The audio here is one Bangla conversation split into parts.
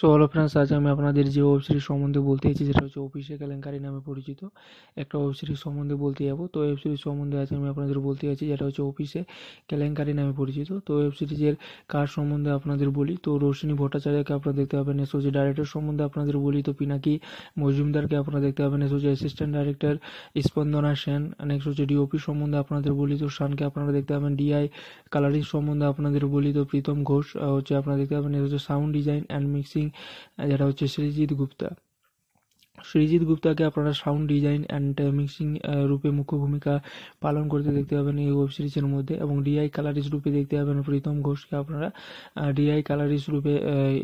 সো হ্যালো ফ্রেন্ডস আজ আমি আপনাদের যে ওয়েব সিরিজ সম্বন্ধে বলতে চাইছি সেটা হচ্ছে অফিসে কেলেঙ্কারি নামে পরিচিত একটা ওয়েব সিরিজ সম্বন্ধে বলতে যাবো তো ওয়েব সিরিজ সম্বন্ধে আজ আমি আপনাদের বলতে চাইছি যেটা হচ্ছে অফিসে কেলেঙ্কারি নামে পরিচিত তো ওয়েব সিরিজের কার সম্বন্ধে আপনাদের বলি তো রোশিনী ভট্টাচার্যকে আপনারা দেখতে পাবেন এস হচ্ছে ডাইরেক্টর সম্বন্ধে আপনাদের বলি তো পিনাকি মজুমদারকে আপনারা দেখতে পাবেন এস হচ্ছে assistant director Spandana Sen next হচ্ছে ডিওপি সম্বন্ধে আপনাদের বলি তো শানকে আপনারা দেখতে পাবেন ডিআই কালারিং সম্বন্ধে আপনাদের বলি তো প্রীতম ঘোষ হচ্ছে আপনারা দেখতে পাবেন এস হচ্ছে sound design and mixing Singh আর যারা হচ্ছে সৃজিৎ গুপ্তা শ্রীজিৎ গুপ্তাকে আপনারা সাউন্ড ডিজাইন অ্যান্ড মিক্সিং রূপে মুখ্য ভূমিকা পালন করতে দেখতে পাবেন এই ওয়েব সিরিজের মধ্যে এবং ডিআই কালারিস্ট রূপে দেখতে পাবেন প্রীতম ঘোষকে আপনারা ডিআই কালারিস্ট রূপে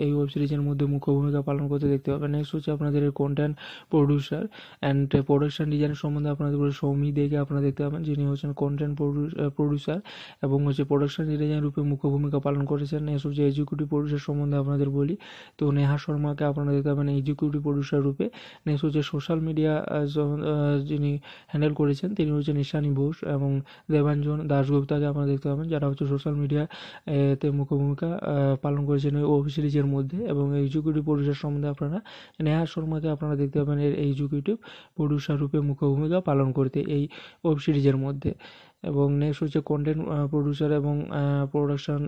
এই ওয়েব সিরিজের মধ্যে মুখ্য ভূমিকা পালন করতে দেখতে পাবেন নেক্সট হচ্ছে আপনাদের content producer and production design সম্বন্ধে আপনাদের সৌমি দেখে আপনারা দেখতে পাবেন যিনি হচ্ছেন কন্টেন্ট প্রডিউসার এবং হচ্ছে প্রোডাকশন ডিজাইন রূপে মুখ্য ভূমিকা পালন করেছেন নেক্সট হচ্ছে এক্সিকিউটিভ প্রডিউসার সম্বন্ধে আপনাদের বলি তো নেহা শর্মাকে আপনারা দেখতে পাবেন এক্সিকিউটিভ প্রডিউসার রূপে নেক্সট হচ্ছে সোশ্যাল মিডিয়া যিনি হ্যান্ডেল করেছেন তিনি হচ্ছেন ঈশানি বোস এবং দেবাঞ্জন দাশগুপ্তাকে আপনারা দেখতে পাবেন যারা হচ্ছে সোশ্যাল মিডিয়া তে মুখ্য ভূমিকা পালন করেছেন ওই ওয়েব সিরিজের মধ্যে এবং এক্সিকিউটিভ প্রডিউসার সম্বন্ধে আপনারা নেহা শর্মাকে আপনারা দেখতে পাবেন এর এক্সিকিউটিভ প্রডিউসার রূপে মুখ্য ভূমিকা পালন করতে এই ওয়েব সিরিজের মধ্যে এবং নেক্সট হচ্ছে কন্টেন্ট প্রডিউসার এবং প্রোডাকশান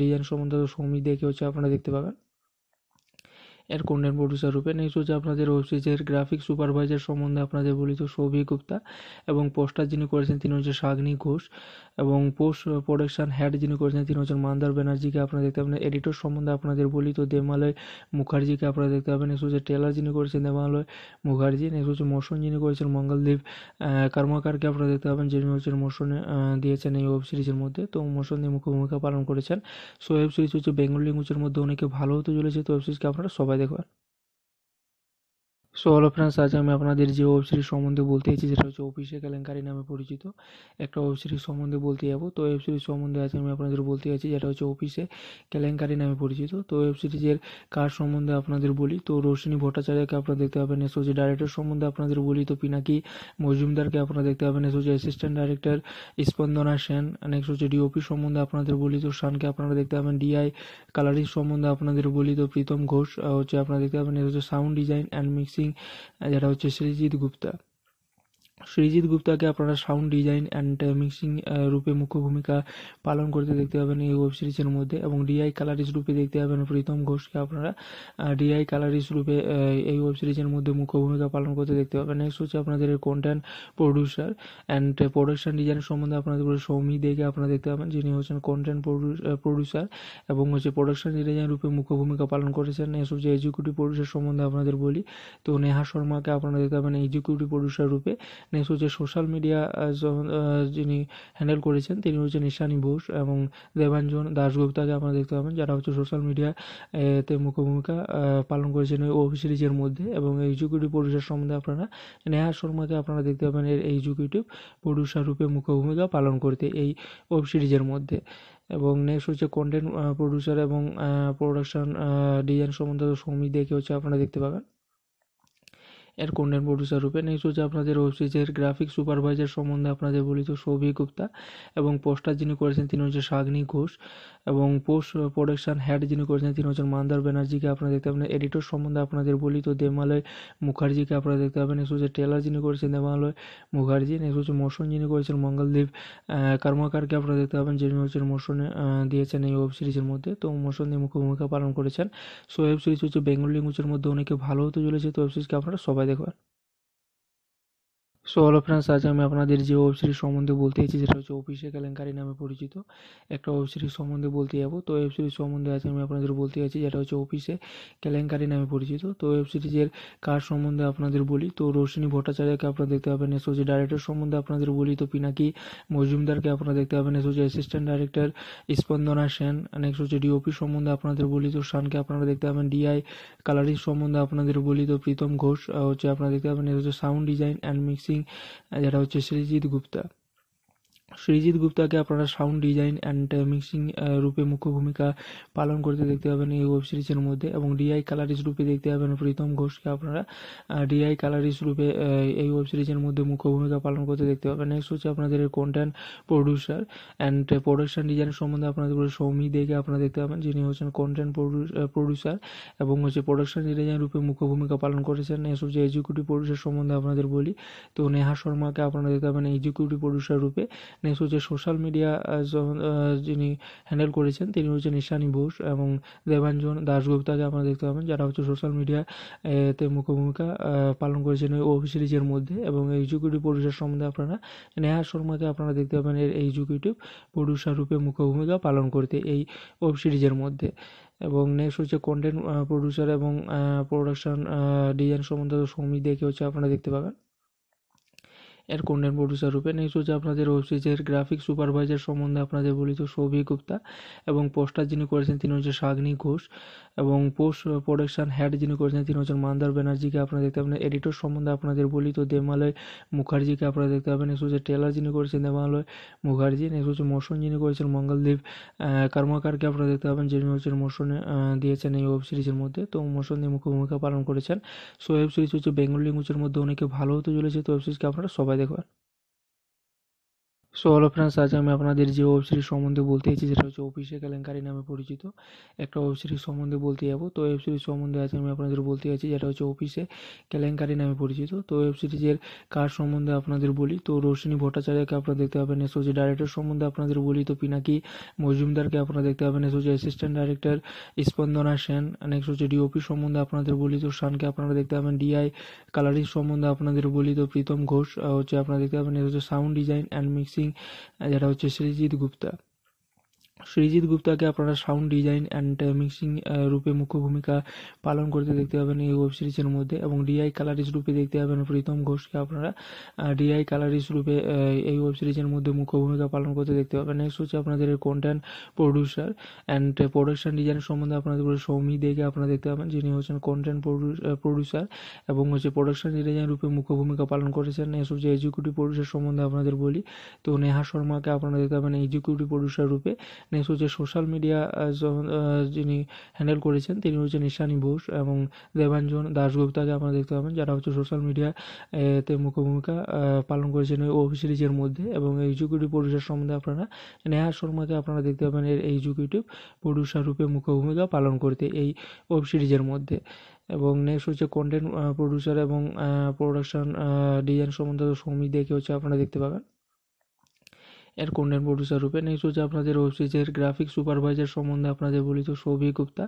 ডিজাইন সম্বন্ধে সৌমিক দেখে হচ্ছে আপনারা দেখতে পাবেন এর কন্টেন্ট প্রডিউসার রূপে নেক্সট হচ্ছে আপনাদের সিরিজের গ্রাফিক সুপারভাইজার সম্বন্ধে আপনাদের বলি তো সৌভিক গুপ্তা এবং পোস্টার যিনি করেছেন তিনি হচ্ছে শাগনি ঘোষ এবং পোস্ট প্রোডাকশান হ্যাড যিনি করেছেন তিনি হচ্ছেন মান্দার ব্যানার্জিকে আপনারা দেখতে পাবেন এডিটর সম্বন্ধে আপনাদের বলি তো দেমালয় মুখার্জিকে আপনারা দেখতে পাবেন নেক্সট হচ্ছে টেলার যিনি করেছেন দেমালয় মুখার্জি নেক্সট হচ্ছে মোশন যিনি করেছেন মঙ্গলদেব কর্মাকারকে আপনারা দেখতে পাবেন যিনি হচ্ছেন মোশনে দিয়েছেন এই ওয়েব সিরিজের মধ্যে তো মোশন দিয়ে মুখ্য ভূমিকা পালন করেছেন সো ওয়েব সিরিজ হচ্ছে বেঙ্গল ল্যাঙ্গুয়েজের মধ্যে অনেকে ভালো হতে চলেছে তো ওয়েব সিরিজকে আপনারা সবাই देखो সো হলো ফ্রেন্ডস আজ আমি আপনাদের যে ওয়েব সিরিজ সম্বন্ধে বলতে চাইছি সেটা হচ্ছে অফিসে কেলেঙ্কারি নামে পরিচিত একটা ওয়েব সিরিজ সম্বন্ধে বলতে যাবো তো ওয়েব সিরিজ সম্বন্ধে আজ আমি আপনাদের বলতে চাইছি যেটা হচ্ছে অফিসে কেলেঙ্কারি নামে পরিচিত তো ওয়েব সিরিজের কার সম্বন্ধে আপনাদের বলি তো রোশনী ভট্টাচার্যকে আপনারা দেখতে পাবেন এস হচ্ছে ডাইরেক্টর সম্বন্ধে আপনাদের বলি তো পিনাকি মজুমদারকে আপনারা দেখতে পাবেন এস হচ্ছে assistant director Spandana Sen next হচ্ছে ডিওপি সম্বন্ধে আপনাদের বলি তো শানকে আপনারা দেখতে পাবেন ডিআই কালারিং সম্বন্ধে আপনাদের বলি তো প্রীতম ঘোষ হচ্ছে আপনারা দেখতে পাবেন এস হচ্ছে sound design and mixing Singh जरा वो श्रीजीत गुप्ता শ্রীজিৎ গুপ্তাকে আপনারা সাউন্ড ডিজাইন অ্যান্ড মিক্সিং রূপে মুখ্য ভূমিকা পালন করতে দেখতে পাবেন এই ওয়েব সিরিজের মধ্যে এবং ডিআই কালারিস রূপে দেখতে পাবেন প্রীতম ঘোষকে আপনারা ডিআই uh, কালারিস রূপে uh, এই ওয়েব সিরিজের মধ্যে মুখ্য ভূমিকা পালন করতে দেখতে পাবেন নেক্সট হচ্ছে আপনাদের content producer and production design সম্বন্ধে আপনাদের সৌমি দেখে আপনারা দেখতে পাবেন যিনি হচ্ছেন কন্টেন্ট প্রডিউসার uh, এবং হচ্ছে প্রোডাকশান ডিজাইন রূপে মুখ্য ভূমিকা পালন করেছেন নেক্সট হচ্ছে এক্সিকিউটিভ প্রডিউসার সম্বন্ধে আপনাদের বলি তো নেহা শর্মাকে আপনারা দেখতে পাবেন এক্সিকিউটিভ প্রডিউসার রূপে নেক্সট হচ্ছে সোশ্যাল মিডিয়া যিনি হ্যান্ডেল করেছেন তিনি হচ্ছেন ঈশানি বোস এবং দেবাঞ্জন দাশগুপ্তাকে আপনারা দেখতে পাবেন যারা হচ্ছে সোশ্যাল মিডিয়া তে মুখ্য ভূমিকা পালন করেছেন ওই ওয়েব সিরিজের মধ্যে এবং এক্সিকিউটিভ প্রডিউসার সম্বন্ধে আপনারা নেহা শর্মাকে আপনারা দেখতে পাবেন এর এক্সিকিউটিভ প্রডিউসার রূপে মুখ্য ভূমিকা পালন করতে এই ওয়েব সিরিজের মধ্যে এবং নেক্সট হচ্ছে কন্টেন্ট প্রডিউসার এবং প্রোডাকশান ডিজাইন সম্বন্ধে সৌমিক দেখে হচ্ছে আপনারা দেখতে পাবেন এর কন্টেন্ট প্রডিউসার রূপে নেক্সট হচ্ছে আপনাদের ওয়েব সিরিজের গ্রাফিক সুপারভাইজার সম্বন্ধে আপনাদের বলি তো সৌভিক গুপ্তা এবং পোস্টার যিনি করেছেন তিনি হচ্ছে শাগ্নি ঘোষ এবং পোস্ট প্রোডাকশান হ্যাড যিনি করেছেন তিনি হচ্ছেন মান্দার ব্যানার্জিকে আপনারা দেখতে পাবেন এডিটর সম্বন্ধে আপনাদের বলি তো দেমালয় মুখার্জিকে আপনারা দেখতে পাবেন নেক্সট হচ্ছে টেলার যিনি করেছেন দেমালয় মুখার্জি নেক্সট হচ্ছে মোশন যিনি করেছেন মঙ্গলদ্বীপ কর্মাকারকে আপনারা দেখতে পাবেন যিনি হচ্ছেন মোশনে দিয়েছেন এই ওয়েব সিরিজের মধ্যে তো মোশন দিয়ে মুখ্য ভূমিকা পালন করেছেন সো ওয়েব সিরিজ হচ্ছে বেঙ্গল ল্যাঙ্গুয়েজের মধ্যে অনেকে ভালো হতে চলেছে তো ওয়েব সিরিজকে আপনারা সবাই de সো হ্যালো ফ্রেন্ডস আজ আমি আপনাদের যে ওয়েব সিরিজ সম্বন্ধে বলতে চাইছি সেটা হচ্ছে অফিসে কেলেঙ্কারি নামে পরিচিত একটা ওয়েব সিরিজ সম্বন্ধে বলতে যাবো তো ওয়েব সিরিজ সম্বন্ধে আজ আমি আপনাদের বলতে চাইছি যেটা হচ্ছে অফিসে কেলেঙ্কারি নামে পরিচিত তো ওয়েব সিরিজের কার সম্বন্ধে আপনাদের বলি তো রোশনী ভট্টাচার্যকে আপনারা দেখতে পাবেন এস হচ্ছে ডাইরেক্টর সম্বন্ধে আপনাদের বলি তো পিনাকি মজুমদারকে আপনারা দেখতে পাবেন এস হচ্ছে assistant director Spandana Sen next হচ্ছে ডিওপি সম্বন্ধে আপনাদের বলি তো শানকে আপনারা দেখতে পাবেন ডিআই কালারিং সম্বন্ধে আপনাদের বলি তো প্রীতম ঘোষ হচ্ছে আপনারা দেখতে পাবেন এস হচ্ছে সাউন্ড ডিজাইন অ্যান্ড মিক্সিং जरा हे वेद गुप्ता সৃজিত গুপ্তাকে আপনারা সাউন্ড ডিজাইন অ্যান্ড মিক্সিং রূপে মুখ্য ভূমিকা পালন করতে দেখতে পাবেন এই ওয়েব সিরিজের মধ্যে এবং ডিআই কালারিস্ট রূপে দেখতে পাবেন প্রীতম ঘোষকে আপনারা ডিআই কালারিস্ট রূপে এই ওয়েব সিরিজের মধ্যে মুখ্য ভূমিকা পালন করতে দেখতে পাবেন নেক্সট হচ্ছে আপনাদের content producer and production design সম্বন্ধে আপনাদের সৌমি দেখে আপনারা দেখতে পাবেন যিনি হচ্ছেন কন্টেন্ট প্রডিউসার এবং হচ্ছে প্রোডাকশন ডিজাইন রূপে মুখ্য ভূমিকা পালন করেছেন নেক্সট হচ্ছে এক্সিকিউটিভ প্রডিউসার সম্বন্ধে আপনাদের বলি তো নেহা শর্মাকে আপনারা দেখতে পাবেন এক্সিকিউটিভ প্রডিউসার রূপে নেক্সট হচ্ছে সোশ্যাল মিডিয়া যিনি হ্যান্ডেল করেছেন তিনি হচ্ছেন ঈশানী বোস এবং দেবাঞ্জন দাশগুপ্তাকে আপনারা দেখতে পাবেন যারা হচ্ছে সোশ্যাল মিডিয়া তে মুখ্য ভূমিকা পালন করেছেন ওই ওয়েব সিরিজের মধ্যে এবং এক্সিকিউটিভ প্রডিউসার সম্বন্ধে আপনারা নেহা শর্মাকে আপনারা দেখতে পাবেন এর এক্সিকিউটিভ প্রডিউসার রূপে মুখ্য ভূমিকা পালন করতে এই ওয়েব সিরিজের মধ্যে এবং নেক্সট হচ্ছে কন্টেন্ট প্রডিউসার এবং প্রোডাকশান ডিজাইন সম্বন্ধে সৌমিক দেখে হচ্ছে আপনারা দেখতে পাবেন এর কন্টেন্ট প্রডিউসার রূপে নেক্সট হচ্ছে আপনাদের সিরিজের গ্রাফিক সুপারভাইজার সম্বন্ধে আপনাদের তো সৌভিক গুপ্তা এবং পোস্টার যিনি করেছেন তিনি হচ্ছে শাগ্নি ঘোষ এবং পোস্ট প্রোডাকশান হ্যাড যিনি করেছেন তিনি হচ্ছেন মান্দার ব্যানার্জিকে আপনারা দেখতে পাবেন এডিটর সম্বন্ধে আপনাদের বলি তো দেমালয় মুখার্জিকে আপনারা দেখতে পাবেন নেক্সট হচ্ছে টেলার যিনি করেছেন দেমালয় মুখার্জি নেক্সট হচ্ছে মোশন যিনি করেছেন মঙ্গলদ্বীপ কর্মাকারকে আপনারা দেখতে পাবেন যিনি হচ্ছেন মোশনে দিয়েছেন এই ওয়েব সিরিজের মধ্যে তো মোশন দিয়ে মুখ্য ভূমিকা পালন করেছেন সো ওয়েব সিরিজ হচ্ছে বেঙ্গল ল্যাঙ্গুয়েজের মধ্যে অনেকে ভালো হতে চলেছে তো ওয়েব সিরিজকে আপনারা সবাই de সো হ্যালো ফ্রেন্ডস আজ আমি আপনাদের যে ওয়েব সিরিজ সম্বন্ধে বলতে চাইছি যেটা হচ্ছে অফিসে কেলেঙ্কারি নামে পরিচিত একটা ওয়েব সিরিজ সম্বন্ধে বলতে যাবো তো ওয়েব সিরিজ সম্বন্ধে আজ আমি আপনাদের বলতে চাইছি যেটা হচ্ছে অফিসে কেলেঙ্কারি নামে পরিচিত তো ওয়েব সিরিজের কার সম্বন্ধে আপনাদের বলি তো রোশনী ভট্টাচার্যকে আপনারা দেখতে পাবেন এস হচ্ছে ডাইরেক্টর সম্বন্ধে আপনাদের বলি তো পিনাকি মজুমদারকে আপনারা দেখতে পাবেন এস হচ্ছে assistant director Spandana Sen next হচ্ছে ডিওপি সম্বন্ধে আপনাদের বলি তো শানকে আপনারা দেখতে পাবেন ডিআই কালারিং সম্বন্ধে আপনাদের বলি তো প্রীতম ঘোষ হচ্ছে আপনারা দেখতে পাবেন এস হচ্ছে sound design and mixing yagala hojjechaa jirtu gopta. Srijit গুপ্তাকে আপনারা সাউন্ড ডিজাইন অ্যান্ড মিক্সিং রূপে মুখ্য ভূমিকা পালন করতে দেখতে পাবেন এই ওয়েব সিরিজের মধ্যে এবং ডিআই কালারিস্ট রূপে দেখতে পাবেন প্রীতম ঘোষকে আপনারা ডিআই কালারিস্ট রূপে এই ওয়েব সিরিজের মধ্যে মুখ্য ভূমিকা পালন করতে দেখতে পাবেন নেক্সট হচ্ছে আপনাদের content producer and production design সম্বন্ধে আপনাদের সৌমি দেখে আপনারা দেখতে পাবেন যিনি হচ্ছেন কন্টেন্ট প্রডিউসার এবং হচ্ছে প্রোডাকশান ডিজাইন রূপে মুখ্য ভূমিকা পালন করেছেন নেক্সট হচ্ছে এক্সিকিউটিভ প্রডিউসার সম্বন্ধে আপনাদের বলি তো নেহা শর্মাকে আপনারা দেখতে পাবেন এক্সিকিউটিভ প্রডিউসার রূপে নেক্সট হচ্ছে সোশ্যাল মিডিয়া যিনি হ্যান্ডেল করেছেন তিনি হচ্ছেন ঈশানি বোস এবং দেবাঞ্জন দাশগুপ্তাকে আপনারা দেখতে পাবেন যারা হচ্ছে সোশ্যাল মিডিয়া তে মুখ্য ভূমিকা পালন করেছেন ওই ওয়েব সিরিজের মধ্যে এবং এক্সিকিউটিভ প্রডিউসার সম্বন্ধে আপনারা নেহা শর্মাকে আপনারা দেখতে পাবেন এর এক্সিকিউটিভ প্রডিউসার রূপে মুখ্য ভূমিকা পালন করতে এই ওয়েব সিরিজের মধ্যে এবং নেক্সট হচ্ছে কন্টেন্ট প্রডিউসার এবং প্রোডাকশান ডিজাইন সম্বন্ধে সৌমিক দেখে হচ্ছে আপনারা দেখতে পাবেন এর কন্টেন্ট প্রডিউসার রূপে নেক্সট হচ্ছে আপনাদের সিরিজের গ্রাফিক সুপারভাইজার সম্বন্ধে আপনাদের বলি তো সৌভিক গুপ্তা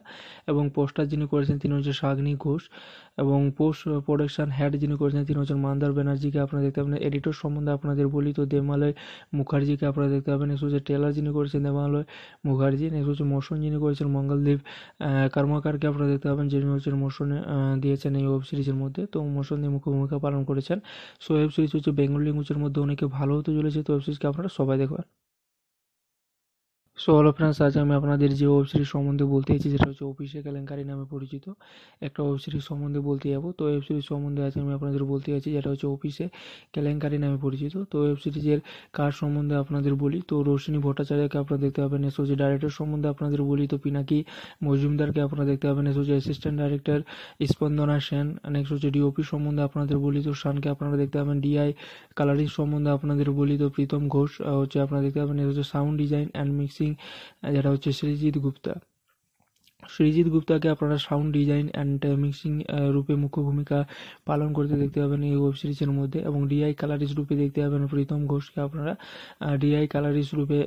এবং পোস্টার যিনি করেছেন তিনি হচ্ছে শাগ্নি ঘোষ এবং পোস্ট প্রোডাকশান হ্যাড যিনি করেছেন তিনি হচ্ছেন মান্দার ব্যানার্জিকে আপনারা দেখতে পাবেন এডিটর সম্বন্ধে আপনাদের বলি তো দেমালয় মুখার্জিকে আপনারা দেখতে পাবেন নেক্সট হচ্ছে টেলার যিনি করেছেন দেমালয় মুখার্জি নেক্সট হচ্ছে মোশন যিনি করেছেন মঙ্গলদেব কর্মাকারকে আপনারা দেখতে পাবেন যিনি হচ্ছেন মোশনে দিয়েছেন এই ওয়েব সিরিজের মধ্যে তো মোশন দিয়ে মুখ্য ভূমিকা পালন করেছেন সো ওয়েব সিরিজ হচ্ছে বেঙ্গল ল্যাঙ্গুয়েজের মধ্যে অনেকে ভালো হতে চলেছে তো ওয়েব সিরিজকে আপনারা সবাই बार देखो সো হলো ফ্রেন্ডস আজ আমি আপনাদের যে ওয়েব সিরিজ সম্বন্ধে বলতে চাইছি সেটা হচ্ছে অফিসে কেলেঙ্কারি নামে পরিচিত একটা ওয়েব সিরিজ সম্বন্ধে বলতে যাবো তো ওয়েব সিরিজ সম্বন্ধে আজ আমি আপনাদের বলতে চাইছি যেটা হচ্ছে অফিসে কেলেঙ্কারি নামে পরিচিত তো ওয়েব সিরিজের কার সম্বন্ধে আপনাদের বলি তো রোশনী ভট্টাচার্যকে আপনারা দেখতে পাবেন এস হচ্ছে ডাইরেক্টর সম্বন্ধে আপনাদের বলি তো পিনাকি মজুমদারকে আপনারা দেখতে পাবেন এস হচ্ছে assistant director Spandana Sen next হচ্ছে ডিওপি সম্বন্ধে আপনাদের বলি তো শানকে আপনারা দেখতে পাবেন ডিআই কালারিং সম্বন্ধে আপনাদের বলি তো প্রীতম ঘোষ হচ্ছে আপনারা দেখতে পাবেন এস হচ্ছে sound design and mixing Singh যারা হচ্ছে সৃজিৎ গুপ্তা শ্রীজিৎ গুপ্তাকে আপনারা সাউন্ড ডিজাইন অ্যান্ড মিক্সিং রূপে মুখ্য ভূমিকা পালন করতে দেখতে পাবেন এই ওয়েব সিরিজের মধ্যে এবং ডিআই কালারিস্ট রূপে দেখতে পাবেন প্রীতম ঘোষকে আপনারা ডিআই কালারিস্ট রূপে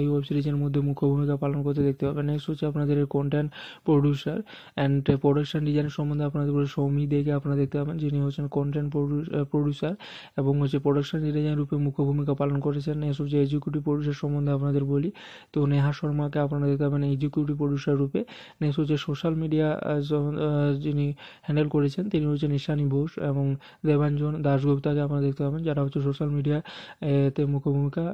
এই ওয়েব সিরিজের মধ্যে মুখ্য ভূমিকা পালন করতে দেখতে পাবেন নেক্সট হচ্ছে আপনাদের content producer and production design সম্বন্ধে আপনাদের সৌমি দেখে আপনারা দেখতে পাবেন যিনি হচ্ছেন কন্টেন্ট প্রডিউসার এবং হচ্ছে প্রোডাকশন ডিজাইন রূপে মুখ্য ভূমিকা পালন করেছেন নেক্সট হচ্ছে এক্সিকিউটিভ প্রডিউসার সম্বন্ধে আপনাদের বলি তো নেহা শর্মাকে আপনারা দেখতে পাবেন এক্সিকিউটিভ প্রডিউসার রূপে নেক্সট হচ্ছে সোশ্যাল মিডিয়া যিনি হ্যান্ডেল করেছেন তিনি হচ্ছেন ঈশানি বোস এবং দেবাঞ্জন দাশগুপ্তাকে আপনারা দেখতে পাবেন যারা হচ্ছে সোশ্যাল মিডিয়া তে মুখ্য ভূমিকা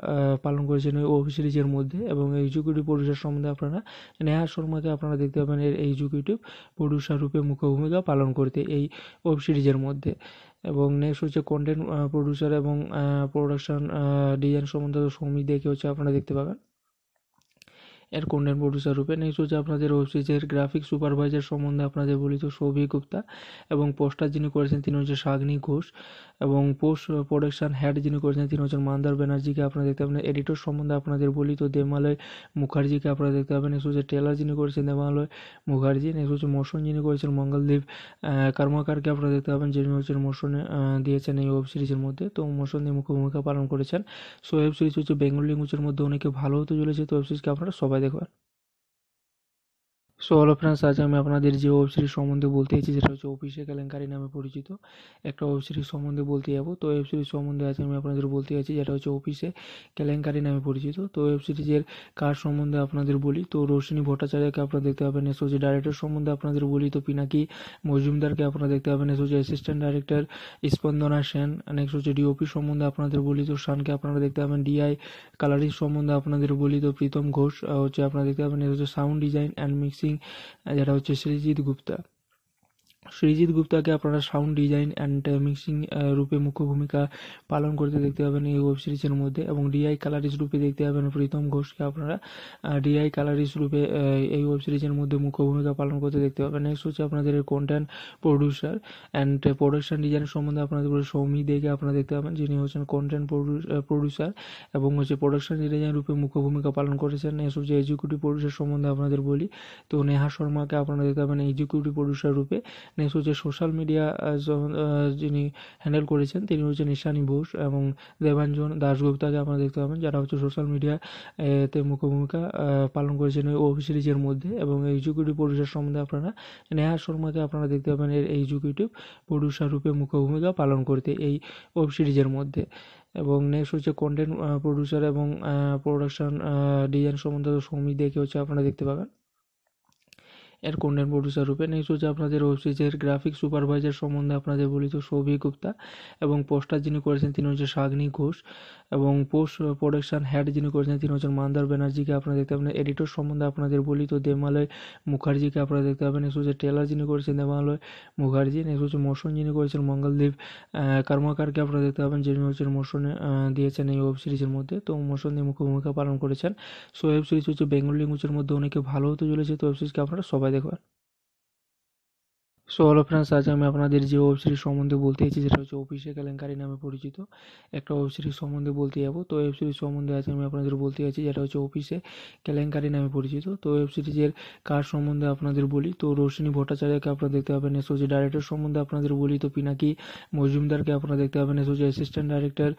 পালন করেছেন ওই ওয়েব সিরিজের মধ্যে এবং এক্সিকিউটিভ প্রডিউসার সম্বন্ধে আপনারা নেহা শর্মাকে আপনারা দেখতে পাবেন এর এক্সিকিউটিভ প্রডিউসার রূপে মুখ্য ভূমিকা পালন করতে এই ওয়েব সিরিজের মধ্যে এবং নেক্সট হচ্ছে কন্টেন্ট প্রডিউসার এবং প্রোডাকশান ডিজাইন সম্বন্ধে সৌমিক দেখে হচ্ছে আপনারা দেখতে পাবেন এর কন্টেন্ট প্রডিউসার রূপে নেক্সট হচ্ছে আপনাদের ওয়েব সিরিজের গ্রাফিক সুপারভাইজার সম্বন্ধে আপনাদের বলি তো সৌভিক গুপ্তা এবং পোস্টার যিনি করেছেন তিনি হচ্ছে শাগ্নি ঘোষ এবং পোস্ট প্রোডাকশান হ্যাড যিনি করেছেন তিনি হচ্ছেন মান্দার ব্যানার্জিকে আপনারা দেখতে পাবেন এডিটর সম্বন্ধে আপনাদের বলি তো দেমালয় মুখার্জিকে আপনারা দেখতে পাবেন নেক্সট হচ্ছে টেলার যিনি করেছেন দেমালয় মুখার্জি নেক্সট হচ্ছে মোশন যিনি করেছেন মঙ্গলদ্বীপ কর্মাকারকে আপনারা দেখতে পাবেন যিনি হচ্ছেন মোশনে দিয়েছেন এই ওয়েব সিরিজের মধ্যে তো মোশন দিয়ে মুখ্য ভূমিকা পালন করেছেন সো ওয়েব সিরিজ হচ্ছে বেঙ্গল ল্যাঙ্গুয়েজের মধ্যে অনেকে ভালো হতে চলেছে তো ওয়েব সিরিজকে আপনারা সবাই دیکھو সো হ্যালো ফ্রেন্ডস আজ আমি আপনাদের যে ওয়েব সিরিজ সম্বন্ধে বলতে চাইছি সেটা হচ্ছে অফিসে কেলেঙ্কারি নামে পরিচিত একটা ওয়েব সিরিজ সম্বন্ধে বলতে যাবো তো ওয়েব সিরিজ সম্বন্ধে আজ আমি আপনাদের বলতে চাইছি যেটা হচ্ছে অফিসে কেলেঙ্কারি নামে পরিচিত তো ওয়েব সিরিজের কার সম্বন্ধে আপনাদের বলি তো রোশনী ভট্টাচার্যকে আপনারা দেখতে পাবেন এসোসিয়েট ডাইরেক্টর সম্বন্ধে আপনাদের বলি তো পিনাকি মজুমদারকে আপনারা দেখতে পাবেন associate assistant director Spandana Sen next হচ্ছে ডিওপি সম্বন্ধে আপনাদের বলি তো শানকে আপনারা দেখতে পাবেন ডিআই কালারিং সম্বন্ধে আপনাদের বলি তো প্রীতম ঘোষ হচ্ছে আপনারা দেখতে পাবেন হচ্ছে sound design and mixing Singh যারা হচ্ছে সৃজিৎ গুপ্তা সৃজিত গুপ্তাকে আপনারা সাউন্ড ডিজাইন অ্যান্ড মিক্সিং রূপে মুখ্য ভূমিকা পালন করতে দেখতে পাবেন এই ওয়েব সিরিজের মধ্যে এবং ডিআই কালারিস্ট রূপে দেখতে পাবেন প্রীতম ঘোষকে আপনারা ডিআই কালারিস্ট রূপে এই ওয়েব সিরিজের মধ্যে মুখ্য ভূমিকা পালন করতে দেখতে পাবেন নেক্সট হচ্ছে আপনাদের content producer and production design সম্বন্ধে আপনাদের সৌমি দেখে আপনারা দেখতে পাবেন যিনি হচ্ছেন কন্টেন্ট প্রডিউসার এবং হচ্ছে প্রোডাকশন ডিজাইন রূপে মুখ্য ভূমিকা পালন করেছেন নেক্সট হচ্ছে এক্সিকিউটিভ প্রডিউসার সম্বন্ধে আপনাদের বলি তো নেহা শর্মাকে আপনারা দেখতে পাবেন এক্সিকিউটিভ প্রডিউসার রূপে নেক্সট হচ্ছে সোশ্যাল মিডিয়া যিনি হ্যান্ডেল করেছেন তিনি হচ্ছেন ঈশানি বোস এবং দেবাঞ্জন দাশগুপ্তাকে আপনারা দেখতে পাবেন যারা হচ্ছে সোশ্যাল মিডিয়া তে মুখ্য ভূমিকা পালন করেছেন ওই ওয়েব সিরিজের মধ্যে এবং এক্সিকিউটিভ প্রডিউসার সম্বন্ধে আপনারা নেহা শর্মাকে আপনারা দেখতে পাবেন এর এক্সিকিউটিভ প্রডিউসার রূপে মুখ্য ভূমিকা পালন করতে এই ওয়েব সিরিজের মধ্যে এবং নেক্সট হচ্ছে কন্টেন্ট প্রডিউসার এবং প্রোডাকশান ডিজাইন সম্বন্ধে সৌমিক দেখে হচ্ছে আপনারা দেখতে পাবেন এর কন্টেন্ট প্রডিউসার রূপে নেক্সট হচ্ছে আপনাদের সিরিজের গ্রাফিক সুপারভাইজার সম্বন্ধে আপনাদের বলি তো সৌভিক গুপ্তা এবং পোস্টার যিনি করেছেন তিনি হচ্ছে শাগ্নি ঘোষ এবং পোস্ট প্রোডাকশান হ্যাড যিনি করেছেন তিনি হচ্ছেন মান্দার ব্যানার্জিকে আপনারা দেখতে পাবেন এডিটর সম্বন্ধে আপনাদের বলি তো দেমালয় মুখার্জিকে আপনারা দেখতে পাবেন নেক্সট হচ্ছে টেলার যিনি করেছেন দেমালয় মুখার্জি নেক্সট হচ্ছে মোশন যিনি করেছেন মঙ্গলদ্বীপ কর্মাকারকে আপনারা দেখতে পাবেন যিনি হচ্ছেন মোশনে দিয়েছেন এই ওয়েব সিরিজের মধ্যে তো মোশন দিয়ে মুখ্য ভূমিকা পালন করেছেন সো ওয়েব সিরিজ হচ্ছে বেঙ্গল ল্যাঙ্গুয়েজের মধ্যে অনেকে ভালো হতে চলেছে তো ওয়েব সিরিজকে আপনারা সবাই de সো হলো ফ্রেন্ডস আজ আমি আপনাদের যে ওয়েব সিরিজ সম্বন্ধে বলতে চাইছি যেটা হচ্ছে অফিসে কেলেঙ্কারি নামে পরিচিত একটা ওয়েব সিরিজ সম্বন্ধে বলতে যাবো তো ওয়েব সিরিজ সম্বন্ধে আজ আমি আপনাদের বলতে চাইছি যেটা হচ্ছে অফিসে কেলেঙ্কারি নামে পরিচিত তো ওয়েব সিরিজের কার সম্বন্ধে আপনাদের বলি তো রোশনী ভট্টাচার্যকে আপনারা দেখতে পাবেন এস ডাইরেক্টর সম্বন্ধে আপনাদের বলি তো পিনাকি মজুমদারকে আপনারা দেখতে পাবেন S assistant director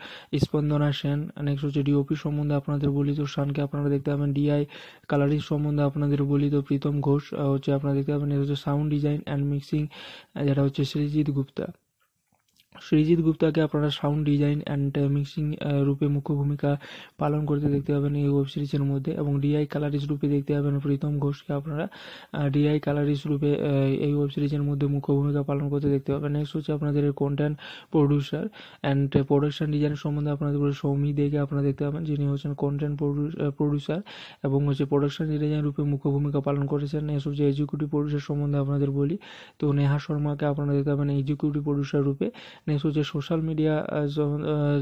Spandana Sen next হচ্ছে ডিওপি সম্বন্ধে আপনাদের বলি তো শানকে আপনারা দেখতে পাবেন ডিআই কালারিং সম্বন্ধে আপনাদের বলি তো প্রীতম ঘোষ হচ্ছে আপনারা দেখতে পাবেন এস হচ্ছে sound design and mixing saba tabbii iddoo jennaan Srijit গুপ্তাকে আপনারা সাউন্ড ডিজাইন অ্যান্ড মিক্সিং রূপে মুখ্য ভূমিকা পালন করতে দেখতে পাবেন এই ওয়েব সিরিজের মধ্যে এবং ডিআই কালারিস্ট রূপে দেখতে পাবেন প্রীতম ঘোষকে আপনারা ডিআই uh, কালারিস্ট রূপে uh, এই ওয়েব সিরিজের মধ্যে মুখ্য ভূমিকা পালন করতে দেখতে পাবেন নেক্সট হচ্ছে আপনাদের content producer and production design সম্বন্ধে আপনাদের সৌমি দেখে আপনারা দেখতে পাবেন যিনি হচ্ছেন কন্টেন্ট প্রডিউসার uh, এবং হচ্ছে প্রোডাকশন ডিজাইন রূপে মুখ্য ভূমিকা পালন করেছেন নেক্সট হচ্ছে এক্সিকিউটিভ প্রডিউসার সম্বন্ধে আপনাদের বলি তো নেহা শর্মাকে আপনারা দেখতে পাবেন এক্সিকিউটিভ প্রডিউসার রূপে নেক্সট হচ্ছে সোশ্যাল মিডিয়া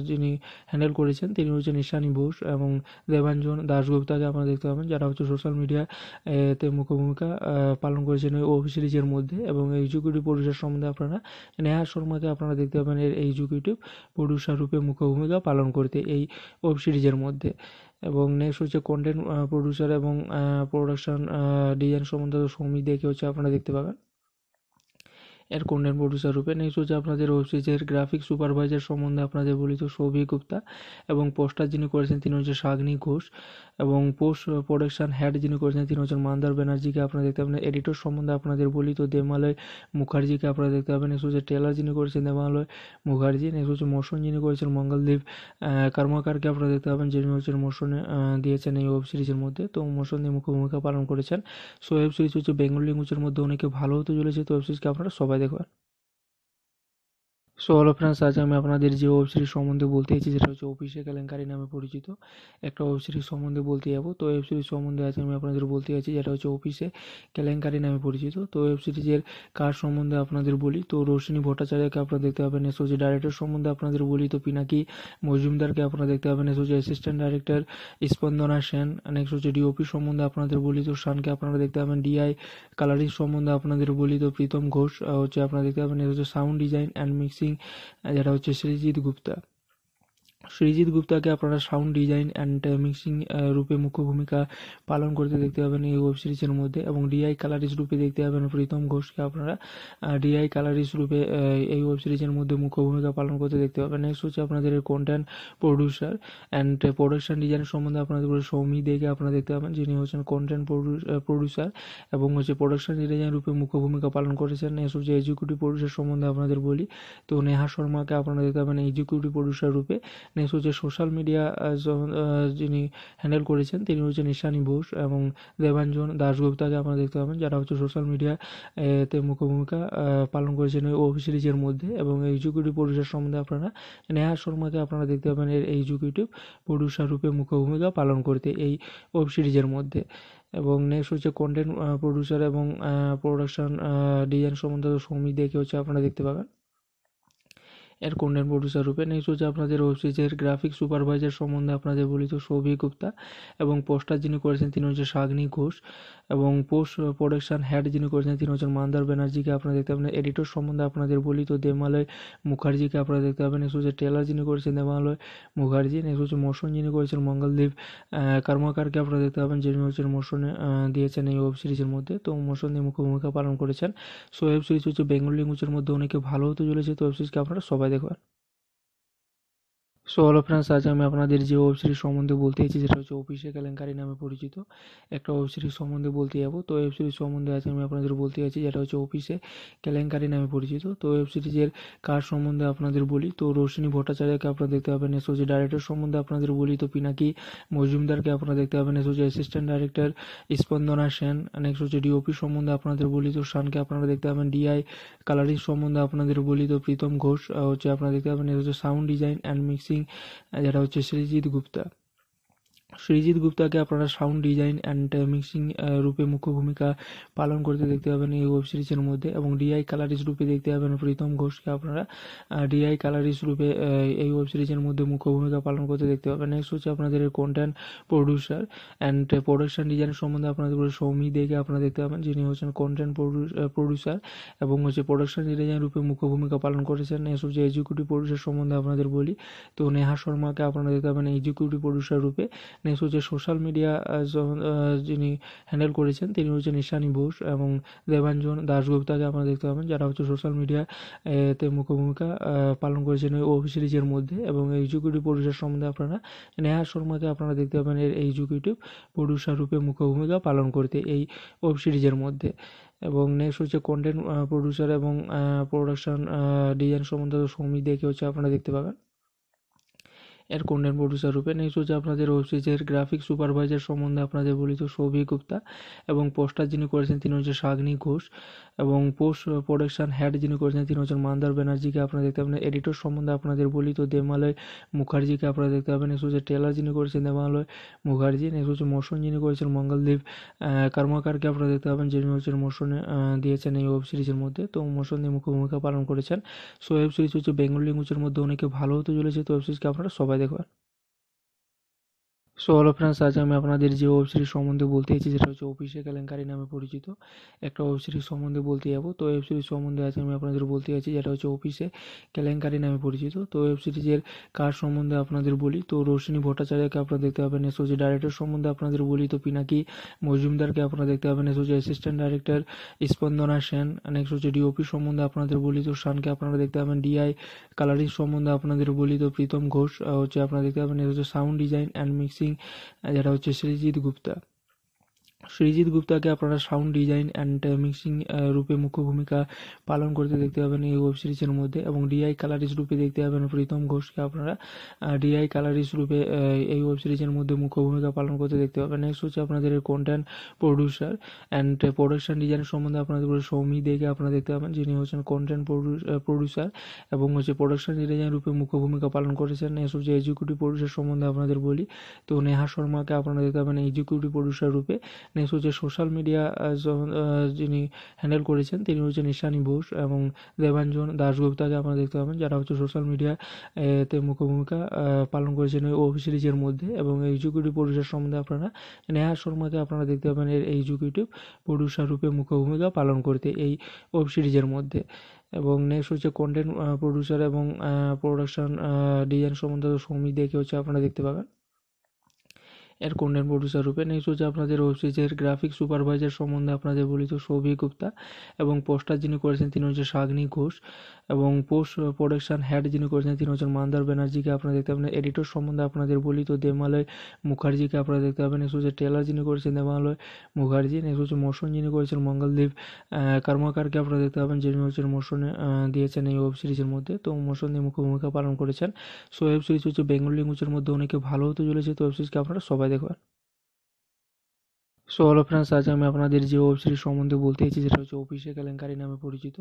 যিনি হ্যান্ডেল করেছেন তিনি হচ্ছে নিশানি বোস এবং দেবাঞ্জন দাশগুপ্তাকে আপনারা দেখতে পাবেন যারা হচ্ছে সোশ্যাল মিডিয়া তে মুখ্য ভূমিকা পালন করেছেন ওই ওয়েব সিরিজের মধ্যে এবং এক্সিকিউটিভ প্রডিউসার সম্বন্ধে আপনারা নেহা শর্মাকে আপনারা দেখতে পাবেন এর এক্সিকিউটিভ প্রডিউসার রূপে মুখ্য ভূমিকা পালন করতে এই ওয়েব সিরিজের মধ্যে এবং নেক্সট হচ্ছে কন্টেন্ট প্রডিউসার এবং প্রোডাকশান ডিজাইন সম্বন্ধে সৌমিক দেখে হচ্ছে আপনারা দেখতে পাবেন এর কন্টেন্ট প্রডিউসার রূপে নেক্সট হচ্ছে আপনাদের ওয়েব সিরিজের গ্রাফিক সুপারভাইজার সম্বন্ধে আপনাদের বলি তো সৌভিক গুপ্তা এবং পোস্টার যিনি করেছেন তিনি হচ্ছে শাগ্নি ঘোষ এবং পোস্ট প্রোডাকশন হেড যিনি করেছেন তিনি হচ্ছেন মান্দার ব্যানার্জিকে আপনারা দেখতে পাবেন এডিটর সম্বন্ধে আপনাদের বলি তো দেমালয় মুখার্জিকে আপনারা দেখতে পাবেন নেক্সট হচ্ছে টেলার যিনি করেছেন দেমালয় মুখার্জি নেক্সট হচ্ছে মোশন যিনি করেছেন মঙ্গলদ্বীপ কর্মাকারকে আপনারা দেখতে পাবেন যিনি হচ্ছেন মোশনে দিয়েছেন এই ওয়েব সিরিজের মধ্যে তো মোশন দিয়ে মুখ্য ভূমিকা পালন করেছেন সো ওয়েব সিরিজ হচ্ছে বেঙ্গল ল্যাঙ্গুয়েজের মধ্যে অনেকে ভালো হতে চলেছে তো ওয়েব সিরিজকে আপনারা সবাই de সো হ্যালো ফ্রেন্ডস আজ আমি আপনাদের যে ওয়েব সিরিজ সম্বন্ধে বলতে চাইছি যেটা হচ্ছে অফিসে কেলেঙ্কারি নামে পরিচিত একটা ওয়েব সিরিজ সম্বন্ধে বলতে যাবো তো ওয়েব সিরিজ সম্বন্ধে আজ আমি আপনাদের বলতে চাইছি যেটা হচ্ছে অফিসে কেলেঙ্কারি নামে পরিচিত তো ওয়েব সিরিজের কার সম্বন্ধে আপনাদের বলি তো রোশনী ভট্টাচার্যকে আপনারা দেখতে পাবেন এস হচ্ছে ডাইরেক্টর সম্বন্ধে আপনাদের বলি তো পিনাকি মজুমদারকে আপনারা দেখতে পাবেন এস হচ্ছে assistant director Spandana Sen next হচ্ছে ডিওপি সম্বন্ধে আপনাদের বলি তো শানকে আপনারা দেখতে পাবেন ডিআই কালারিং সম্বন্ধে আপনাদের বলি তো প্রীতম ঘোষ হচ্ছে আপনারা দেখতে পাবেন এস হচ্ছে sound design and mixing ajaraa hojjechi jiru gupta. Srijit গুপ্তাকে আপনারা সাউন্ড ডিজাইন অ্যান্ড মিক্সিং রূপে মুখ্য ভূমিকা পালন করতে দেখতে পাবেন এই ওয়েব সিরিজের মধ্যে এবং ডিআই কালারিস্ট রূপে দেখতে পাবেন প্রীতম ঘোষকে আপনারা ডিআই কালারিস্ট রূপে এই ওয়েব সিরিজের মধ্যে মুখ্য ভূমিকা পালন করতে দেখতে পাবেন নেক্সট হচ্ছে আপনাদের content producer and production design সম্বন্ধে আপনাদের সৌমি দেখে আপনারা দেখতে পাবেন যিনি হচ্ছেন কন্টেন্ট প্রডিউসার এবং হচ্ছে প্রোডাকশন ডিজাইন রূপে মুখ্য ভূমিকা পালন করেছেন নেক্সট হচ্ছে এক্সিকিউটিভ প্রডিউসার সম্বন্ধে আপনাদের বলি তো নেহা শর্মাকে আপনারা দেখতে পাবেন এক্সিকিউটিভ প্রডিউসার রূপে নেক্সট হচ্ছে সোশ্যাল মিডিয়া যিনি হ্যান্ডেল করেছেন তিনি হচ্ছেন ঈশানি বোস এবং দেবাঞ্জন দাশগুপ্তাকে আপনারা দেখতে পাবেন যারা হচ্ছে সোশ্যাল মিডিয়া তে মুখ্য ভূমিকা পালন করেছেন ওই ওয়েব সিরিজের মধ্যে এবং এক্সিকিউটিভ প্রডিউসার সম্বন্ধে আপনারা নেহা শর্মাকে আপনারা দেখতে পাবেন এর এক্সিকিউটিভ প্রডিউসার রূপে মুখ্য ভূমিকা পালন করতে এই ওয়েব সিরিজের মধ্যে এবং নেক্সট হচ্ছে কন্টেন্ট প্রডিউসার এবং প্রোডাকশান ডিজাইন সম্বন্ধে সৌমিক দেখে হচ্ছে আপনারা দেখতে পাবেন এর কন্টেন্ট প্রডিউসার রূপে নেক্সট হচ্ছে আপনাদের সিরিজের গ্রাফিক সুপারভাইজার সম্বন্ধে আপনাদের তো সৌভিক গুপ্তা এবং পোস্টার যিনি করেছেন তিনি হচ্ছে শাগ্নি ঘোষ এবং পোস্ট প্রোডাকশান হ্যাড যিনি করেছেন তিনি হচ্ছেন মান্দার ব্যানার্জিকে আপনারা দেখতে পাবেন এডিটর সম্বন্ধে আপনাদের বলি তো দেমালয় মুখার্জিকে আপনারা দেখতে পাবেন নেক্সট হচ্ছে টেলার যিনি করেছেন দেমালয় মুখার্জি নেক্সট হচ্ছে মোশন যিনি করেছেন মঙ্গলদ্বীপ কর্মাকারকে আপনারা দেখতে পাবেন যিনি হচ্ছেন মোশনে দিয়েছেন এই ওয়েব সিরিজের মধ্যে তো মোশন দিয়ে মুখ্য ভূমিকা পালন করেছেন সো ওয়েব সিরিজ হচ্ছে বেঙ্গল ল্যাঙ্গুয়েজের মধ্যে অনেকে ভালো হতে চলেছে তো ওয়েব সিরিজকে আপনারা সবাই de সো হ্যালো ফ্রেন্ডস আজ আমি আপনাদের যে ওয়েব সিরিজ সম্বন্ধে বলতে চাইছি সেটা হচ্ছে অফিসে কেলেঙ্কারি নামে পরিচিত একটা ওয়েব সিরিজ সম্বন্ধে বলতে যাবো তো ওয়েব সিরিজ সম্বন্ধে আজ আমি আপনাদের বলতে চাইছি যেটা হচ্ছে অফিসে কেলেঙ্কারি নামে পরিচিত তো ওয়েব সিরিজের কার সম্বন্ধে আপনাদের বলি তো রোশনী ভট্টাচার্যকে আপনারা দেখতে পাবেন এস হচ্ছে ডাইরেক্টর সম্বন্ধে আপনাদের বলি তো পিনাকি মজুমদারকে আপনারা দেখতে পাবেন এস হচ্ছে assistant director Spandana Sen next হচ্ছে ডিওপি সম্বন্ধে আপনাদের বলি তো শানকে আপনারা দেখতে পাবেন ডিআই কালারিং সম্বন্ধে আপনাদের বলি তো প্রীতম ঘোষ হচ্ছে আপনারা দেখতে পাবেন এস হচ্ছে sound design and mixing saba tabbii iddoo jennaan akka Srijit গুপ্তাকে আপনারা সাউন্ড ডিজাইন অ্যান্ড মিক্সিং রূপে মুখ্য ভূমিকা পালন করতে দেখতে পাবেন এই ওয়েব সিরিজের মধ্যে এবং ডিআই কালারিস রূপে দেখতে পাবেন প্রীতম ঘোষকে আপনারা ডিআই কালারিস রূপে এই ওয়েব সিরিজের মধ্যে মুখ্য ভূমিকা পালন করতে দেখতে পাবেন নেক্সট হচ্ছে আপনাদের content producer and production design সম্বন্ধে আপনাদের সৌমি দেখে আপনারা দেখতে পাবেন যিনি হচ্ছেন কন্টেন্ট প্রডিউসার এবং হচ্ছে প্রোডাকশান ডিজাইন রূপে মুখ্য ভূমিকা পালন করেছেন নেক্সট হচ্ছে এক্সিকিউটিভ প্রডিউসার সম্বন্ধে আপনাদের বলি তো নেহা শর্মাকে আপনারা দেখতে পাবেন এক্সিকিউটিভ প্রডিউসার রূপে নেক্সট হচ্ছে সোশ্যাল মিডিয়া যিনি হ্যান্ডেল করেছেন তিনি হচ্ছে নিশানি বোস এবং দেবাঞ্জন দাশগুপ্তাকে আপনারা দেখতে পাবেন যারা হচ্ছে সোশ্যাল মিডিয়াতে মুখ্য ভূমিকা পালন করেছেন ওয়েব সিরিজের মধ্যে এবং এক্সিকিউটিভ প্রডিউসার সম্বন্ধে আপনারা নেহা শর্মাকে আপনারা দেখতে পাবেন এর এক্সিকিউটিভ প্রডিউসার রূপে মুখ্য ভূমিকা পালন করতে এই ওয়েব সিরিজের মধ্যে এবং নেক্সট হচ্ছে কন্টেন্ট প্রডিউসার এবং প্রোডাকশান ডিজাইন সম্বন্ধে সৌমিক দেখে হচ্ছে আপনারা দেখতে পাবেন এর কন্টেন্ট প্রডিউসার রূপে নেক্সট হচ্ছে আপনাদের ওয়েব সিরিজের গ্রাফিক সুপারভাইজার সম্বন্ধে আপনাদের বলি তো সৌভিক গুপ্তা এবং পোস্টার যিনি করেছেন তিনি হচ্ছে শাগ্নি ঘোষ এবং পোস্ট প্রোডাকশান হ্যাড যিনি করেছেন তিনি হচ্ছেন মান্দার ব্যানার্জিকে আপনারা দেখতে পাবেন এডিটর সম্বন্ধে আপনাদের বলি তো দেমালয় মুখার্জিকে আপনারা দেখতে পাবেন নেক্সট হচ্ছে টেলার যিনি করেছেন দেমালয় মুখার্জি নেক্সট হচ্ছে মোশন যিনি করেছেন মঙ্গলদ্বীপ কর্মাকারকে আপনারা দেখতে পাবেন যিনি হচ্ছেন মোশনে দিয়েছেন এই ওয়েব সিরিজের মধ্যে তো মোশন দিয়ে মুখ্য ভূমিকা পালন করেছেন সো ওয়েব সিরিজ হচ্ছে বেঙ্গল ল্যাঙ্গুয়েজের মধ্যে অনেকে ভালো হতে চলেছে তো ওয়েব সিরিজকে আপনারা সবাই देखो সো হলো ফ্রেন্ডস আজ আমি আপনাদের যে ওয়েব সিরিজ সম্বন্ধে বলতে চাইছি যেটা হচ্ছে অফিসে কেলেঙ্কারি নামে পরিচিত একটা ওয়েব সিরিজ সম্বন্ধে বলতে যাবো তো ওয়েব সিরিজ সম্বন্ধে আজ আমি আপনাদের বলতে চাইছি যেটা হচ্ছে অফিসে কেলেঙ্কারি নামে পরিচিত তো ওয়েব সিরিজের কার সম্বন্ধে আপনাদের বলি তো রোশনী ভট্টাচার্যকে আপনারা দেখতে পাবেন এস হচ্ছে ডাইরেক্টর সম্বন্ধে আপনাদের বলি তো পিনাকি মজুমদারকে আপনারা দেখতে পাবেন এস হচ্ছে assistant director Spandana Sen next হচ্ছে ডিওপি সম্বন্ধে আপনাদের বলি তো শানকে আপনারা দেখতে পাবেন ডিআই কালারিং সম্বন্ধে আপনাদের বলি তো প্রীতম ঘোষ হচ্ছে আপনারা দেখতে পাবেন এস হচ্ছে সাউন্ড ডিজাইন অ্যান্ড মিক্সিং যারা হচ্ছে সৃজিৎ গুপ্তা সৃজিত গুপ্তাকে আপনারা সাউন্ড ডিজাইন অ্যান্ড মিক্সিং রূপে মুখ্য ভূমিকা পালন করতে দেখতে পাবেন এই ওয়েব সিরিজের মধ্যে এবং ডিআই কালারিস রূপে দেখতে পাবেন প্রীতম ঘোষকে আপনারা ডিআই uh, কালারিস রূপে uh, এই ওয়েব সিরিজের মধ্যে মুখ্য ভূমিকা পালন করতে দেখতে পাবেন নেক্সট হচ্ছে আপনাদের content producer and production design সম্বন্ধে আপনাদের সৌমি দেখে আপনারা দেখতে পাবেন যিনি হচ্ছেন কন্টেন্ট প্রডিউসার uh, এবং হচ্ছে প্রোডাকশান ডিজাইন রূপে মুখ্য ভূমিকা পালন করেছেন নেক্সট হচ্ছে এক্সিকিউটিভ প্রডিউসার সম্বন্ধে আপনাদের বলি তো নেহা শর্মাকে আপনারা দেখতে পাবেন এক্সিকিউটিভ প্রডিউসার রূপে নেক্সট হচ্ছে সোশ্যাল মিডিয়া যিনি হ্যান্ডেল করেছেন তিনি হচ্ছে নিশানি বোস এবং দেবাঞ্জন দাশগুপ্তাকে আপনারা দেখতে পাবেন যারা হচ্ছে সোশ্যাল মিডিয়া তে মুখ্য ভূমিকা পালন করেছেন ওই ওয়েব সিরিজের মধ্যে এবং এক্সিকিউটিভ প্রডিউসার সম্বন্ধে আপনারা নেহা শর্মাকে আপনারা দেখতে পাবেন এর এক্সিকিউটিভ প্রডিউসার রূপে মুখ্য ভূমিকা পালন করতে এই ওয়েব সিরিজের মধ্যে এবং নেক্সট হচ্ছে কন্টেন্ট প্রডিউসার এবং প্রোডাকশান ডিজাইন সম্বন্ধে সৌমিক দেখে হচ্ছে আপনারা দেখতে পাবেন এর কন্টেন্ট প্রডিউসার রূপে নেক্সট হচ্ছে আপনাদের সিরিজের গ্রাফিক সুপারভাইজার সম্বন্ধে আপনাদের বলি তো সৌভিক গুপ্তা এবং পোস্টার যিনি করেছেন তিনি হচ্ছে শাগ্নি ঘোষ এবং পোস্ট প্রোডাকশন হ্যাড যিনি করেছেন তিনি হচ্ছেন মান্দার ব্যানার্জিকে আপনারা দেখতে পাবেন এডিটর সম্বন্ধে আপনাদের বলি তো দেমালয় মুখার্জিকে আপনারা দেখতে পাবেন নেক্সট হচ্ছে টেলার যিনি করেছেন দেমালয় মুখার্জি নেক্সট হচ্ছে মোশন যিনি করেছেন মঙ্গলদ্বীপ কর্মাকারকে আপনারা দেখতে পাবেন যিনি হচ্ছেন মোশনে দিয়েছেন এই ওয়েব সিরিজের মধ্যে তো মোশন দিয়ে মুখ্য ভূমিকা পালন করেছেন সো ওয়েব সিরিজ হচ্ছে বেঙ্গল ল্যাঙ্গুয়েজের মধ্যে অনেকে ভালো হতে চলেছে তো ওয়েব সিরিজকে আপনারা সবাই دیکھو یار সো হ্যালো ফ্রেন্ডস আজ আমি আপনাদের যে ওয়েব সিরিজ সম্বন্ধে বলতে চাইছি সেটা হচ্ছে অফিসে কেলেঙ্কারি নামে পরিচিত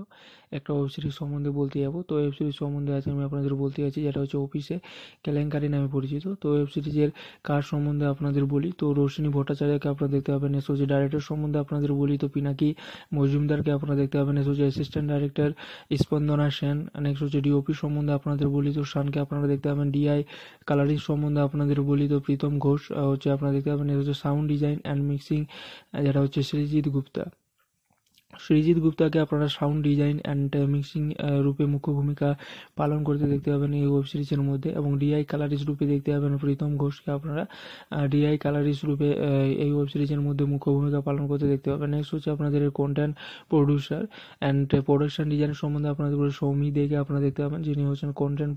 একটা ওয়েব সিরিজ সম্বন্ধে বলতে যাবো তো ওয়েব সিরিজ সম্বন্ধে আজ আমি আপনাদের বলতে চাইছি যেটা হচ্ছে অফিসে কেলেঙ্কারি নামে পরিচিত তো ওয়েব সিরিজের কার সম্বন্ধে আপনাদের বলি তো রোশিনী ভট্টাচার্যকে আপনারা দেখতে পাবেন এস হচ্ছে ডাইরেক্টর সম্বন্ধে আপনাদের বলি তো পিনাকি মজুমদারকে আপনারা দেখতে পাবেন এস হচ্ছে assistant director Spandana Sen next হচ্ছে ডিওপি সম্বন্ধে আপনাদের বলি তো শানকে আপনারা দেখতে পাবেন ডিআই কালারিং সম্বন্ধে আপনাদের বলি তো প্রীতম ঘোষ হচ্ছে আপনারা দেখতে পাবেন এস হচ্ছে সাউন্ড ডিজাইন অ্যান্ড মিক্সিং যারা হচ্ছে সৃজিৎ গুপ্তা শ্রীজিৎ গুপ্তাকে আপনারা সাউন্ড ডিজাইন অ্যান্ড মিক্সিং রূপে মুখ্য ভূমিকা পালন করতে দেখতে পাবেন এই ওয়েব সিরিজের মধ্যে এবং ডিআই কালারিস্ট রূপে দেখতে পাবেন প্রীতম ঘোষকে আপনারা ডিআই uh, কালারিস্ট রূপে uh, এই ওয়েব সিরিজের মধ্যে মুখ্য ভূমিকা পালন করতে দেখতে পাবেন নেক্সট হচ্ছে আপনাদের content producer and production design সম্বন্ধে আপনাদের সৌমি দেখে আপনারা দেখতে পাবেন যিনি হচ্ছেন কন্টেন্ট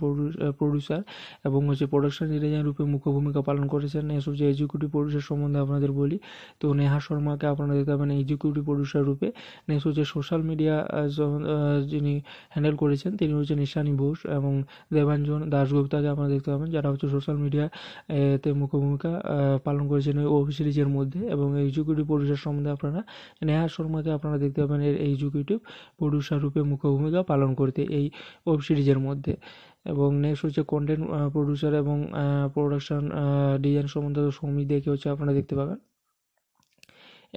প্রডিউসার uh, এবং হচ্ছে প্রোডাকশন ডিজাইন রূপে মুখ্য ভূমিকা পালন করেছেন নেক্সট হচ্ছে এক্সিকিউটিভ প্রডিউসার সম্বন্ধে আপনাদের বলি তো নেহা শর্মাকে আপনারা দেখতে পাবেন এক্সিকিউটিভ প্রডিউসার রূপে নেক্সট হচ্ছে সোশ্যাল মিডিয়া যিনি হ্যান্ডেল করেছেন তিনি হচ্ছেন ঈশানি বোস এবং দেবাঞ্জন দাশগুপ্তাকে আপনারা দেখতে পাবেন যারা হচ্ছে সোশ্যাল মিডিয়া তে মুখ্য ভূমিকা পালন করেছেন ওই ওয়েব সিরিজের মধ্যে এবং এক্সিকিউটিভ প্রডিউসার সম্বন্ধে আপনারা নেহা শর্মাকে আপনারা দেখতে পাবেন এর এক্সিকিউটিভ প্রডিউসার রূপে মুখ্য ভূমিকা পালন করতে এই ওয়েব সিরিজের মধ্যে এবং নেক্সট হচ্ছে কন্টেন্ট প্রডিউসার এবং প্রোডাকশান ডিজাইন সম্বন্ধে সৌমিক দেখে হচ্ছে আপনারা দেখতে পাবেন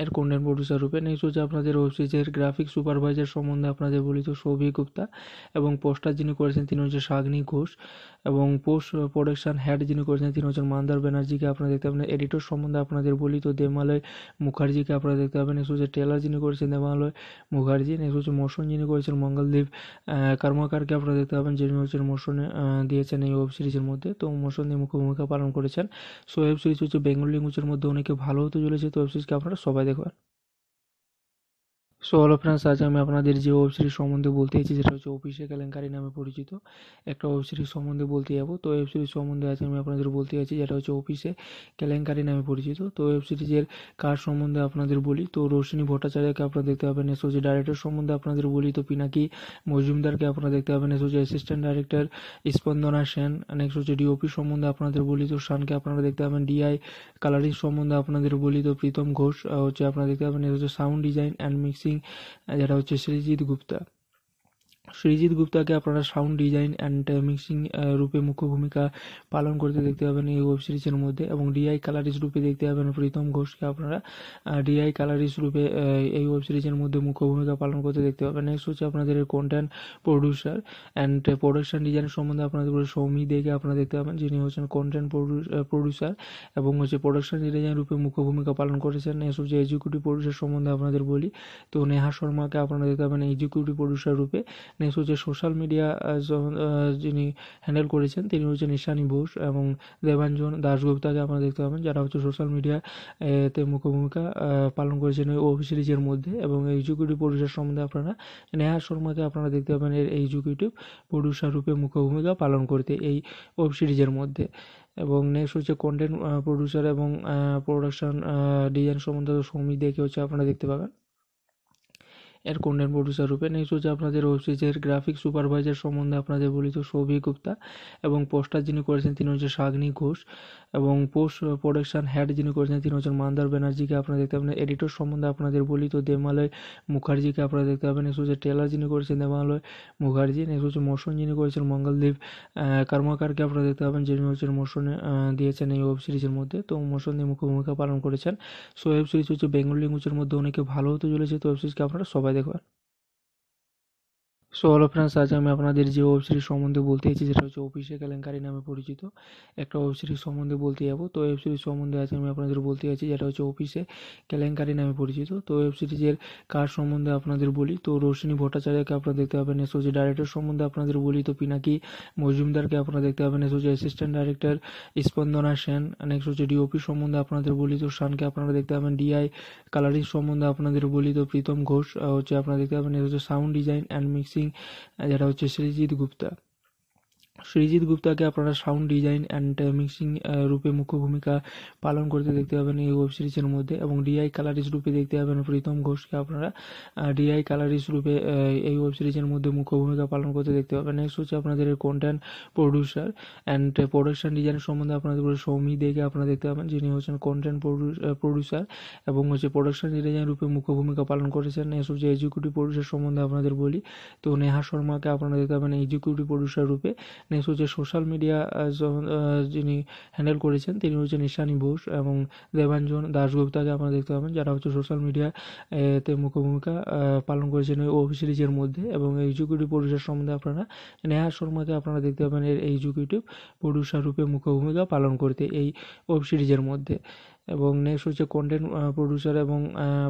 এর কন্টেন্ট প্রডিউসার রূপে নেক্সট হচ্ছে আপনাদের সিরিজের গ্রাফিক সুপারভাইজার সম্বন্ধে আপনাদের বলি তো সৌভিক গুপ্তা এবং পোস্টার যিনি করেছেন তিনি হচ্ছে শাগ্নি ঘোষ এবং পোস্ট প্রোডাকশান হ্যাড যিনি করেছেন তিনি হচ্ছেন মান্দার ব্যানার্জিকে আপনারা দেখতে পাবেন এডিটর সম্বন্ধে আপনাদের বলি তো দেমালয় মুখার্জিকে আপনারা দেখতে পাবেন নেক্সট হচ্ছে টেলার যিনি করেছেন দেমালয় মুখার্জি নেক্সট হচ্ছে মোশন যিনি করেছেন মঙ্গলদ্বীপ কর্মাকারকে আপনারা দেখতে পাবেন যিনি হচ্ছেন মোশনে দিয়েছেন এই ওয়েব সিরিজের মধ্যে তো মোশন দিয়ে মুখ্য ভূমিকা পালন করেছেন সো ওয়েব সিরিজ হচ্ছে বেঙ্গল ল্যাঙ্গুয়েজের মধ্যে অনেকে ভালো হতে চলেছে তো ওয়েব সিরিজকে আপনারা সবাই دیکھو সো হ্যালো ফ্রেন্ডস আজ আমি আপনাদের যে ওয়েব সিরিজ সম্বন্ধে বলতে চাইছি সেটা হচ্ছে অফিসে কেলেঙ্কারি নামে পরিচিত একটা ওয়েব সিরিজ সম্বন্ধে বলতে যাবো তো ওয়েব সিরিজ সম্বন্ধে আজ আমি আপনাদের বলতে চাইছি যেটা হচ্ছে অফিসে কেলেঙ্কারি নামে পরিচিত তো ওয়েব সিরিজের কার সম্বন্ধে আপনাদের বলি তো রোশনী ভট্টাচার্যকে আপনারা দেখতে পাবেন এস হচ্ছে ডাইরেক্টর সম্বন্ধে আপনাদের বলি তো পিনাকি মজুমদারকে আপনারা দেখতে পাবেন এস হচ্ছে assistant director Spandana Sen next হচ্ছে ডিওপি সম্বন্ধে আপনাদের বলি তো শানকে আপনারা দেখতে পাবেন ডিআই কালারিং সম্বন্ধে আপনাদের বলি তো প্রীতম ঘোষ হচ্ছে আপনারা দেখতে পাবেন এস হচ্ছে sound design and mixing saba tabbii irratti kan Srijit গুপ্তাকে আপনারা সাউন্ড ডিজাইন অ্যান্ড মিক্সিং রূপে মুখ্য ভূমিকা পালন করতে দেখতে পাবেন এই ওয়েব সিরিজের মধ্যে এবং ডিআই কালারিস রূপে দেখতে পাবেন প্রীতম ঘোষকে আপনারা ডিআই কালারিস রূপে এই ওয়েব সিরিজের মধ্যে মুখ্য ভূমিকা পালন করতে দেখতে পাবেন নেক্সট হচ্ছে আপনাদের content producer and production design সম্বন্ধে আপনাদের সৌমি দেখে আপনারা দেখতে পাবেন যিনি হচ্ছেন কন্টেন্ট প্রডিউসার এবং হচ্ছে প্রোডাকশান ডিজাইন রূপে মুখ্য ভূমিকা পালন করেছেন নেক্সট হচ্ছে এক্সিকিউটিভ প্রডিউসার সম্বন্ধে আপনাদের বলি তো নেহা শর্মাকে আপনারা দেখতে পাবেন এক্সিকিউটিভ প্রডিউসার রূপে নেক্সট হচ্ছে সোশ্যাল মিডিয়া যিনি হ্যান্ডেল করেছেন তিনি হচ্ছে নিশানি বোস এবং দেবাঞ্জন দাশগুপ্তাকে আপনারা দেখতে পাবেন যারা হচ্ছে সোশ্যাল মিডিয়া তে মুখ্য ভূমিকা পালন করেছেন ওই ওয়েব সিরিজের মধ্যে এবং এক্সিকিউটিভ প্রডিউসার সম্বন্ধে আপনারা নেহা শর্মাকে আপনারা দেখতে পাবেন এর এক্সিকিউটিভ প্রডিউসার রূপে মুখ্য ভূমিকা পালন করতে এই ওয়েব সিরিজের মধ্যে এবং নেক্সট হচ্ছে কন্টেন্ট প্রডিউসার এবং প্রোডাকশান ডিজাইন সম্বন্ধে সৌমিক দেখে হচ্ছে আপনারা দেখতে পাবেন এর কন্টেন্ট প্রডিউসার রূপে নেক্সট হচ্ছে আপনাদের সিরিজের গ্রাফিক সুপারভাইজার সম্বন্ধে আপনাদের বলি তো সৌভিক গুপ্তা এবং পোস্টার যিনি করেছেন তিনি হচ্ছে শাগ্নি ঘোষ এবং পোস্ট প্রোডাকশান হ্যাড যিনি করেছেন তিনি হচ্ছেন মান্দার ব্যানার্জিকে আপনারা দেখতে পাবেন এডিটর সম্বন্ধে আপনাদের বলি তো দেমালয় মুখার্জিকে আপনারা দেখতে পাবেন নেক্সট হচ্ছে টেলার যিনি করেছেন দেমালয় মুখার্জি নেক্সট হচ্ছে মোশন যিনি করেছেন মঙ্গলদীপ কর্মাকারকে আপনারা দেখতে পাবেন যিনি হচ্ছেন মোশনে দিয়েছেন এই ওয়েব সিরিজের মধ্যে তো মোশন দিয়ে মুখ্য ভূমিকা পালন করেছেন সো ওয়েব সিরিজ হচ্ছে বেঙ্গল ল্যাঙ্গুয়েজের মধ্যে অনেকে ভালো হতে চলেছে তো ওয়েব সিরিজকে আপনারা সবাই देखो সো হলো ফ্রেন্ডস আজ আমি আপনাদের যে ওয়েব সিরিজ সম্বন্ধে বলতে চাইছি সেটা হচ্ছে অফিসে কেলেঙ্কারি নামে পরিচিত একটা ওয়েব সিরিজ সম্বন্ধে বলতে যাবো তো ওয়েব সিরিজ সম্বন্ধে আজ আমি আপনাদের বলতে চাইছি যেটা হচ্ছে অফিসে কেলেঙ্কারি নামে পরিচিত তো ওয়েব সিরিজের কার সম্বন্ধে আপনাদের বলি তো রোশনী ভট্টাচার্যকে আপনারা দেখতে পাবেন এস হচ্ছে ডাইরেক্টর সম্বন্ধে আপনাদের বলি তো পিনাকি মজুমদারকে আপনারা দেখতে পাবেন এস হচ্ছে assistant director Spandana Sen next হচ্ছে ডিওপি সম্বন্ধে আপনাদের বলি তো শানকে আপনারা দেখতে পাবেন ডিআই কালারিং সম্বন্ধে আপনাদের বলি তো প্রীতম ঘোষ হচ্ছে আপনারা দেখতে পাবেন এস হচ্ছে sound design and mixing Singh যারা হচ্ছে সৃজিৎ গুপ্তা শ্রীজিৎ গুপ্তাকে আপনারা সাউন্ড ডিজাইন অ্যান্ড মিক্সিং রূপে মুখ্য ভূমিকা পালন করতে দেখতে পাবেন এই ওয়েব সিরিজের মধ্যে এবং ডিআই কালারিস রূপে দেখতে পাবেন প্রীতম ঘোষকে আপনারা ডিআই uh, কালারিস রূপে uh, এই ওয়েব সিরিজের মধ্যে মুখ্য ভূমিকা পালন করতে দেখতে পাবেন নেক্সট হচ্ছে আপনাদের content producer and production design সম্বন্ধে আপনাদের সৌমি দেখে আপনারা দেখতে পাবেন যিনি হচ্ছেন কন্টেন্ট প্রডিউসার uh, এবং হচ্ছে প্রোডাকশান ডিজাইন রূপে মুখ্য ভূমিকা পালন করেছেন নেক্সট হচ্ছে এক্সিকিউটিভ প্রডিউসার সম্বন্ধে আপনাদের বলি তো নেহা শর্মাকে আপনারা দেখতে পাবেন এক্সিকিউটিভ প্রডিউসার রূপে নেক্সট হচ্ছে সোশ্যাল মিডিয়া যিনি হ্যান্ডেল করেছেন তিনি হচ্ছেন ঈশানী বোস এবং দেবাঞ্জন দাশগুপ্তাকে আপনারা দেখতে পাবেন যারা হচ্ছে সোশ্যাল মিডিয়া তে মুখ্য ভূমিকা পালন করেছেন ওই ওয়েব সিরিজের মধ্যে এবং এক্সিকিউটিভ প্রডিউসার সম্বন্ধে আপনারা নেহা শর্মাকে আপনারা দেখতে পাবেন এর এক্সিকিউটিভ প্রডিউসার রূপে মুখ্য ভূমিকা পালন করতে এই ওয়েব সিরিজের মধ্যে এবং নেক্সট হচ্ছে কন্টেন্ট প্রডিউসার এবং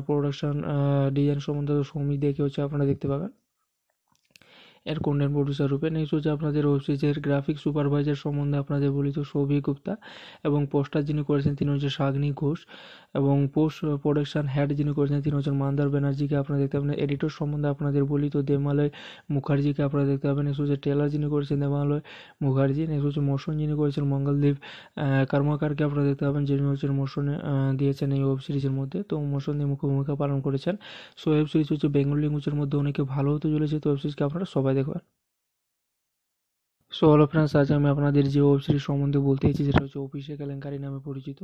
প্রোডাকশান ডিজাইন সম্বন্ধে সৌমিক দেখে হচ্ছে আপনারা দেখতে পাবেন এর কন্টেন্ট প্রডিউসার রূপে নেক্সট হচ্ছে আপনাদের সিরিজের গ্রাফিক সুপারভাইজার সম্বন্ধে আপনাদের বলি তো সৌভিক গুপ্তা এবং পোস্টার যিনি করেছেন তিনি হচ্ছে শাগ্নি ঘোষ এবং পোস্ট প্রোডাকশান হ্যাড যিনি করেছেন তিনি হচ্ছেন মান্দার ব্যানার্জিকে আপনারা দেখতে পাবেন এডিটর সম্বন্ধে আপনাদের বলি তো দেমালয় মুখার্জিকে আপনারা দেখতে পাবেন নেক্সট হচ্ছে টেলার যিনি করেছেন দেমালয় মুখার্জি নেক্সট হচ্ছে মোশন যিনি করেছেন মঙ্গলদ্বীপ কর্মাকারকে আপনারা দেখতে পাবেন যিনি হচ্ছেন মোশনে দিয়েছেন এই ওয়েব সিরিজের মধ্যে তো মোশন দিয়ে মুখ্য ভূমিকা পালন করেছেন সো ওয়েব সিরিজ হচ্ছে বেঙ্গল ল্যাঙ্গুয়েজের মধ্যে অনেকে ভালো হতে চলেছে তো ওয়েব সিরিজকে আপনারা সবাই de সো হ্যালো ফ্রেন্ডস আজ আমি আপনাদের যে ওয়েব সিরিজ সম্বন্ধে বলতে চাইছি সেটা হচ্ছে অফিসে কেলেঙ্কারি নামে পরিচিত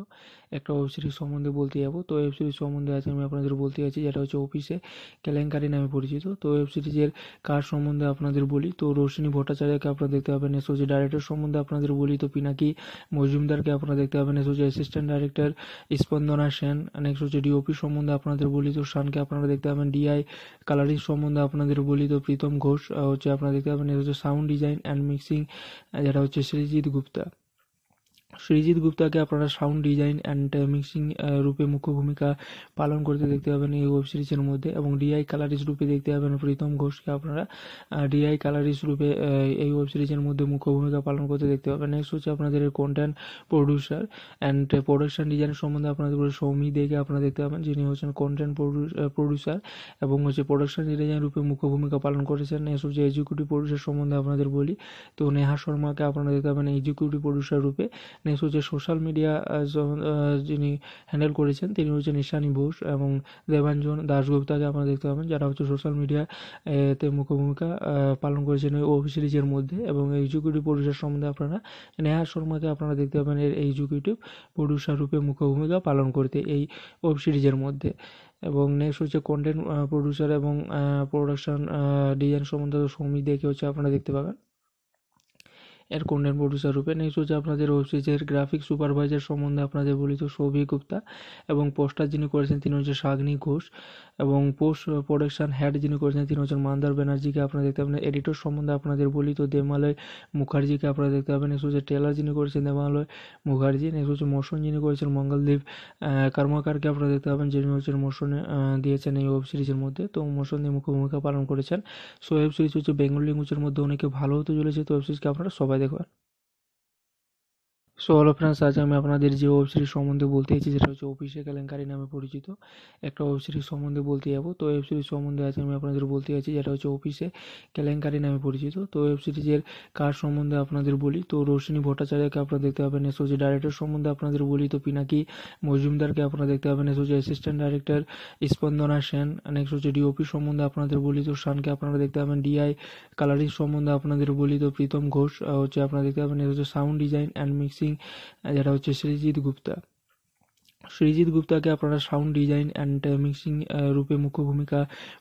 একটা ওয়েব সিরিজ সম্বন্ধে বলতে যাবো তো ওয়েব সিরিজ সম্বন্ধে আজ আমি আপনাদের বলতে চাইছি যেটা হচ্ছে অফিসে কেলেঙ্কারি নামে পরিচিত তো ওয়েব সিরিজের কার সম্বন্ধে আপনাদের বলি তো রোশনী ভট্টাচার্যকে আপনারা দেখতে পাবেন এসোসিয়েট ডাইরেক্টর সম্বন্ধে আপনাদের বলি তো পিনাকি মজুমদারকে আপনারা দেখতে পাবেন associate assistant director Spandana Sen next হচ্ছে ডিওপি সম্বন্ধে আপনাদের বলি তো শানকে আপনারা দেখতে পাবেন ডিআই কালারিং সম্বন্ধে আপনাদের বলি তো প্রীতম ঘোষ হচ্ছে আপনারা দেখতে পাবেন হচ্ছে sound design and mixing Singh যারা হচ্ছে সৃজিৎ গুপ্তা সৃজিত গুপ্তাকে আপনারা সাউন্ড ডিজাইন অ্যান্ড মিক্সিং রূপে মুখ্য ভূমিকা পালন করতে দেখতে পাবেন এই ওয়েব সিরিজের মধ্যে এবং ডিআই কালারিস রূপে দেখতে পাবেন প্রীতম ঘোষকে আপনারা ডিআই কালারিস রূপে এই ওয়েব সিরিজের মধ্যে মুখ্য ভূমিকা পালন করতে দেখতে পাবেন নেক্সট হচ্ছে আপনাদের content producer and production design সম্বন্ধে আপনাদের সৌমি দেখে আপনারা দেখতে পাবেন যিনি হচ্ছেন কন্টেন্ট প্রডিউসার এবং হচ্ছে প্রোডাকশান ডিজাইন রূপে মুখ্য ভূমিকা পালন করেছেন নেক্সট হচ্ছে এক্সিকিউটিভ প্রডিউসার সম্বন্ধে আপনাদের বলি তো নেহা শর্মাকে আপনারা দেখতে পাবেন এক্সিকিউটিভ প্রডিউসার রূপে নেক্সট হচ্ছে সোশ্যাল মিডিয়া যিনি হ্যান্ডেল করেছেন তিনি হচ্ছেন নিশানি বোস এবং দেবাঞ্জন দাশগুপ্তাকে আপনারা দেখতে পাবেন যারা হচ্ছে সোশ্যাল মিডিয়াতে মুখ্য ভূমিকা পালন করেছেন ওয়েব সিরিজের মধ্যে এবং এক্সিকিউটিভ প্রডিউসার সম্বন্ধে আপনারা নেহা শর্মাকে আপনারা দেখতে পাবেন এর এক্সিকিউটিভ প্রডিউসার রূপে মুখ্য ভূমিকা পালন করতে এই ওয়েব সিরিজের মধ্যে এবং নেক্সট হচ্ছে কন্টেন্ট প্রডিউসার এবং প্রোডাকশান ডিজাইন সম্বন্ধে সৌমিক দেখে হচ্ছে আপনারা দেখতে পাবেন এর কন্টেন্ট প্রডিউসার রূপে নেক্সট হচ্ছে আপনাদের ওয়েব সিরিজের গ্রাফিক সুপারভাইজার সম্বন্ধে আপনাদের বলি তো সৌভিক গুপ্তা এবং পোস্টার যিনি করেছেন তিনি হচ্ছে শাগ্নি ঘোষ এবং পোস্ট প্রোডাকশান হ্যাড যিনি করেছেন তিনি হচ্ছেন মান্দার ব্যানার্জিকে আপনারা দেখতে পাবেন এডিটর সম্বন্ধে আপনাদের বলি তো দেমালয় মুখার্জিকে আপনারা দেখতে পাবেন নেক্সট হচ্ছে টেলার যিনি করেছেন দেমালয় মুখার্জি নেক্সট হচ্ছে মোশন যিনি করেছেন মঙ্গলদ্বীপ কর্মকারকে আপনারা দেখতে পাবেন যিনি হচ্ছেন মোশনে দিয়েছেন এই ওয়েব সিরিজের মধ্যে তো মোশন দিয়ে মুখ্য ভূমিকা পালন করেছেন সো ওয়েব সিরিজ হচ্ছে বেঙ্গল ল্যাঙ্গুয়েজের মধ্যে অনেকে ভালো হতে চলেছে তো ওয়েব সিরিজকে আপনারা সবাই देखो यार সো হ্যালো ফ্রেন্ডস আজ আমি আপনাদের যে ওয়েব সিরিজ সম্বন্ধে বলতে চাইছি যেটা হচ্ছে অফিসে কেলেঙ্কারি নামে পরিচিত একটা ওয়েব সিরিজ সম্বন্ধে বলতে যাবো তো ওয়েব সিরিজ সম্বন্ধে আজ আমি আপনাদের বলতে চাইছি যেটা হচ্ছে অফিসে কেলেঙ্কারি নামে পরিচিত তো ওয়েব সিরিজের কার সম্বন্ধে আপনাদের বলি তো রোশনী ভট্টাচার্যকে আপনারা দেখতে পাবেন এস হচ্ছে ডাইরেক্টর সম্বন্ধে আপনাদের বলি তো পিনাকি মজুমদারকে আপনারা দেখতে পাবেন এস হচ্ছে assistant director Spandana Sen next হচ্ছে ডিওপি সম্বন্ধে আপনাদের বলি তো শানকে আপনারা দেখতে পাবেন ডিআই কালারিং সম্বন্ধে আপনাদের বলি তো প্রীতম ঘোষ হচ্ছে আপনারা দেখতে পাবেন এস হচ্ছে sound design and mixing yagala hojjechalee jiru gupta. Srijit গুপ্তাকে আপনারা সাউন্ড ডিজাইন অ্যান্ড মিক্সিং রূপে মুখ্য ভূমিকা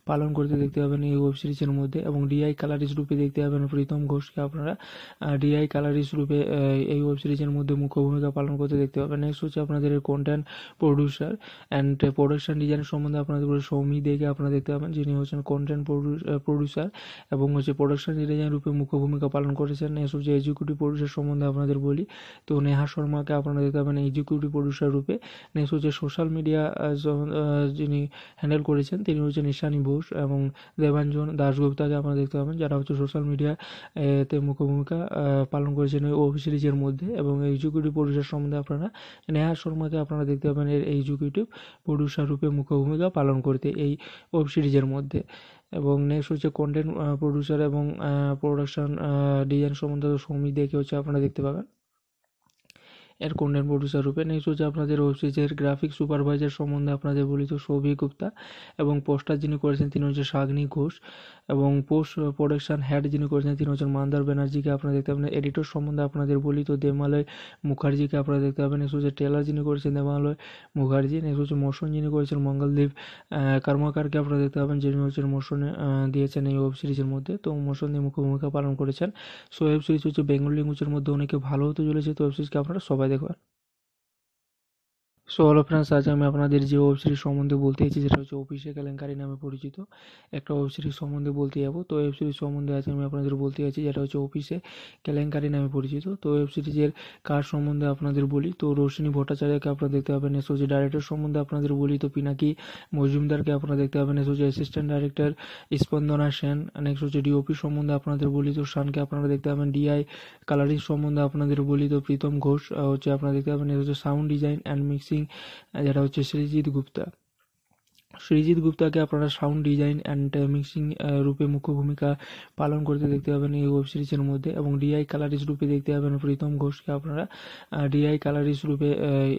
পালন করতে দেখতে পাবেন এই ওয়েব সিরিজের মধ্যে এবং ডিআই কালারিস রূপে দেখতে পাবেন প্রীতম ঘোষকে আপনারা ডিআই uh, কালারিস রূপে uh, এই ওয়েব সিরিজের মধ্যে মুখ্য ভূমিকা পালন করতে দেখতে পাবেন নেক্সট হচ্ছে আপনাদের content producer and production design সম্বন্ধে আপনাদের সৌমি দেখে আপনারা দেখতে পাবেন যিনি হচ্ছেন কন্টেন্ট প্রডিউসার uh, এবং হচ্ছে প্রোডাকশান ডিজাইন রূপে মুখ্য ভূমিকা পালন করেছেন নেক্সট হচ্ছে এক্সিকিউটিভ প্রডিউসার সম্বন্ধে আপনাদের বলি তো নেহা শর্মাকে আপনারা দেখতে পাবেন এক্সিকিউটিভ প্রডিউসার রূপে নেক্সট হচ্ছে সোশ্যাল মিডিয়া যিনি হ্যান্ডেল করেছেন তিনি হচ্ছেন ঈশানি বোস এবং দেবাঞ্জন দাশগুপ্তাকে আপনারা দেখতে পাবেন যারা হচ্ছে সোশ্যাল মিডিয়া তে মুখ্য ভূমিকা পালন করেছেন ওই ওয়েব সিরিজের মধ্যে এবং এক্সিকিউটিভ প্রডিউসার সম্বন্ধে আপনারা নেহা শর্মাকে আপনারা দেখতে পাবেন এর এক্সিকিউটিভ প্রডিউসার রূপে মুখ্য ভূমিকা পালন করতে এই ওয়েব সিরিজের মধ্যে এবং নেক্সট হচ্ছে কন্টেন্ট প্রডিউসার এবং প্রোডাকশান ডিজাইন সম্বন্ধে সৌমিক দেখে হচ্ছে আপনারা দেখতে পাবেন এর কন্টেন্ট প্রডিউসার রূপে নেক্সট হচ্ছে আপনাদের সিরিজের গ্রাফিক সুপারভাইজার সম্বন্ধে আপনাদের বলি তো সৌভিক গুপ্তা এবং পোস্টার যিনি করেছেন তিনি হচ্ছে শাগ্নি ঘোষ এবং পোস্ট প্রোডাকশান হ্যাড যিনি করেছেন তিনি হচ্ছেন মান্দার ব্যানার্জিকে আপনারা দেখতে পাবেন এডিটর সম্বন্ধে আপনাদের বলি তো দেমালয় মুখার্জিকে আপনারা দেখতে পাবেন নেক্সট হচ্ছে টেলার যিনি করেছেন দেমালয় মুখার্জি নেক্সট হচ্ছে মোশন যিনি করেছেন মঙ্গলদ্বীপ কর্মাকারকে আপনারা দেখতে পাবেন যিনি হচ্ছেন মোশনে দিয়েছেন এই ওয়েব সিরিজের মধ্যে তো মোশন দিয়ে মুখ্য ভূমিকা পালন করেছেন সো ওয়েব সিরিজ হচ্ছে বেঙ্গল ল্যাঙ্গুয়েজের মধ্যে অনেকে ভালো হতে চলেছে তো ওয়েব সিরিজকে আপনারা সবাই دیکھو یار সো হলো ফ্রেন্ডস আজ আমি আপনাদের যে ওয়েব সিরিজ সম্বন্ধে বলতে চাইছি সেটা হচ্ছে অফিসে কেলেঙ্কারি নামে পরিচিত একটা ওয়েব সিরিজ সম্বন্ধে বলতে যাবো তো ওয়েব সিরিজ সম্বন্ধে আজ আমি আপনাদের বলতে চাইছি যেটা হচ্ছে অফিসে কেলেঙ্কারি নামে পরিচিত তো ওয়েব সিরিজের কার সম্বন্ধে আপনাদের বলি তো রোশনী ভট্টাচার্যকে আপনারা দেখতে পাবেন এস হচ্ছে ডাইরেক্টর সম্বন্ধে আপনাদের বলি তো পিনাকি মজুমদারকে আপনারা দেখতে পাবেন এস হচ্ছে assistant director Spandana Sen next হচ্ছে ডিওপি সম্বন্ধে আপনাদের বলি তো শানকে আপনারা দেখতে পাবেন ডিআই কালারিং সম্বন্ধে আপনাদের বলি তো প্রীতম ঘোষ হচ্ছে আপনারা দেখতে পাবেন এস হচ্ছে sound design and mixing Singh যারা হচ্ছে সৃজিৎ গুপ্তা শ্রীজিৎ গুপ্তাকে আপনারা সাউন্ড ডিজাইন অ্যান্ড মিক্সিং রূপে মুখ্য ভূমিকা পালন করতে দেখতে পাবেন এই ওয়েব সিরিজের মধ্যে এবং ডিআই কালারিস্ট রূপে দেখতে পাবেন প্রীতম ঘোষকে আপনারা ডিআই কালারিস্ট রূপে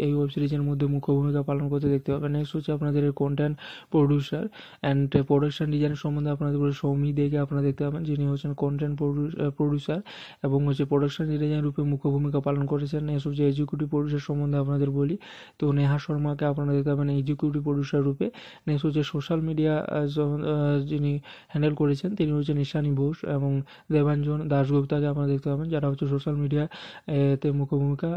এই ওয়েব সিরিজের মধ্যে মুখ্য ভূমিকা পালন করতে দেখতে পাবেন নেক্সট হচ্ছে আপনাদের content producer and production design সম্বন্ধে আপনাদের সৌমি দেখে আপনারা দেখতে পাবেন যিনি হচ্ছেন কন্টেন্ট প্রডিউসার এবং হচ্ছে প্রোডাকশন ডিজাইন রূপে মুখ্য ভূমিকা পালন করেছেন নেক্সট হচ্ছে এক্সিকিউটিভ প্রডিউসার সম্বন্ধে আপনাদের বলি তো নেহা শর্মাকে আপনারা দেখতে পাবেন এক্সিকিউটিভ প্রডিউসার রূপে নেক্সট হচ্ছে সোশ্যাল মিডিয়া যিনি হ্যান্ডেল করেছেন তিনি হচ্ছেন ঈশানি বোস এবং দেবাঞ্জন দাশগুপ্তাকে আপনারা দেখতে পাবেন যারা হচ্ছে সোশ্যাল মিডিয়া তে মুখ্য ভূমিকা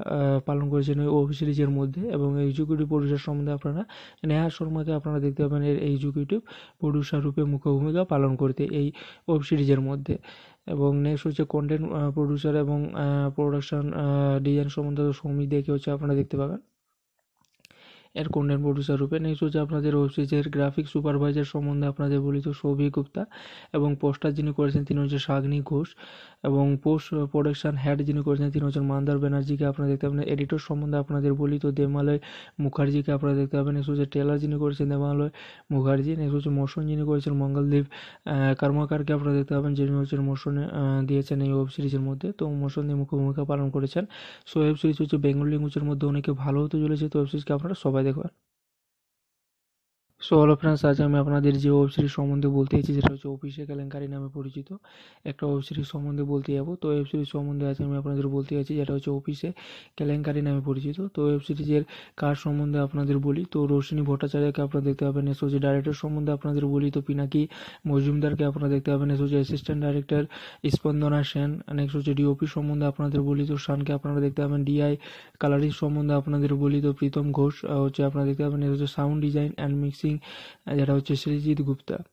পালন করেছেন ওই ওয়েব সিরিজের মধ্যে এবং এক্সিকিউটিভ প্রডিউসার সম্বন্ধে আপনারা নেহা শর্মাকে আপনারা দেখতে পাবেন এর এক্সিকিউটিভ প্রডিউসার রূপে মুখ্য ভূমিকা পালন করতে এই ওয়েব সিরিজের মধ্যে এবং নেক্সট হচ্ছে কন্টেন্ট প্রডিউসার এবং প্রোডাকশান ডিজাইন সম্বন্ধে সৌমিক দেখে হচ্ছে আপনারা দেখতে পাবেন এর কন্টেন্ট প্রডিউসার রূপে নেক্সট হচ্ছে আপনাদের ওয়েব সিরিজের গ্রাফিক সুপারভাইজার সম্বন্ধে আপনাদের বলি তো সৌভিক গুপ্তা এবং পোস্টার যিনি করেছেন তিনি হচ্ছে শাগ্নি ঘোষ এবং পোস্ট প্রোডাকশান হ্যাড যিনি করেছেন তিনি হচ্ছেন মান্দার ব্যানার্জিকে আপনারা দেখতে পাবেন এডিটর সম্বন্ধে আপনাদের বলি তো দেমালয় মুখার্জিকে আপনারা দেখতে পাবেন নেক্সট হচ্ছে টেলার যিনি করেছেন দেমালয় মুখার্জি নেক্সট হচ্ছে মোশন যিনি করেছেন মঙ্গলদ্বীপ কর্মাকারকে আপনারা দেখতে পাবেন যিনি হচ্ছেন মোশনে দিয়েছেন এই ওয়েব সিরিজের মধ্যে তো মোশন দিয়ে মুখ্য ভূমিকা পালন করেছেন সো ওয়েব সিরিজ হচ্ছে বেঙ্গল ল্যাঙ্গুয়েজের মধ্যে অনেকে ভালো হতে চলেছে তো ওয়েব সিরিজকে আপনারা সবাই de jugar. সো হলো ফ্রেন্ডস আজ আমি আপনাদের যে ওয়েব সিরিজ সম্বন্ধে বলতে চাইছি সেটা হচ্ছে অফিসে কেলেঙ্কারি নামে পরিচিত একটা ওয়েব সিরিজ সম্বন্ধে বলতে যাবো তো ওয়েব সিরিজ সম্বন্ধে আজ আমি আপনাদের বলতে চাইছি যেটা হচ্ছে অফিসে কেলেঙ্কারি নামে পরিচিত তো ওয়েব সিরিজের কার সম্বন্ধে আপনাদের বলি তো রোশনী ভট্টাচার্যকে আপনারা দেখতে পাবেন এসোসিয়েট ডাইরেক্টর সম্বন্ধে আপনাদের বলি তো পিনাকি মজুমদারকে আপনারা দেখতে পাবেন associate assistant director Spandana Sen next হচ্ছে ডিওপি সম্বন্ধে আপনাদের বলি তো শানকে আপনারা দেখতে পাবেন ডিআই কালারিং সম্বন্ধে আপনাদের বলি তো প্রীতম ঘোষ হচ্ছে আপনারা দেখতে পাবেন হচ্ছে sound design and mixing Singh जरा श्रीजित गुप्ता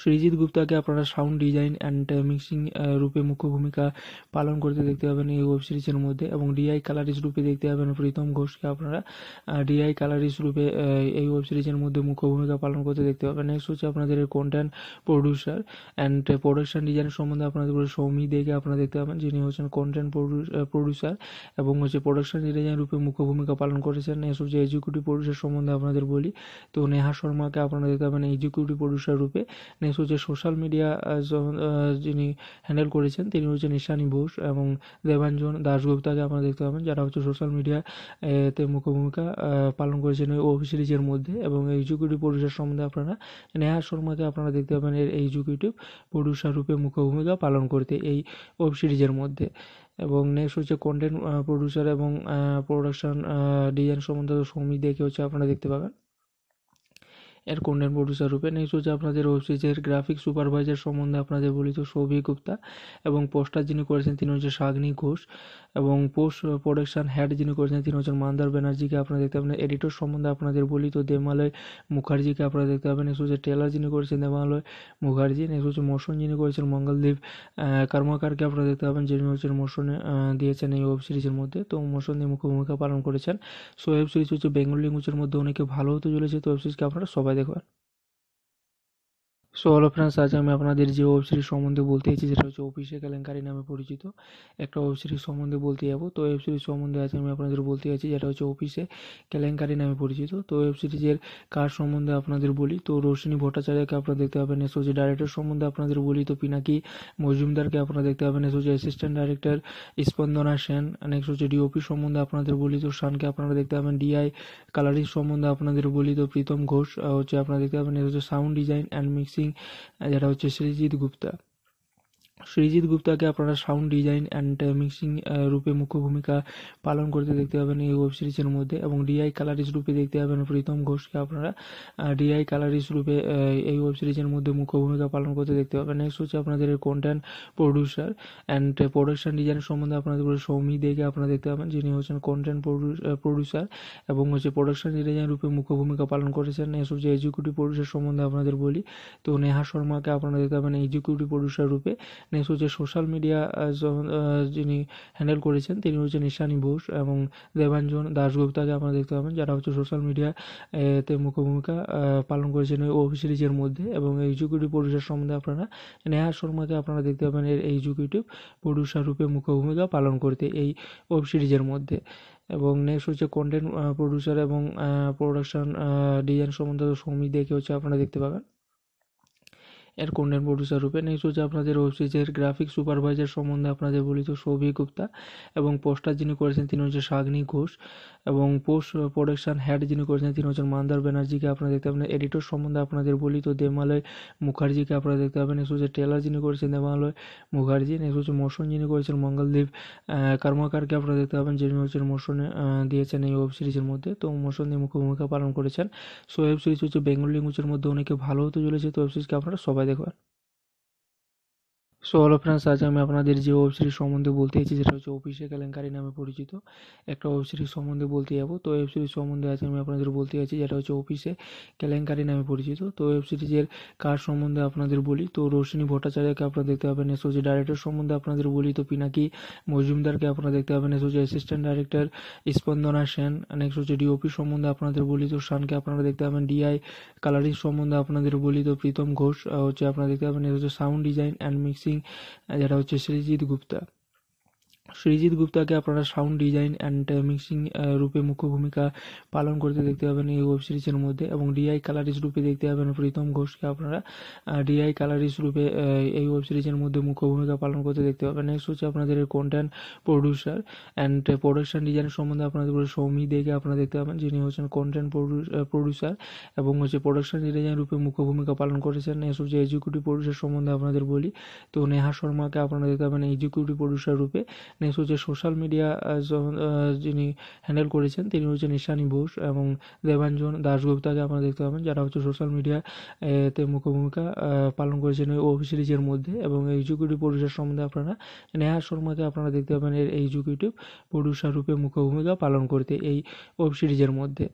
সৃজিত গুপ্তাকে আপনারা সাউন্ড ডিজাইন অ্যান্ড মিক্সিং রূপে মুখ্য ভূমিকা পালন করতে দেখতে পাবেন এই ওয়েব সিরিজের মধ্যে এবং ডিআই কালারিস রূপে দেখতে পাবেন প্রীতম ঘোষকে আপনারা ডিআই কালারিস রূপে এই ওয়েব সিরিজের মধ্যে মুখ্য ভূমিকা পালন করতে দেখতে পাবেন নেক্সট হচ্ছে আপনাদের content producer and production design সম্বন্ধে আপনাদের সৌমি দেখে আপনারা দেখতে পাবেন যিনি হচ্ছেন কন্টেন্ট প্রডিউসার এবং হচ্ছে প্রোডাকশান ডিজাইন রূপে মুখ্য ভূমিকা পালন করেছেন নেক্সট হচ্ছে এক্সিকিউটিভ প্রডিউসার সম্বন্ধে আপনাদের বলি তো নেহা শর্মাকে আপনারা দেখতে পাবেন এক্সিকিউটিভ প্রডিউসার রূপে নেক্সট হচ্ছে সোশ্যাল মিডিয়া যিনি হ্যান্ডেল করেছেন তিনি হচ্ছেন ঈশানি বোস এবং দেবাঞ্জন দাশগুপ্তাকে আপনারা দেখতে পাবেন যারা হচ্ছে সোশ্যাল মিডিয়াতে মুখ্য ভূমিকা পালন করেছেন ওয়েব সিরিজের মধ্যে এবং এক্সিকিউটিভ প্রডিউসার সম্বন্ধে আপনারা নেহা শর্মাকে আপনারা দেখতে পাবেন এর এক্সিকিউটিভ প্রডিউসার রূপে মুখ্য ভূমিকা পালন করতে এই ওয়েব সিরিজের মধ্যে এবং নেক্সট হচ্ছে কন্টেন্ট প্রডিউসার এবং প্রোডাকশান ডিজাইন সম্বন্ধে সৌমিক দেখে হচ্ছে আপনারা দেখতে পাবেন এর কন্টেন্ট প্রডিউসার রূপে নেক্সট হচ্ছে আপনাদের ওয়েব সিরিজের গ্রাফিক সুপারভাইজার সম্বন্ধে আপনাদের বলি তো সৌভিক গুপ্তা এবং পোস্টার যিনি করেছেন তিনি হচ্ছে শাগ্নি ঘোষ এবং পোস্ট প্রোডাকশান হ্যাড যিনি করেছেন তিনি হচ্ছেন মান্দার ব্যানার্জিকে আপনারা দেখতে পাবেন এডিটর সম্বন্ধে আপনাদের বলি তো দেমালয় মুখার্জিকে আপনারা দেখতে পাবেন নেক্সট হচ্ছে টেলার যিনি করেছেন দেমালয় মুখার্জি নেক্সট হচ্ছে মোশন যিনি করেছেন মঙ্গলদ্বীপ কর্মাকারকে আপনারা দেখতে পাবেন যিনি হচ্ছেন মোশনে দিয়েছেন এই ওয়েব সিরিজের মধ্যে তো মোশন দিয়ে মুখ্য ভূমিকা পালন করেছেন সো ওয়েব সিরিজ হচ্ছে বেঙ্গল ল্যাঙ্গুয়েজের মধ্যে অনেকে ভালো হতে চলেছে তো ওয়েব সিরিজকে আপনারা সবাই देखो यार সো হলো ফ্রেন্ডস আজ আমি আপনাদের যে ওয়েব সিরিজ সম্বন্ধে বলতে চাইছি যেটা হচ্ছে অফিসে কেলেঙ্কারি নামে পরিচিত একটা ওয়েব সিরিজ সম্বন্ধে বলতে যাবো তো ওয়েব সিরিজ সম্বন্ধে আজ আমি আপনাদের বলতে চাইছি যেটা হচ্ছে অফিসে কেলেঙ্কারি নামে পরিচিত তো ওয়েব সিরিজের কার সম্বন্ধে আপনাদের বলি তো রোশনী ভট্টাচার্যকে আপনারা দেখতে পাবেন এস হচ্ছে ডাইরেক্টর সম্বন্ধে আপনাদের বলি তো পিনাকি মজুমদারকে আপনারা দেখতে পাবেন S assistant director Spandana Sen next হচ্ছে ডিওপি সম্বন্ধে আপনাদের বলি তো শানকে আপনারা দেখতে পাবেন ডিআই কালারিং সম্বন্ধে আপনাদের বলি তো প্রীতম ঘোষ হচ্ছে আপনারা দেখতে পাবেন এস হচ্ছে sound design and mixing saba tabbii iddoo jennaan akka Srijit গুপ্তাকে আপনারা সাউন্ড ডিজাইন অ্যান্ড মিক্সিং রূপে মুখ্য ভূমিকা পালন করতে দেখতে পাবেন এই ওয়েব সিরিজের মধ্যে এবং ডিআই কালারিস রূপে দেখতে পাবেন প্রীতম ঘোষকে আপনারা ডিআই uh, কালারিস রূপে uh, এই ওয়েব সিরিজের মধ্যে মুখ্য ভূমিকা পালন করতে দেখতে পাবেন নেক্সট হচ্ছে আপনাদের content producer and production design সম্বন্ধে আপনাদের সৌমি দেখে আপনারা দেখতে পাবেন যিনি হচ্ছেন কন্টেন্ট প্রডিউসার uh, এবং হচ্ছে প্রোডাকশান ডিজাইন রূপে মুখ্য ভূমিকা পালন করেছেন নেক্সট হচ্ছে এক্সিকিউটিভ প্রডিউসার সম্বন্ধে আপনাদের বলি তো নেহা শর্মাকে আপনারা দেখতে পাবেন এক্সিকিউটিভ প্রডিউসার রূপে নেক্সট হচ্ছে সোশ্যাল মিডিয়া যিনি হ্যান্ডেল করেছেন তিনি হচ্ছে নিশানি বোস এবং দেবাঞ্জন দাশগুপ্তাকে আপনারা দেখতে পাবেন যারা হচ্ছে সোশ্যাল মিডিয়াতে মুখ্য ভূমিকা পালন করেছেন ওই ওয়েব সিরিজের মধ্যে এবং এক্সিকিউটিভ প্রডিউসার সম্বন্ধে আপনারা নেহা শর্মাকে আপনারা দেখতে পাবেন এর এক্সিকিউটিভ প্রডিউসার রূপে মুখ্য ভূমিকা পালন করতে এই ওয়েব সিরিজের মধ্যে এবং নেক্সট হচ্ছে কন্টেন্ট প্রডিউসার এবং প্রোডাকশান ডিজাইন সম্বন্ধে সৌমিক দেখে হচ্ছে আপনারা দেখতে পাবেন এর কন্টেন্ট প্রডিউসার রূপে নেক্সট হচ্ছে আপনাদের সিরিজের গ্রাফিক সুপারভাইজার সম্বন্ধে আপনাদের বলি তো সৌভিক গুপ্তা এবং পোস্টার যিনি করেছেন তিনি হচ্ছে শাগ্নি ঘোষ এবং পোস্ট প্রোডাকশন হ্যাড যিনি করেছেন তিনি হচ্ছেন মান্দার ব্যানার্জিকে আপনারা দেখতে পাবেন এডিটর সম্বন্ধে আপনাদের বলি তো দেমালয় মুখার্জিকে আপনারা দেখতে পাবেন নেক্সট হচ্ছে টেলার যিনি করেছেন দেমালয় মুখার্জি নেক্সট হচ্ছে মোশন যিনি করেছেন মঙ্গলদ্বীপ কর্মাকারকে আপনারা দেখতে পাবেন যিনি হচ্ছেন মোশনে দিয়েছেন এই ওয়েব সিরিজের মধ্যে তো মোশন দিয়ে মুখ্য ভূমিকা পালন করেছেন সো ওয়েব সিরিজ হচ্ছে বেঙ্গল ল্যাঙ্গুয়েজের মধ্যে অনেকে ভালো হতে চলেছে তো ওয়েব সিরিজকে আপনারা সবাই de সো হলো ফ্রেন্ডস আজ আমি আপনাদের যে ওয়েব সিরিজ সম্বন্ধে বলতে চাইছি সেটা হচ্ছে অফিসে কেলেঙ্কারি নামে পরিচিত একটা ওয়েব সিরিজ সম্বন্ধে বলতে যাবো তো ওয়েব সিরিজ সম্বন্ধে আজ আমি আপনাদের বলতে চাইছি যেটা হচ্ছে অফিসে কেলেঙ্কারি নামে পরিচিত তো ওয়েব সিরিজের কার সম্বন্ধে আপনাদের বলি তো রোশনী ভট্টাচার্যকে আপনারা দেখতে পাবেন এসওজি ডাইরেক্টর সম্বন্ধে আপনাদের বলি তো পিনাকি মজুমদারকে আপনারা দেখতে পাবেন SOG assistant director Spandana Sen next হচ্ছে ডিওপি সম্বন্ধে আপনাদের বলি তো শানকে আপনারা দেখতে পাবেন ডিআই কালারিং সম্বন্ধে আপনাদের বলি তো প্রীতম ঘোষ হচ্ছে আপনারা দেখতে পাবেন হচ্ছে sound design and mixing waanjiru dhaabbata baay'ee jira. Srijit গুপ্তাকে আপনারা সাউন্ড ডিজাইন অ্যান্ড মিক্সিং রূপে মুখ্য ভূমিকা পালন করতে দেখতে পাবেন এই ওয়েব সিরিজের মধ্যে এবং ডিআই কালারিস রূপে দেখতে পাবেন প্রীতম ঘোষকে আপনারা ডিআই কালারিস রূপে এই ওয়েব সিরিজের মধ্যে মুখ্য ভূমিকা পালন করতে দেখতে পাবেন নেক্সট হচ্ছে আপনাদের content producer and production design সম্বন্ধে আপনাদের সৌমি দেখে আপনারা দেখতে পাবেন যিনি হচ্ছেন কন্টেন্ট প্রডিউসার এবং হচ্ছে প্রোডাকশান ডিজাইন রূপে মুখ্য ভূমিকা পালন করেছেন নেক্সট হচ্ছে এক্সিকিউটিভ প্রডিউসার সম্বন্ধে আপনাদের বলি তো নেহা শর্মাকে আপনারা দেখতে পাবেন এক্সিকিউটিভ প্রডিউসার রূপে নেক্সট হচ্ছে সোশ্যাল মিডিয়া যিনি হ্যান্ডেল করেছেন তিনি হচ্ছেন ঈশানী বোস এবং দেবাঞ্জন দাশগুপ্তাকে আপনারা দেখতে পাবেন যারা হচ্ছে সোশ্যাল মিডিয়াতে মুখ্য ভূমিকা পালন করেছেন ওয়েব সিরিজের মধ্যে এবং এক্সিকিউটিভ প্রডিউসার সম্বন্ধে আপনারা নেহা শর্মাকে আপনারা দেখতে পাবেন এর এক্সিকিউটিভ প্রডিউসার রূপে মুখ্য ভূমিকা পালন করতে এই ওয়েব সিরিজের মধ্যে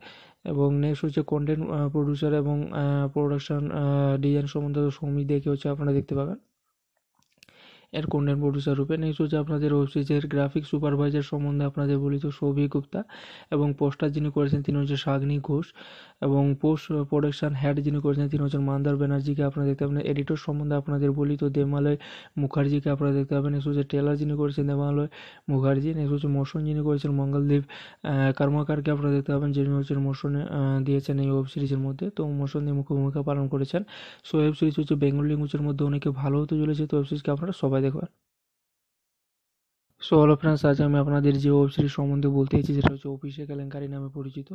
এবং নেক্সট হচ্ছে কন্টেন্ট প্রডিউসার এবং প্রোডাকশান ডিজাইন সম্বন্ধে সৌমিক দেখে হচ্ছে আপনারা দেখতে পাবেন এর কন্টেন্ট প্রডিউসার রূপে নেক্সট হচ্ছে আপনাদের ওয়েব সিরিজের গ্রাফিক সুপারভাইজার সম্বন্ধে আপনাদের বলি তো সৌভিক গুপ্তা এবং পোস্টার যিনি করেছেন তিনি হচ্ছে শাগ্নি ঘোষ এবং পোস্ট প্রোডাকশান হ্যাড যিনি করেছেন তিনি হচ্ছেন মান্দার ব্যানার্জিকে আপনারা দেখতে পাবেন এডিটর সম্বন্ধে আপনাদের বলি তো দেমালয় মুখার্জিকে আপনারা দেখতে পাবেন নেক্সট হচ্ছে টেলার যিনি করেছেন দেমালয় মুখার্জি নেক্সট হচ্ছে মোশন যিনি করেছেন মঙ্গলদ্বীপ কর্মাকারকে আপনারা দেখতে পাবেন যিনি হচ্ছেন মোশনে দিয়েছেন এই ওয়েব সিরিজের মধ্যে তো মোশন দিয়ে মুখ্য ভূমিকা পালন করেছেন সো ওয়েব সিরিজ হচ্ছে বেঙ্গল ল্যাঙ্গুয়েজের মধ্যে অনেকে ভালো হতে চলেছে তো ওয়েব সিরিজকে আপনারা সবাই देखो সো হ্যালো ফ্রেন্ডস আজ আমি আপনাদের যে ওয়েব সিরিজ সম্বন্ধে বলতে চাইছি সেটা হচ্ছে অফিসে কেলেঙ্কারি নামে পরিচিত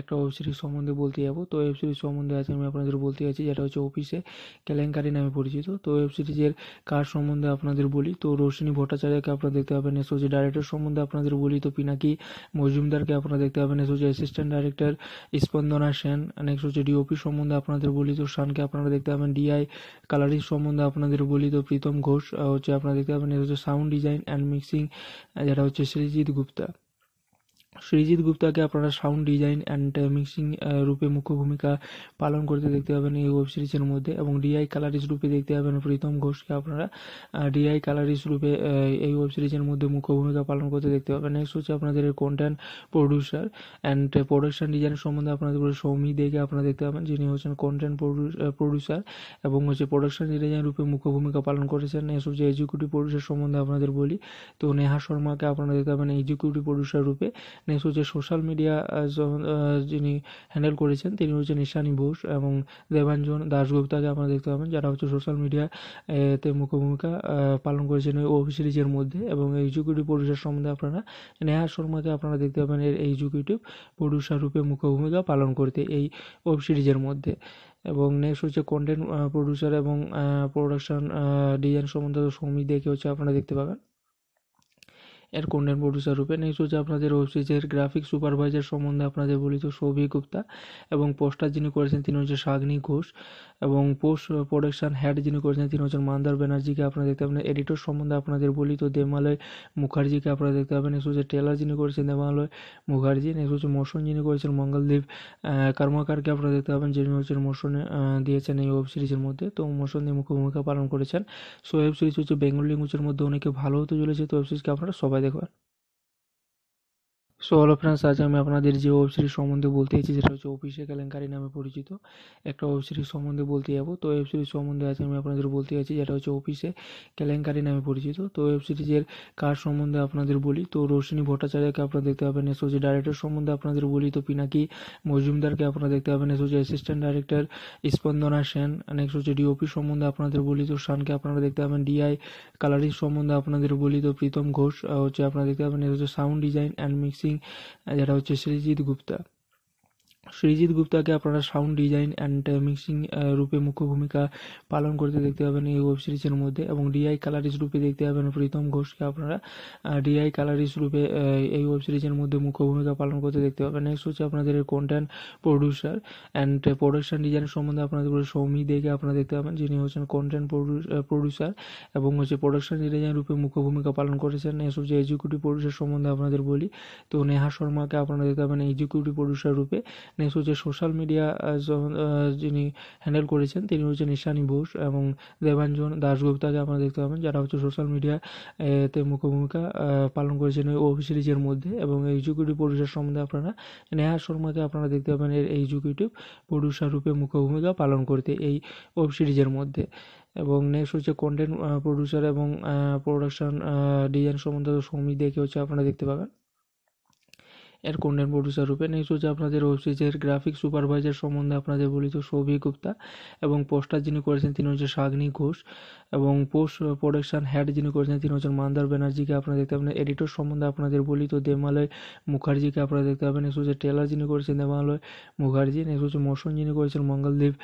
একটা ওয়েব সিরিজ সম্বন্ধে বলতে যাবো তো ওয়েব সিরিজ সম্বন্ধে আজ আমি আপনাদের বলতে চাইছি যেটা হচ্ছে অফিসে কেলেঙ্কারি নামে পরিচিত তো ওয়েব সিরিজের কার সম্বন্ধে আপনাদের বলি তো রোশনী ভট্টাচার্যকে আপনারা দেখতে পাবেন এস হচ্ছে ডাইরেক্টর সম্বন্ধে আপনাদের বলি তো পিনাকি মজুমদারকে আপনারা দেখতে পাবেন এস হচ্ছে assistant director Spandana Sen next হচ্ছে ডিওপি সম্বন্ধে আপনাদের বলি তো শানকে আপনারা দেখতে পাবেন ডিআই কালারিং সম্বন্ধে আপনাদের বলি তো প্রীতম ঘোষ হচ্ছে আপনারা দেখতে পাবেন এস হচ্ছে sound design and mixing Singh जरा श्रीजित गुप्ता সৃজিত গুপ্তাকে আপনারা সাউন্ড ডিজাইন অ্যান্ড মিক্সিং রূপে মুখ্য ভূমিকা পালন করতে দেখতে পাবেন এই ওয়েব সিরিজের মধ্যে এবং ডিআই কালারিস রূপে দেখতে পাবেন প্রীতম ঘোষকে আপনারা ডিআই কালারিস রূপে এই ওয়েব সিরিজের মধ্যে মুখ্য ভূমিকা পালন করতে দেখতে পাবেন নেক্সট হচ্ছে আপনাদের content producer and production design সম্বন্ধে আপনাদের সৌমি দেখে আপনারা দেখতে পাবেন যিনি হচ্ছেন কন্টেন্ট প্রডিউসার এবং হচ্ছে প্রোডাকশান ডিজাইন রূপে মুখ্য ভূমিকা পালন করেছেন নেক্সট হচ্ছে এক্সিকিউটিভ প্রডিউসার সম্বন্ধে আপনাদের বলি তো নেহা শর্মাকে আপনারা দেখতে পাবেন এক্সিকিউটিভ প্রডিউসার রূপে নেক্সট হচ্ছে সোশ্যাল মিডিয়া যিনি হ্যান্ডেল করেছেন তিনি হচ্ছেন নিশানি বোস এবং দেবাঞ্জন দাশগুপ্তাকে আপনারা দেখতে পাবেন যারা হচ্ছে সোশ্যাল মিডিয়াতে মুখ্য ভূমিকা পালন করেছেন ওয়েব সিরিজের মধ্যে এবং এক্সিকিউটিভ প্রডিউসার সম্বন্ধে আপনারা নেহা শর্মাকে আপনারা দেখতে পাবেন এর এক্সিকিউটিভ প্রডিউসার রূপে মুখ্য ভূমিকা পালন করতে এই ওয়েব সিরিজের মধ্যে এবং নেক্সট হচ্ছে কন্টেন্ট প্রডিউসার এবং প্রোডাকশান ডিজাইন সম্বন্ধে সৌমিক দেখে হচ্ছে আপনারা দেখতে পাবেন এর কন্টেন্ট প্রডিউসার রূপে নেক্সট হচ্ছে আপনাদের ওয়েব সিরিজের গ্রাফিক সুপারভাইজার সম্বন্ধে আপনাদের বলি তো সৌভিক গুপ্তা এবং পোস্টার যিনি করেছেন তিনি হচ্ছে শাগ্নি ঘোষ এবং পোস্ট প্রোডাকশান হ্যাড যিনি করেছেন তিনি হচ্ছেন মান্দার ব্যানার্জিকে আপনারা দেখতে পাবেন এডিটর সম্বন্ধে আপনাদের বলি তো দেমালয় মুখার্জিকে আপনারা দেখতে পাবেন নেক্সট হচ্ছে টেলার যিনি করেছেন দেমালয় মুখার্জি নেক্সট হচ্ছে মোশন যিনি করেছেন মঙ্গলদ্বীপ কর্মাকারকে আপনারা দেখতে পাবেন যিনি হচ্ছেন মোশনে দিয়েছেন এই ওয়েব সিরিজের মধ্যে তো মোশন দিয়ে মুখ্য ভূমিকা পালন করেছেন সো ওয়েব সিরিজ হচ্ছে বেঙ্গল ল্যাঙ্গুয়েজের মধ্যে অনেকে ভালো হতে চলেছে তো ওয়েব সিরিজকে আপনারা সবাই देखो সো হলো ফ্রেন্ডস আজ আমি আপনাদের যে ওয়েব সিরিজ সম্বন্ধে বলতে চাইছি সেটা হচ্ছে অফিসে কেলেঙ্কারি নামে পরিচিত একটা ওয়েব সিরিজ সম্বন্ধে বলতে যাবো তো ওয়েব সিরিজ সম্বন্ধে আজ আমি আপনাদের বলতে চাইছি যেটা হচ্ছে অফিসে কেলেঙ্কারি নামে পরিচিত তো ওয়েব সিরিজের কার সম্বন্ধে আপনাদের বলি তো রোশনী ভট্টাচার্যকে আপনারা দেখতে পাবেন এস হচ্ছে ডাইরেক্টর সম্বন্ধে আপনাদের বলি তো পিনাকি মজুমদারকে আপনারা দেখতে পাবেন এস হচ্ছে assistant director Spandana Sen next হচ্ছে ডিওপি সম্বন্ধে আপনাদের বলি তো শানকে আপনারা দেখতে পাবেন ডিআই কালারিং সম্বন্ধে আপনাদের বলি তো প্রীতম ঘোষ হচ্ছে আপনারা দেখতে পাবেন এস হচ্ছে sound design and mixing Singh जरा श्रीजित गुप्ता সৃজিত গুপ্তাকে আপনারা সাউন্ড ডিজাইন অ্যান্ড মিক্সিং রূপে মুখ্য ভূমিকা পালন করতে দেখতে পাবেন এই ওয়েব সিরিজের মধ্যে এবং ডিআই কালারিস রূপে দেখতে পাবেন প্রীতম ঘোষকে আপনারা ডিআই uh, কালারিস রূপে uh, এই ওয়েব সিরিজের মধ্যে মুখ্য ভূমিকা পালন করতে দেখতে পাবেন নেক্সট হচ্ছে আপনাদের content producer and production design সম্বন্ধে আপনাদের সৌমি দেখে আপনারা দেখতে পাবেন যিনি হচ্ছেন কন্টেন্ট প্রডিউসার uh, এবং হচ্ছে প্রোডাকশান ডিজাইন রূপে মুখ্য ভূমিকা পালন করেছেন নেক্সট হচ্ছে এক্সিকিউটিভ প্রডিউসার সম্বন্ধে আপনাদের বলি তো নেহা শর্মাকে আপনারা দেখতে পাবেন এক্সিকিউটিভ প্রডিউসার রূপে নেক্সট হচ্ছে সোশ্যাল মিডিয়া যিনি হ্যান্ডেল করেছেন তিনি হচ্ছেন ঈশানি বোস এবং দেবাঞ্জন দাশগুপ্তাকে আপনারা দেখতে পাবেন যারা হচ্ছে সোশ্যাল মিডিয়া তে মুখ্য ভূমিকা পালন করেছেন ওই ওয়েব সিরিজের মধ্যে এবং এক্সিকিউটিভ প্রডিউসার সম্বন্ধে আপনারা নেহা শর্মাকে আপনারা দেখতে পাবেন এর এক্সিকিউটিভ প্রডিউসার রূপে মুখ্য ভূমিকা পালন করতে এই ওয়েব সিরিজের মধ্যে এবং নেক্সট হচ্ছে কন্টেন্ট প্রডিউসার এবং প্রোডাকশান ডিজাইন সম্বন্ধে সৌমিক দেখে হচ্ছে আপনারা দেখতে পাবেন এর কন্টেন্ট প্রডিউসার রূপে নেক্সট হচ্ছে আপনাদের সিরিজের গ্রাফিক সুপারভাইজার সম্বন্ধে আপনাদের বলি তো সৌভিক গুপ্তা এবং পোস্টার যিনি করেছেন তিনি হচ্ছে শাগ্নি ঘোষ এবং পোস্ট প্রোডাকশান হ্যাড যিনি করেছেন তিনি হচ্ছেন মান্দার ব্যানার্জিকে আপনারা দেখতে পাবেন এডিটর সম্বন্ধে আপনাদের বলি তো দেমালয় মুখার্জিকে আপনারা দেখতে পাবেন নেক্সট হচ্ছে টেলার যিনি করেছেন দেমালয় মুখার্জি নেক্সট হচ্ছে মোশন যিনি করেছেন মঙ্গলদীপ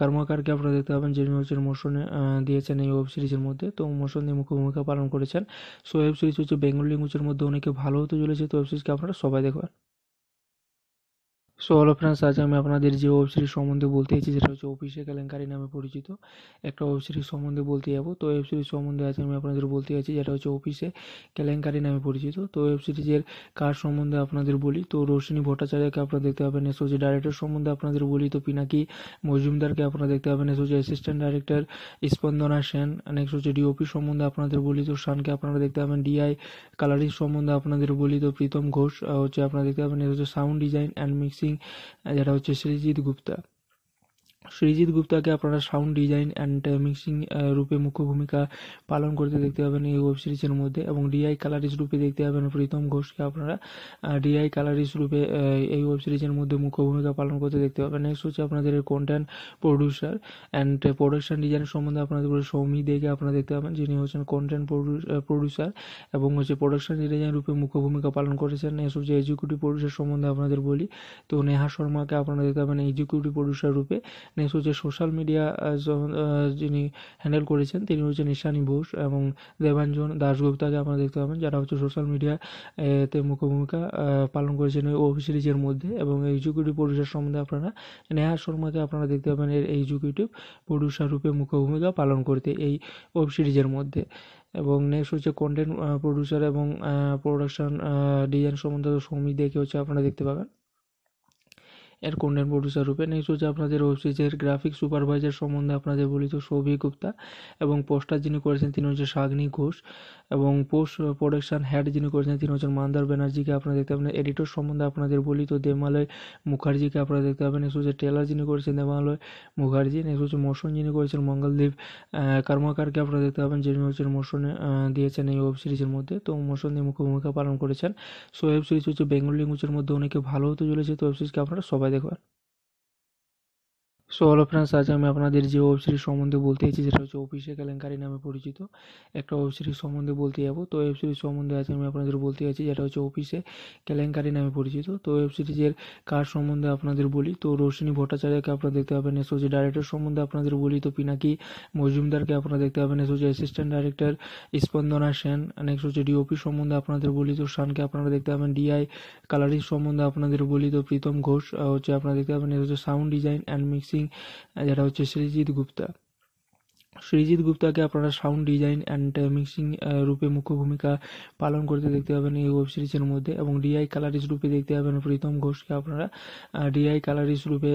কর্মাকারকে আপনারা দেখতে পাবেন যিনি হচ্ছেন মোশনে দিয়েছেন এই ওয়েব সিরিজের মধ্যে তো মোশন দিয়ে মুখ্য ভূমিকা পালন করেছেন সো ওয়েব সিরিজ হচ্ছে বেঙ্গল ল্যাঙ্গুয়েজের মধ্যে অনেকে ভালো হতে চলেছে তো ওয়েব সিরিজকে আপনারা সবাই de jugar. সো হলো ফ্রেন্ডস আজ আমি আপনাদের যে ওয়েব সিরিজ সম্বন্ধে বলতে চাইছি সেটা হচ্ছে অফিসে কেলেঙ্কারি নামে পরিচিত একটা ওয়েব সিরিজ সম্বন্ধে বলতে যাবো তো ওয়েব সিরিজ সম্বন্ধে আজ আমি আপনাদের বলতে চাইছি যেটা হচ্ছে অফিসে কেলেঙ্কারি নামে পরিচিত তো ওয়েব সিরিজের কার সম্বন্ধে আপনাদের বলি তো রোশনী ভট্টাচার্যকে আপনারা দেখতে পাবেন এসোসি ডাইরেক্টর সম্বন্ধে আপনাদের বলি তো পিনাকি মজুমদারকে আপনারা দেখতে পাবেন associate assistant director Spandana Sen next হচ্ছে ডিওপি সম্বন্ধে আপনাদের বলি তো শানকে আপনারা দেখতে পাবেন ডিআই কালারিং সম্বন্ধে আপনাদের বলি তো প্রীতম ঘোষ হচ্ছে আপনারা দেখতে পাবেন হচ্ছে sound design and mixing Singh যারা হচ্ছে সৃজিৎ গুপ্তা সৃজিত গুপ্তাকে আপনারা সাউন্ড ডিজাইন অ্যান্ড মিক্সিং রূপে মুখ্য ভূমিকা পালন করতে দেখতে পাবেন এই ওয়েব সিরিজের মধ্যে এবং ডিআই কালারিস রূপে দেখতে পাবেন প্রীতম ঘোষকে আপনারা ডিআই কালারিস রূপে এই ওয়েব সিরিজের মধ্যে মুখ্য ভূমিকা পালন করতে দেখতে পাবেন নেক্সট হচ্ছে আপনাদের content producer and production design সম্বন্ধে আপনাদের সৌমি দেখে আপনারা দেখতে পাবেন যিনি হচ্ছেন কন্টেন্ট প্রডিউসার এবং হচ্ছে প্রোডাকশান ডিজাইন রূপে মুখ্য ভূমিকা পালন করেছেন নেক্সট হচ্ছে এক্সিকিউটিভ প্রডিউসার সম্বন্ধে আপনাদের বলি তো নেহা শর্মাকে আপনারা দেখতে পাবেন এক্সিকিউটিভ প্রডিউসার রূপে নেক্সট হচ্ছে সোশ্যাল মিডিয়া যিনি হ্যান্ডেল করেছেন তিনি হচ্ছেন ঈশানী বোস এবং দেবাঞ্জন দাশগুপ্তাকে আপনারা দেখতে পাবেন যারা হচ্ছে সোশ্যাল মিডিয়াতে মুখ্য ভূমিকা পালন করেছেন ওয়েব সিরিজের মধ্যে এবং এক্সিকিউটিভ প্রডিউসার সম্বন্ধে আপনারা নেহা শর্মাকে আপনারা দেখতে পাবেন এর এক্সিকিউটিভ প্রডিউসার রূপে মুখ্য ভূমিকা পালন করতে এই ওয়েব সিরিজের মধ্যে এবং নেক্সট হচ্ছে কন্টেন্ট প্রডিউসার এবং প্রোডাকশান ডিজাইন সম্বন্ধে সৌমিক দেখে হচ্ছে আপনারা দেখতে পাবেন এর কন্টেন্ট প্রডিউসার রূপে নেক্সট হচ্ছে আপনাদের ওয়েব সিরিজের গ্রাফিক সুপারভাইজার সম্বন্ধে আপনাদের বলি তো সৌভিক গুপ্তা এবং পোস্টার যিনি করেছেন তিনি হচ্ছে শাগ্নি ঘোষ এবং পোস্ট প্রোডাকশান হ্যাড যিনি করেছেন তিনি হচ্ছেন মান্দার ব্যানার্জিকে আপনারা দেখতে পাবেন এডিটর সম্বন্ধে আপনাদের বলি তো দেমালয় মুখার্জিকে আপনারা দেখতে পাবেন নেক্সট হচ্ছে টেলার যিনি করেছেন দেমালয় মুখার্জি নেক্সট হচ্ছে মোশন যিনি করেছেন মঙ্গলদ্বীপ কর্মাকারকে আপনারা দেখতে পাবেন যিনি হচ্ছেন মোশনে দিয়েছেন এই ওয়েব সিরিজের মধ্যে তো মোশন দিয়ে মুখ্য ভূমিকা পালন করেছেন সো ওয়েব সিরিজ হচ্ছে বেঙ্গল ল্যাঙ্গুয়েজের মধ্যে অনেকে ভালো হতে চলেছে তো ওয়েব সিরিজকে আপনারা সবাই देखो সো হ্যালো ফ্রেন্ডস আজ আমি আপনাদের যে ওয়েব সিরিজ সম্বন্ধে বলতে চাইছি যেটা হচ্ছে অফিসে কেলেঙ্কারি নামে পরিচিত একটা ওয়েব সিরিজ সম্বন্ধে বলতে যাবো তো ওয়েব সিরিজ সম্বন্ধে আজ আমি আপনাদের বলতে চাইছি যেটা হচ্ছে অফিসে কেলেঙ্কারি নামে পরিচিত তো ওয়েব সিরিজের কার সম্বন্ধে আপনাদের বলি তো রোশনী ভট্টাচার্যকে আপনারা দেখতে পাবেন এস ডাইরেক্টর সম্বন্ধে আপনাদের বলি তো পিনাকি মজুমদারকে আপনারা দেখতে পাবেন S assistant director Spandana Sen next হচ্ছে ডিওপি সম্বন্ধে আপনাদের বলি তো শানকে আপনারা দেখতে পাবেন ডিআই কালারিং সম্বন্ধে আপনাদের বলি তো প্রীতম ঘোষ হচ্ছে আপনারা দেখতে পাবেন এস হচ্ছে sound design and mixing sabaabaaseeraan argaa jirru kun jiruu Srijit গুপ্তাকে আপনারা সাউন্ড ডিজাইন অ্যান্ড মিক্সিং রূপে মুখ্য ভূমিকা পালন করতে দেখতে পাবেন এই ওয়েব সিরিজের মধ্যে এবং ডিআই কালারিস রূপে দেখতে পাবেন প্রীতম ঘোষকে আপনারা ডিআই কালারিস রূপে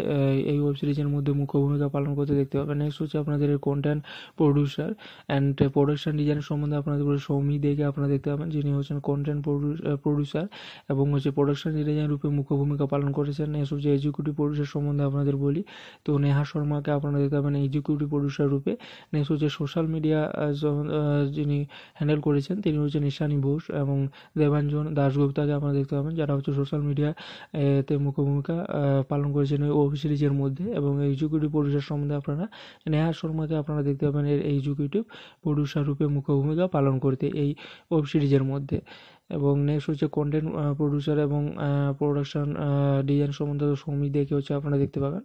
এই ওয়েব সিরিজের মধ্যে মুখ্য ভূমিকা পালন করতে দেখতে পাবেন নেক্সট হচ্ছে আপনাদের content producer and production design সম্বন্ধে আপনাদের সৌমি দেখে আপনারা দেখতে পাবেন যিনি হচ্ছেন কন্টেন্ট প্রডিউসার এবং হচ্ছে প্রোডাকশান ডিজাইন রূপে মুখ্য ভূমিকা পালন করেছেন নেক্সট হচ্ছে এক্সিকিউটিভ প্রডিউসার সম্বন্ধে আপনাদের বলি তো নেহা শর্মাকে আপনারা দেখতে পাবেন এক্সিকিউটিভ প্রডিউসার রূপে নেক্সট হচ্ছে সোশ্যাল মিডিয়া যিনি হ্যান্ডেল করেছেন তিনি হচ্ছেন ঈশানি বোস এবং দেবাঞ্জন দাশগুপ্তাকে আপনারা দেখতে পাবেন যারা হচ্ছে সোশ্যাল মিডিয়া তে ভূমিকা পালন করেছেন ওই অফিস সিরিজের মধ্যে এবং এক্সিকিউটিভ প্রডিউসার সম্বন্ধে আপনারা নেহা শর্মাকে আপনারা দেখতে পাবেন এর এক্সিকিউটিভ প্রডিউসার রূপে মুখ্য ভূমিকা পালন করতে এই ওয়েব সিরিজের মধ্যে এবং নেক্সট হচ্ছে কন্টেন্ট প্রডিউসার এবং প্রোডাকশান ডিজাইন সম্বন্ধে সৌমিক দেখে হচ্ছে আপনারা দেখতে পাবেন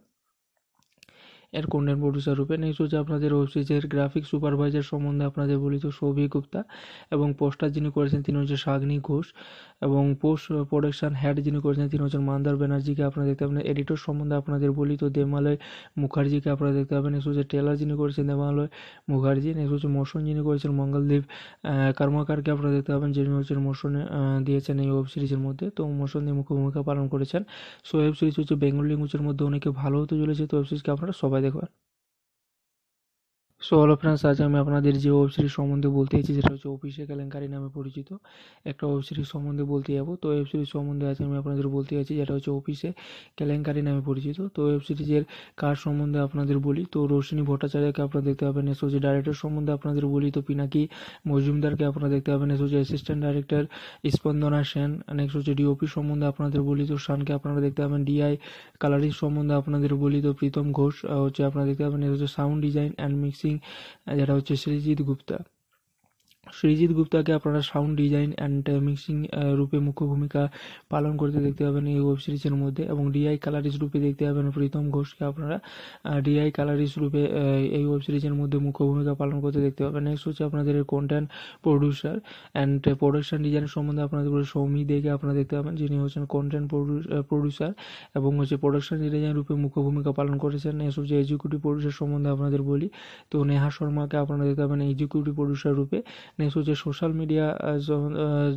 এর কন্টেন্ট প্রডিউসার রূপে নেক্সট হচ্ছে আপনাদের সিরিজের গ্রাফিক সুপারভাইজার সম্বন্ধে আপনাদের বলি তো সৌভিক গুপ্তা এবং পোস্টার যিনি করেছেন তিনি হচ্ছে শাগ্নি ঘোষ এবং পোস্ট প্রোডাকশান হ্যাড যিনি করেছেন তিনি হচ্ছেন মান্দার ব্যানার্জিকে আপনারা দেখতে পাবেন এডিটর সম্বন্ধে আপনাদের বলি তো দেমালয় মুখার্জিকে আপনারা দেখতে পাবেন নেক্সট হচ্ছে টেলার যিনি করেছেন দেমালয় মুখার্জি নেক্সট হচ্ছে মোশন যিনি করেছেন মঙ্গলদ্বীপ কর্মাকারকে আপনারা দেখতে পাবেন যিনি হচ্ছেন মোশনে দিয়েছেন এই ওয়েব সিরিজের মধ্যে তো মোশন দিয়ে মুখ্য ভূমিকা পালন করেছেন সো ওয়েব সিরিজ হচ্ছে বেঙ্গল ল্যাঙ্গুয়েজের মধ্যে অনেকে ভালো হতে চলেছে তো ওয়েব সিরিজকে আপনারা সবাই देखो यार সো হলো ফ্রেন্ডস আজ আমি আপনাদের যে ওয়েব সিরিজ সম্বন্ধে বলতে চাইছি সেটা হচ্ছে অফিসে কেলেঙ্কারি নামে পরিচিত একটা ওয়েব সিরিজ সম্বন্ধে বলতে যাবো তো ওয়েব সিরিজ সম্বন্ধে আজ আমি আপনাদের বলতে চাইছি যেটা হচ্ছে অফিসে কেলেঙ্কারি নামে পরিচিত তো ওয়েব সিরিজের কার সম্বন্ধে আপনাদের বলি তো রোশনী ভট্টাচার্যকে আপনারা দেখতে পাবেন এস হচ্ছে ডাইরেক্টর সম্বন্ধে আপনাদের বলি তো পিনাকি মজুমদারকে আপনারা দেখতে পাবেন এস হচ্ছে assistant director Spandana Sen next হচ্ছে ডিওপি সম্বন্ধে আপনাদের বলি তো শানকে আপনারা দেখতে পাবেন ডিআই কালারিং সম্বন্ধে আপনাদের বলি তো প্রীতম ঘোষ হচ্ছে আপনারা দেখতে পাবেন এস হচ্ছে sound design and mixing Singh যারা হচ্ছে সৃজিৎ গুপ্তা সৃজিত গুপ্তাকে আপনারা সাউন্ড ডিজাইন অ্যান্ড মিক্সিং রূপে মুখ্য ভূমিকা পালন করতে দেখতে পাবেন এই ওয়েব সিরিজের মধ্যে এবং ডিআই কালারিস্ট রূপে দেখতে পাবেন প্রীতম ঘোষকে আপনারা ডিআই কালারিস্ট রূপে এই ওয়েব সিরিজের মধ্যে মুখ্য ভূমিকা পালন করতে দেখতে পাবেন নেক্সট হচ্ছে আপনাদের content producer and production design সম্বন্ধে আপনাদের সৌমি দেখে আপনারা দেখতে পাবেন যিনি হচ্ছেন কন্টেন্ট প্রডিউসার এবং হচ্ছে প্রোডাকশন ডিজাইন রূপে মুখ্য ভূমিকা পালন করেছেন নেক্সট হচ্ছে এক্সিকিউটিভ প্রডিউসার সম্বন্ধে আপনাদের বলি তো নেহা শর্মাকে আপনারা দেখতে পাবেন এক্সিকিউটিভ প্রডিউসার রূপে নেক্সট হচ্ছে সোশ্যাল মিডিয়া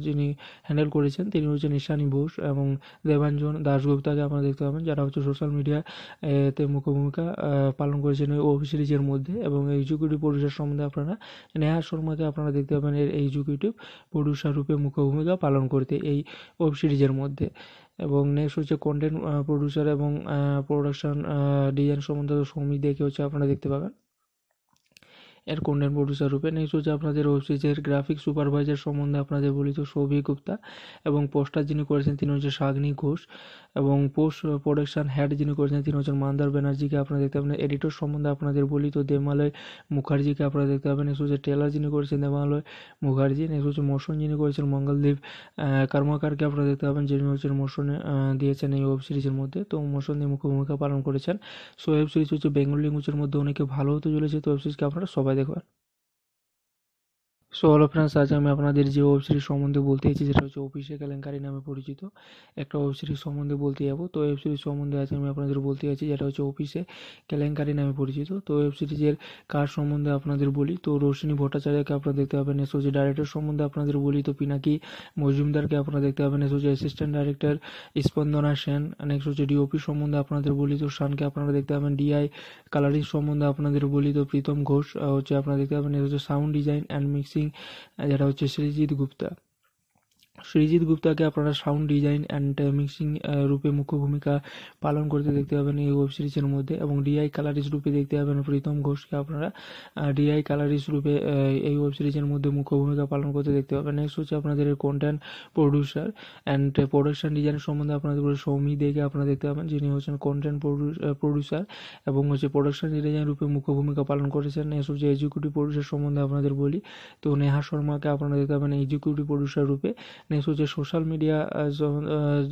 যিনি হ্যান্ডেল করেছেন তিনি হচ্ছেন ঈশানী বোস এবং দেবাঞ্জন দাশগুপ্তাকে আপনারা দেখতে পাবেন যারা হচ্ছে সোশ্যাল মিডিয়া তে মুখ্য ভূমিকা পালন করেছেন ওই ওয়েব সিরিজের মধ্যে এবং এক্সিকিউটিভ প্রডিউসার সম্বন্ধে আপনারা নেহা শর্মাকে আপনারা দেখতে পাবেন এর এক্সিকিউটিভ প্রডিউসার রূপে মুখ্য ভূমিকা পালন করতে এই ওয়েব সিরিজের মধ্যে এবং নেক্সট হচ্ছে কন্টেন্ট প্রডিউসার এবং প্রোডাকশান ডিজাইন সম্বন্ধে সৌমিক দেখে হচ্ছে আপনারা দেখতে পাবেন এর কন্টেন্ট প্রডিউসার রূপে নেক্সট হচ্ছে আপনাদের সিরিজের গ্রাফিক সুপারভাইজার সম্বন্ধে আপনাদের বলি তো সৌভিক গুপ্তা এবং পোস্টার যিনি করেছেন তিনি হচ্ছে শাগ্নি ঘোষ এবং পোস্ট প্রোডাকশান হ্যাড যিনি করেছেন তিনি হচ্ছেন মান্দার ব্যানার্জিকে আপনারা দেখতে পাবেন এডিটর সম্বন্ধে আপনাদের বলি তো দেমালয় মুখার্জিকে আপনারা দেখতে পাবেন নেক্সট হচ্ছে টেলার যিনি করেছেন দেমালয় মুখার্জি নেক্সট হচ্ছে মোশন যিনি করেছেন মঙ্গলদ্বীপ কর্মাকারকে আপনারা দেখতে পাবেন যিনি হচ্ছেন মোশনে দিয়েছেন এই ওয়েব সিরিজের মধ্যে তো মোশন দিয়ে মুখ্য ভূমিকা পালন করেছেন সো ওয়েব সিরিজ হচ্ছে বেঙ্গল ল্যাঙ্গুয়েজের মধ্যে অনেকে ভালো হতে চলেছে তো ওয়েব সিরিজকে আপনারা সবাই de jugar. So hello friends আজ আমি আপনাদের যে ওয়েব সিরিজ সম্বন্ধে বলতে চাইছি সেটা হচ্ছে অফিসে কেলেঙ্কারি নামে পরিচিত একটা ওয়েব সিরিজ সম্বন্ধে বলতে যাবো তো ওয়েব সিরিজ সম্বন্ধে আজ আমি আপনাদের বলতে চাইছি যেটা হচ্ছে অফিসে কেলেঙ্কারি নামে পরিচিত তো ওয়েব সিরিজের কার সম্বন্ধে আপনাদের বলি তো রোশনী ভট্টাচার্যকে আপনারা দেখতে পাবেন হচ্ছে ডাইরেক্টর সম্বন্ধে আপনাদের বলি তো পিনাকি মজুমদারকে আপনারা দেখতে পাবেন হচ্ছে assistant director Spandana Sen next হচ্ছে ডিওপি সম্বন্ধে আপনাদের বলি তো শানকে আপনারা দেখতে পাবেন ডিআই কালারিং সম্বন্ধে আপনাদের বলি তো প্রীতম ঘোষ হচ্ছে আপনারা দেখতে পাবেন হচ্ছে সাউন্ড ডিজাইন অ্যান্ড মিক্সিং সিং যেটা হচ্ছে সৃজিৎ গুপ্তা সৃজিত গুপ্তাকে আপনারা সাউন্ড ডিজাইন অ্যান্ড মিক্সিং রূপে মুখ্য ভূমিকা পালন করতে দেখতে পাবেন এই ওয়েব সিরিজের মধ্যে এবং ডিআই কালারিস রূপে দেখতে পাবেন প্রীতম ঘোষকে আপনারা ডিআই কালারিস রূপে এই ওয়েব সিরিজের মধ্যে মুখ্য ভূমিকা পালন করতে দেখতে পাবেন নেক্সট হচ্ছে আপনাদের content producer and production design সম্বন্ধে আপনাদের সৌমি দেখে আপনারা দেখতে পাবেন যিনি হচ্ছেন কন্টেন্ট প্রডিউসার এবং হচ্ছে প্রোডাকশান ডিজাইন রূপে মুখ্য ভূমিকা পালন করেছেন নেক্সট হচ্ছে এক্সিকিউটিভ প্রডিউসার সম্বন্ধে আপনাদের বলি তো নেহা শর্মাকে আপনারা দেখতে পাবেন এক্সিকিউটিভ প্রডিউসার রূপে নেক্সট হচ্ছে সোশ্যাল মিডিয়া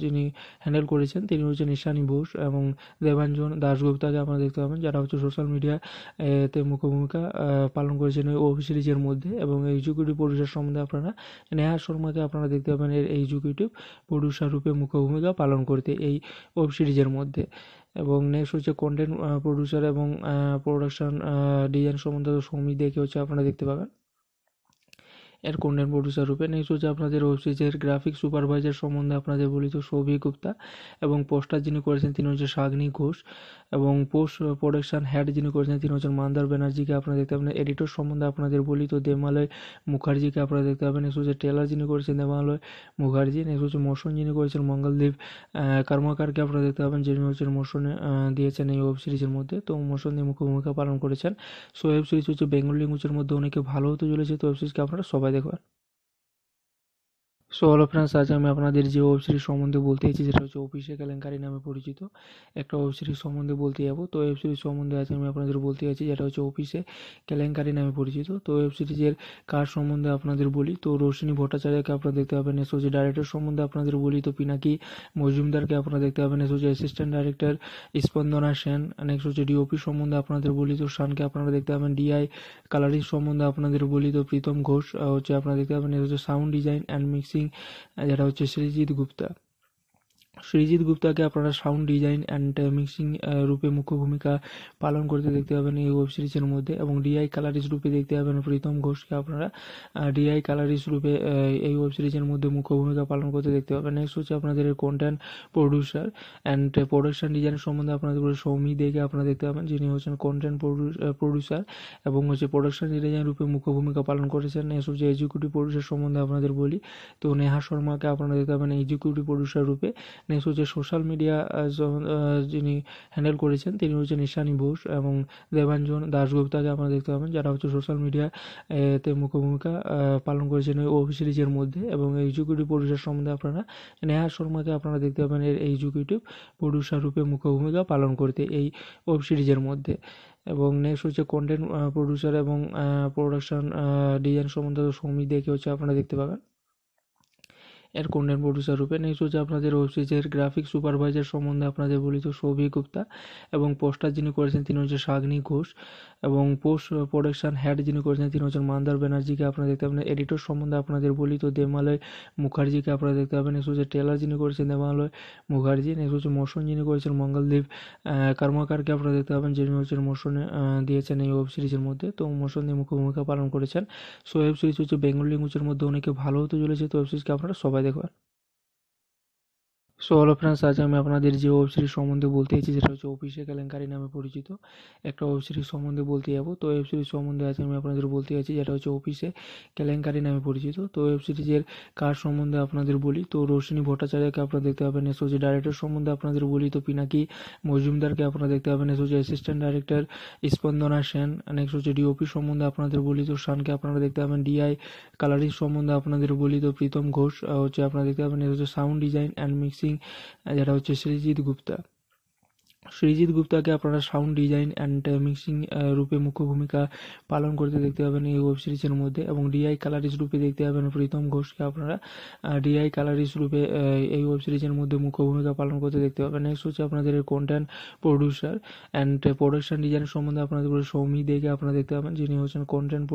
যিনি হ্যান্ডেল করেছেন তিনি হচ্ছেন ঈশানি বোস এবং দেবাঞ্জন দাশগুপ্তাকে আপনারা দেখতে পাবেন যারা হচ্ছে সোশ্যাল মিডিয়াতে মুখ্য ভূমিকা পালন করেছেন ওয়েব সিরিজের মধ্যে এবং এক্সিকিউটিভ প্রডিউসার সম্বন্ধে আপনারা নেহা শর্মাকে আপনারা দেখতে পাবেন এর এক্সিকিউটিভ প্রডিউসার রূপে মুখ্য ভূমিকা পালন করতে এই ওয়েব সিরিজের মধ্যে এবং নেক্সট হচ্ছে কন্টেন্ট প্রডিউসার এবং প্রোডাকশান ডিজাইন সম্বন্ধে সৌমিক দেখে হচ্ছে আপনারা দেখতে পাবেন এর কন্টেন্ট প্রডিউসার রূপে নেক্সট হচ্ছে আপনাদের সিরিজের গ্রাফিক সুপারভাইজার সম্বন্ধে আপনাদের বলি তো সৌভিক গুপ্তা এবং পোস্টার যিনি করেছেন তিনি হচ্ছে শাগ্নি ঘোষ এবং পোস্ট প্রোডাকশান হ্যাড যিনি করেছেন তিনি হচ্ছেন মান্দার ব্যানার্জিকে আপনারা দেখতে পাবেন এডিটর সম্বন্ধে আপনাদের বলি তো দেমালয় মুখার্জিকে আপনারা দেখতে পাবেন নেক্সট হচ্ছে টেলার যিনি করেছেন দেমালয় মুখার্জি নেক্সট হচ্ছে মোশন যিনি করেছেন মঙ্গলদীপ কর্মকারকে আপনারা দেখতে পাবেন যিনি হচ্ছেন মোশনে দিয়েছেন এই ওয়েব সিরিজের মধ্যে তো মোশন দিয়ে মুখ্য ভূমিকা পালন করেছেন সো ওয়েব সিরিজ হচ্ছে বেঙ্গল ল্যাঙ্গুয়েজের মধ্যে অনেকে ভালো হতে চলেছে তো ওয়েব সিরিজকে আপনারা সবাই det kunne so hello friends আজ আমি আপনাদের যে ওয়েব সিরিজ সম্বন্ধে বলতে চাইছি যেটা হচ্ছে অফিসে কেলেঙ্কারি নামে পরিচিত একটা ওয়েব সিরিজ সম্বন্ধে বলতে যাবো তো ওয়েব সিরিজ সম্বন্ধে আজ আমি আপনাদের বলতে চাইছি যেটা হচ্ছে অফিসে কেলেঙ্কারি নামে পরিচিত তো ওয়েব সিরিজের কার সম্বন্ধে আপনাদের বলি তো রোশনী ভট্টাচার্যকে আপনারা দেখতে পাবেন এস হচ্ছে ডাইরেক্টর সম্বন্ধে আপনাদের বলি তো পিনাকি মজুমদারকে আপনারা দেখতে পাবেন এস হচ্ছে assistant director Spandana Sen next হচ্ছে ডিওপি সম্বন্ধে আপনাদের বলি তো শানকে আপনারা দেখতে পাবেন ডিআই কালারিং সম্বন্ধে আপনাদের বলি তো প্রীতম ঘোষ হচ্ছে আপনারা দেখতে পাবেন এস হচ্ছে sound design and mixing saba tabbii isa kana irratti Srijit গুপ্তাকে আপনারা সাউন্ড ডিজাইন অ্যান্ড মিক্সিং রূপে মুখ্য ভূমিকা পালন করতে দেখতে পাবেন এই ওয়েব সিরিজের মধ্যে এবং ডিআই কালারিস রূপে দেখতে পাবেন প্রীতম ঘোষকে আপনারা ডিআই uh, কালারিস রূপে uh, এই ওয়েব সিরিজের মধ্যে মুখ্য ভূমিকা পালন করতে দেখতে পাবেন নেক্সট হচ্ছে আপনাদের content producer and production design সম্বন্ধে আপনাদের সৌমি দেখে আপনারা দেখতে পাবেন যিনি হচ্ছেন কন্টেন্ট প্রডিউসার uh, এবং হচ্ছে প্রোডাকশন ডিজাইন রূপে মুখ্য ভূমিকা পালন করেছেন নেক্সট হচ্ছে এক্সিকিউটিভ প্রডিউসার সম্বন্ধে আপনাদের বলি তো নেহা শর্মাকে আপনারা দেখতে পাবেন এক্সিকিউটিভ প্রডিউসার রূপে নেক্সট হচ্ছে সোশ্যাল মিডিয়া যিনি হ্যান্ডেল করেছেন তিনি হচ্ছে নিশানি বোস এবং দেবাঞ্জন দাশগুপ্তাকে আপনারা দেখতে পাবেন যারা হচ্ছে সোশ্যাল মিডিয়া তে মুখ্য ভূমিকা পালন করেছেন ওই ওয়েব সিরিজের মধ্যে এবং এক্সিকিউটিভ প্রডিউসার সম্বন্ধে আপনারা নেহা শর্মাকে আপনারা দেখতে পাবেন এর এক্সিকিউটিভ প্রডিউসার রূপে মুখ্য ভূমিকা পালন করতে এই ওয়েব সিরিজের মধ্যে এবং নেক্সট হচ্ছে কন্টেন্ট প্রডিউসার এবং প্রোডাকশান ডিজাইন সম্বন্ধে সৌমিক দেখে হচ্ছে আপনারা দেখতে পাবেন এর কন্টেন্ট প্রডিউসার রূপে নেক্সট হচ্ছে আপনাদের সিরিজের গ্রাফিক সুপারভাইজার সম্বন্ধে আপনাদের বলি তো সৌভিক গুপ্তা এবং পোস্টার যিনি করেছেন তিনি হচ্ছে শাগ্নি ঘোষ এবং পোস্ট প্রোডাকশান হ্যাড যিনি করেছেন তিনি হচ্ছেন মান্দার ব্যানার্জিকে আপনারা দেখতে পাবেন এডিটর সম্বন্ধে আপনাদের বলি তো দেমালয় মুখার্জিকে আপনারা দেখতে পাবেন নেক্সট হচ্ছে টেলার যিনি করেছেন দেমালয় মুখার্জি নেক্সট হচ্ছে মোশন যিনি করেছেন মঙ্গলদ্বীপ কর্মাকারকে আপনারা দেখতে পাবেন যিনি হচ্ছেন মোশনে দিয়েছেন এই ওয়েব সিরিজের মধ্যে তো মোশন দিয়ে মুখ্য ভূমিকা পালন করেছেন সো ওয়েব সিরিজ হচ্ছে বেঙ্গল ল্যাঙ্গুয়েজের মধ্যে অনেকে ভালো হতে চলেছে তো ওয়েব সিরিজকে আপনারা সবাই de সো হ্যালো ফ্রেন্ডস আজ আমি আপনাদের যে ওয়েব সিরিজ সম্বন্ধে বলতে চাইছি সেটা হচ্ছে অফিসে কেলেঙ্কারি নামে পরিচিত একটা ওয়েব সিরিজ সম্বন্ধে বলতে যাবো তো ওয়েব সিরিজ সম্বন্ধে আজ আমি আপনাদের বলতে চাইছি যেটা হচ্ছে অফিসে কেলেঙ্কারি নামে পরিচিত তো ওয়েব সিরিজের কার সম্বন্ধে আপনাদের বলি তো রোশনী ভট্টাচার্যকে আপনারা দেখতে পাবেন এসওজি ডাইরেক্টর সম্বন্ধে আপনাদের বলি তো পিনাকি মজুমদারকে আপনারা দেখতে পাবেন SOG assistant director Spandana Sen next হচ্ছে ডিওপি সম্বন্ধে আপনাদের বলি তো শানকে আপনারা দেখতে পাবেন ডিআই কালারিং সম্বন্ধে আপনাদের বলি তো প্রীতম ঘোষ হচ্ছে আপনারা দেখতে পাবেন হচ্ছে সাউন্ড ডিজাইন অ্যান্ড মিক্সিং যেটা হচ্ছে শ্রীজিৎ গুপ্তা সৃজিত গুপ্তাকে আপনারা সাউন্ড ডিজাইন অ্যান্ড মিক্সিং রূপে মুখ্য ভূমিকা পালন করতে দেখতে পাবেন এই ওয়েব সিরিজের মধ্যে এবং ডিআই কালারিস রূপে দেখতে পাবেন প্রীতম ঘোষকে আপনারা ডিআই কালারিস রূপে এই ওয়েব সিরিজের মধ্যে মুখ্য ভূমিকা পালন করতে দেখতে পাবেন নেক্সট হচ্ছে আপনাদের content producer and production design সম্বন্ধে আপনাদের সৌমি দেখে আপনারা দেখতে পাবেন যিনি হচ্ছেন কন্টেন্ট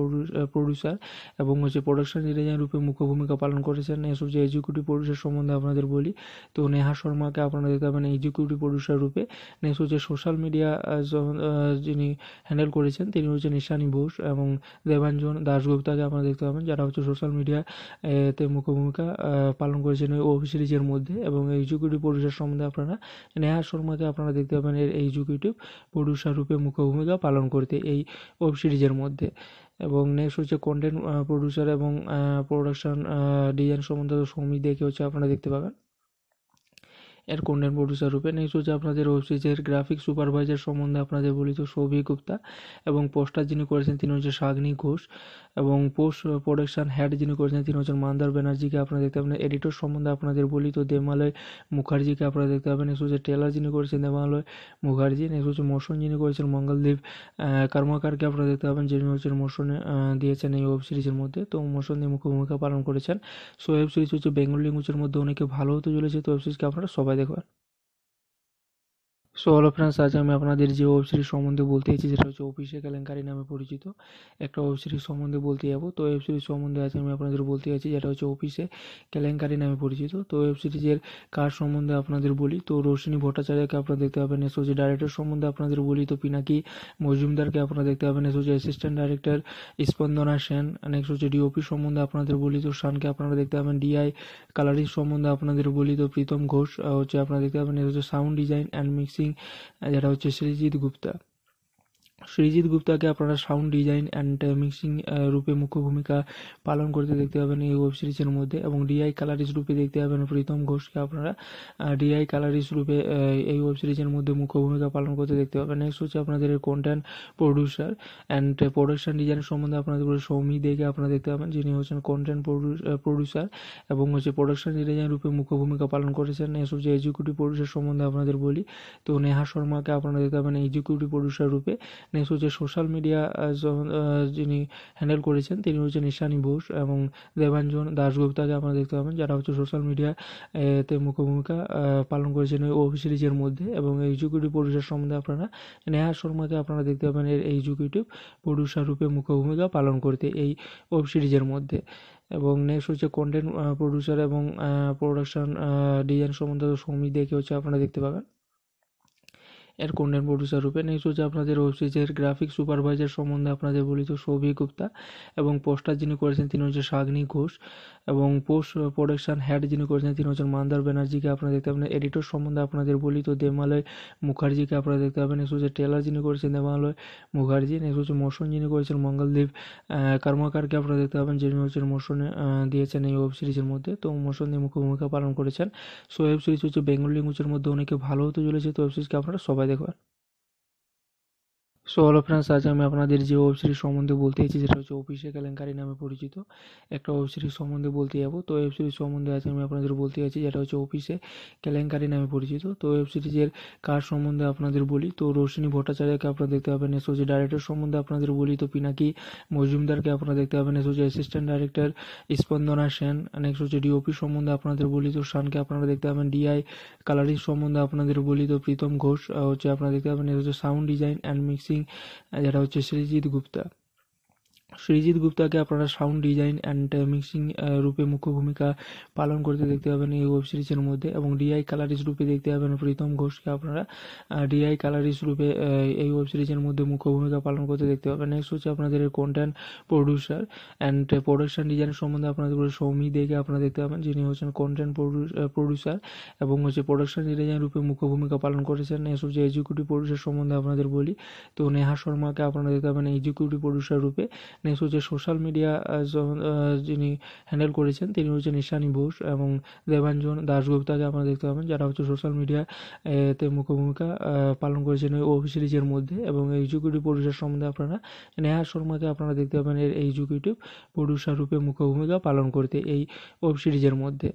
প্রডিউসার এবং হচ্ছে প্রোডাকশান ডিজাইন রূপে মুখ্য ভূমিকা পালন করেছেন নেক্সট হচ্ছে এক্সিকিউটিভ প্রডিউসার সম্বন্ধে আপনাদের বলি তো নেহা শর্মাকে আপনারা দেখতে পাবেন এক্সিকিউটিভ প্রডিউসার রূপে নেক্সট হচ্ছে সোশ্যাল মিডিয়া যিনি হ্যান্ডেল করেছেন তিনি হচ্ছেন ঈশানী বোস এবং দেবাঞ্জন দাশগুপ্তাকে আপনারা দেখতে পাবেন যারা হচ্ছে সোশ্যাল মিডিয়া তে মুখ্য ভূমিকা পালন করেছেন ওই ওয়েব সিরিজের মধ্যে এবং এক্সিকিউটিভ প্রডিউসার সম্বন্ধে আপনারা নেহা শর্মাকে আপনারা দেখতে পাবেন এর এক্সিকিউটিভ প্রডিউসার রূপে মুখ্য ভূমিকা পালন করতে এই ওয়েব সিরিজের মধ্যে এবং নেক্সট হচ্ছে কন্টেন্ট প্রডিউসার এবং প্রোডাকশান ডিজাইন সম্বন্ধে সৌমিক দেখে হচ্ছে আপনারা দেখতে পাবেন এর কন্টেন্ট প্রডিউসার রূপে নেক্সট হচ্ছে আপনাদের ওয়েব সিরিজের গ্রাফিক সুপারভাইজার সম্বন্ধে আপনাদের বলি তো সৌভিক গুপ্তা এবং পোস্টার যিনি করেছেন তিনি হচ্ছে শাগ্নি ঘোষ এবং পোস্ট প্রোডাকশন হ্যাড যিনি করেছেন তিনি হচ্ছেন মান্দার ব্যানার্জিকে আপনারা দেখতে পাবেন এডিটর সম্বন্ধে আপনাদের বলি তো দেমালয় মুখার্জিকে আপনারা দেখতে পাবেন নেক্সট হচ্ছে টেলার যিনি করেছেন দেমালয় মুখার্জি নেক্সট হচ্ছে মোশন যিনি করেছেন মঙ্গলদ্বীপ কর্মাকারকে আপনারা দেখতে পাবেন যিনি হচ্ছেন মোশনে দিয়েছেন এই ওয়েব সিরিজের মধ্যে তো মোশন দিয়ে মুখ্য ভূমিকা পালন করেছেন সো ওয়েব সিরিজ হচ্ছে বেঙ্গল ল্যাঙ্গুয়েজের মধ্যে অনেকে ভালো হতে চলেছে তো ওয়েব সিরিজকে আপনারা সবাই دیکھو সো হলো ফ্রেন্ডস আজ আমি আপনাদের যে ওয়েব সিরিজ সম্বন্ধে বলতে চাইছি সেটা হচ্ছে অফিসে কেলেঙ্কারি নামে পরিচিত একটা ওয়েব সিরিজ সম্বন্ধে বলতে যাবো তো ওয়েব সিরিজ সম্বন্ধে আজ আমি আপনাদের বলতে চাইছি যেটা হচ্ছে অফিসে কেলেঙ্কারি নামে পরিচিত তো ওয়েব সিরিজের কার সম্বন্ধে আপনাদের বলি তো রোশনী ভট্টাচার্যকে আপনারা দেখতে পাবেন এস হচ্ছে ডাইরেক্টর সম্বন্ধে আপনাদের বলি তো পিনাকি মজুমদারকে আপনারা দেখতে পাবেন এস হচ্ছে assistant director Spandana Sen next হচ্ছে ডিওপি সম্বন্ধে আপনাদের বলি তো শানকে আপনারা দেখতে পাবেন ডিআই কালারিং সম্বন্ধে আপনাদের বলি তো প্রীতম ঘোষ হচ্ছে আপনারা দেখতে পাবেন এস হচ্ছে sound design and mixing Singh जरा वो श्रीजीत गुप्ता সৃজিত গুপ্তাকে আপনারা সাউন্ড ডিজাইন অ্যান্ড মিক্সিং রূপে মুখ্য ভূমিকা পালন করতে দেখতে পাবেন এই ওয়েব সিরিজের মধ্যে এবং ডিআই কালারিস রূপে দেখতে পাবেন প্রীতম ঘোষকে আপনারা ডিআই কালারিস রূপে এই ওয়েব সিরিজের মধ্যে মুখ্য ভূমিকা পালন করতে দেখতে পাবেন নেক্সট হচ্ছে আপনাদের content producer and production design সম্বন্ধে আপনাদের সৌমি দেখে আপনারা দেখতে পাবেন যিনি হচ্ছেন কন্টেন্ট প্রডিউসার এবং হচ্ছে প্রোডাকশান ডিজাইন রূপে মুখ্য ভূমিকা পালন করেছেন নেক্সট হচ্ছে এক্সিকিউটিভ প্রডিউসার সম্বন্ধে আপনাদের বলি তো নেহা শর্মাকে আপনারা দেখতে পাবেন এক্সিকিউটিভ প্রডিউসার রূপে নেক্সট হচ্ছে সোশ্যাল মিডিয়া যিনি হ্যান্ডেল করেছেন তিনি হচ্ছেন নিশানি বোস এবং দেবাঞ্জন দাশগুপ্তাকে আপনারা দেখতে পাবেন যারা হচ্ছে সোশ্যাল মিডিয়াতে মুখ্য ভূমিকা পালন করেছেন ওই অফিস সিরিজের মধ্যে এবং এক্সিকিউটিভ প্রডিউসার সম্বন্ধে আপনারা নেহা শর্মাকে আপনারা দেখতে পাবেন এর এক্সিকিউটিভ প্রডিউসার রূপে মুখ্য ভূমিকা পালন করতে এই ওয়েব সিরিজের মধ্যে এবং নেক্সট হচ্ছে কন্টেন্ট প্রডিউসার এবং প্রোডাকশান ডিজাইন সম্বন্ধে সৌমিক দেখে হচ্ছে আপনারা দেখতে পাবেন এর কন্টেন্ট প্রডিউসার রূপে নেক্সট হচ্ছে আপনাদের ওয়েব সিরিজের গ্রাফিক সুপারভাইজার সম্বন্ধে আপনাদের বলি তো সৌভিক গুপ্তা এবং পোস্টার যিনি করেছেন তিনি হচ্ছে শাগ্নি ঘোষ এবং পোস্ট প্রোডাকশান হ্যাড যিনি করেছেন তিনি হচ্ছেন মান্দার ব্যানার্জিকে আপনারা দেখতে পাবেন এডিটর সম্বন্ধে আপনাদের বলি তো দেমালয় মুখার্জিকে আপনারা দেখতে পাবেন নেক্সট হচ্ছে টেলার যিনি করেছেন দেমালয় মুখার্জি নেক্সট হচ্ছে মোশন যিনি করেছেন মঙ্গলদ্বীপ কর্মাকারকে আপনারা দেখতে পাবেন যিনি হচ্ছেন মোশনে দিয়েছেন এই ওয়েব সিরিজের মধ্যে তো মোশন দিয়ে মুখ্য ভূমিকা পালন করেছেন সো ওয়েব সিরিজ হচ্ছে বেঙ্গল ল্যাঙ্গুয়েজের মধ্যে অনেকে ভালো হতে চলেছে তো ওয়েব সিরিজকে আপনারা সবাই de a সো হলো ফ্রেন্ডস আজ আমি আপনাদের যে ওয়েব সিরিজ সম্বন্ধে বলতে চাইছি সেটা হচ্ছে অফিসে কেলেঙ্কারি নামে পরিচিত একটা ওয়েব সিরিজ সম্বন্ধে বলতে যাবো তো ওয়েব সিরিজ সম্বন্ধে আজ আমি আপনাদের বলতে চাইছি যেটা হচ্ছে অফিসে কেলেঙ্কারি নামে পরিচিত তো ওয়েব সিরিজের কার সম্বন্ধে আপনাদের বলি তো রোশনী ভট্টাচার্যকে আপনারা দেখতে পাবেন এস হচ্ছে ডাইরেক্টর সম্বন্ধে আপনাদের বলি তো পিনাকি মজুমদারকে আপনারা দেখতে পাবেন এস হচ্ছে assistant director Spandana Sen next হচ্ছে ডিওপি সম্বন্ধে আপনাদের বলি তো শানকে আপনারা দেখতে পাবেন ডিআই কালারিং সম্বন্ধে আপনাদের বলি তো প্রীতম ঘোষ হচ্ছে আপনারা দেখতে পাবেন এস হচ্ছে sound design and mixing Singh जरा हे श्रीजीत गुप्ता সৃজিত গুপ্তাকে আপনারা সাউন্ড ডিজাইন অ্যান্ড মিক্সিং রূপে মুখ্য ভূমিকা পালন করতে দেখতে পাবেন এই ওয়েব সিরিজের মধ্যে এবং ডিআই কালারিস রূপে দেখতে পাবেন প্রীতম ঘোষকে আপনারা ডিআই uh, কালারিস রূপে uh, এই ওয়েব সিরিজের মধ্যে মুখ্য ভূমিকা পালন করতে দেখতে পাবেন নেক্সট হচ্ছে আপনাদের content producer and production design সম্বন্ধে আপনাদের সৌমি দেখে আপনারা দেখতে পাবেন যিনি হচ্ছেন কন্টেন্ট প্রডিউসার uh, এবং হচ্ছে প্রোডাকশান ডিজাইন রূপে মুখ্য ভূমিকা পালন করেছেন নেক্সট হচ্ছে এক্সিকিউটিভ প্রডিউসার সম্বন্ধে আপনাদের বলি তো নেহা শর্মাকে আপনারা দেখতে পাবেন এক্সিকিউটিভ প্রডিউসার রূপে নেক্সট হচ্ছে সোশ্যাল মিডিয়া যিনি হ্যান্ডেল করেছেন তিনি হচ্ছে নিশানি বোস এবং দেবাঞ্জন দাশগুপ্তাকে আপনারা দেখতে পাবেন যারা হচ্ছে সোশ্যাল মিডিয়াতে মুখ্য ভূমিকা পালন করেছেন ওই ওয়েব সিরিজের মধ্যে এবং এক্সিকিউটিভ প্রডিউসার সম্বন্ধে আপনারা নেহা শর্মাকে আপনারা দেখতে পাবেন এর এক্সিকিউটিভ প্রডিউসার রূপে মুখ্য ভূমিকা পালন করতে এই ওয়েব সিরিজের মধ্যে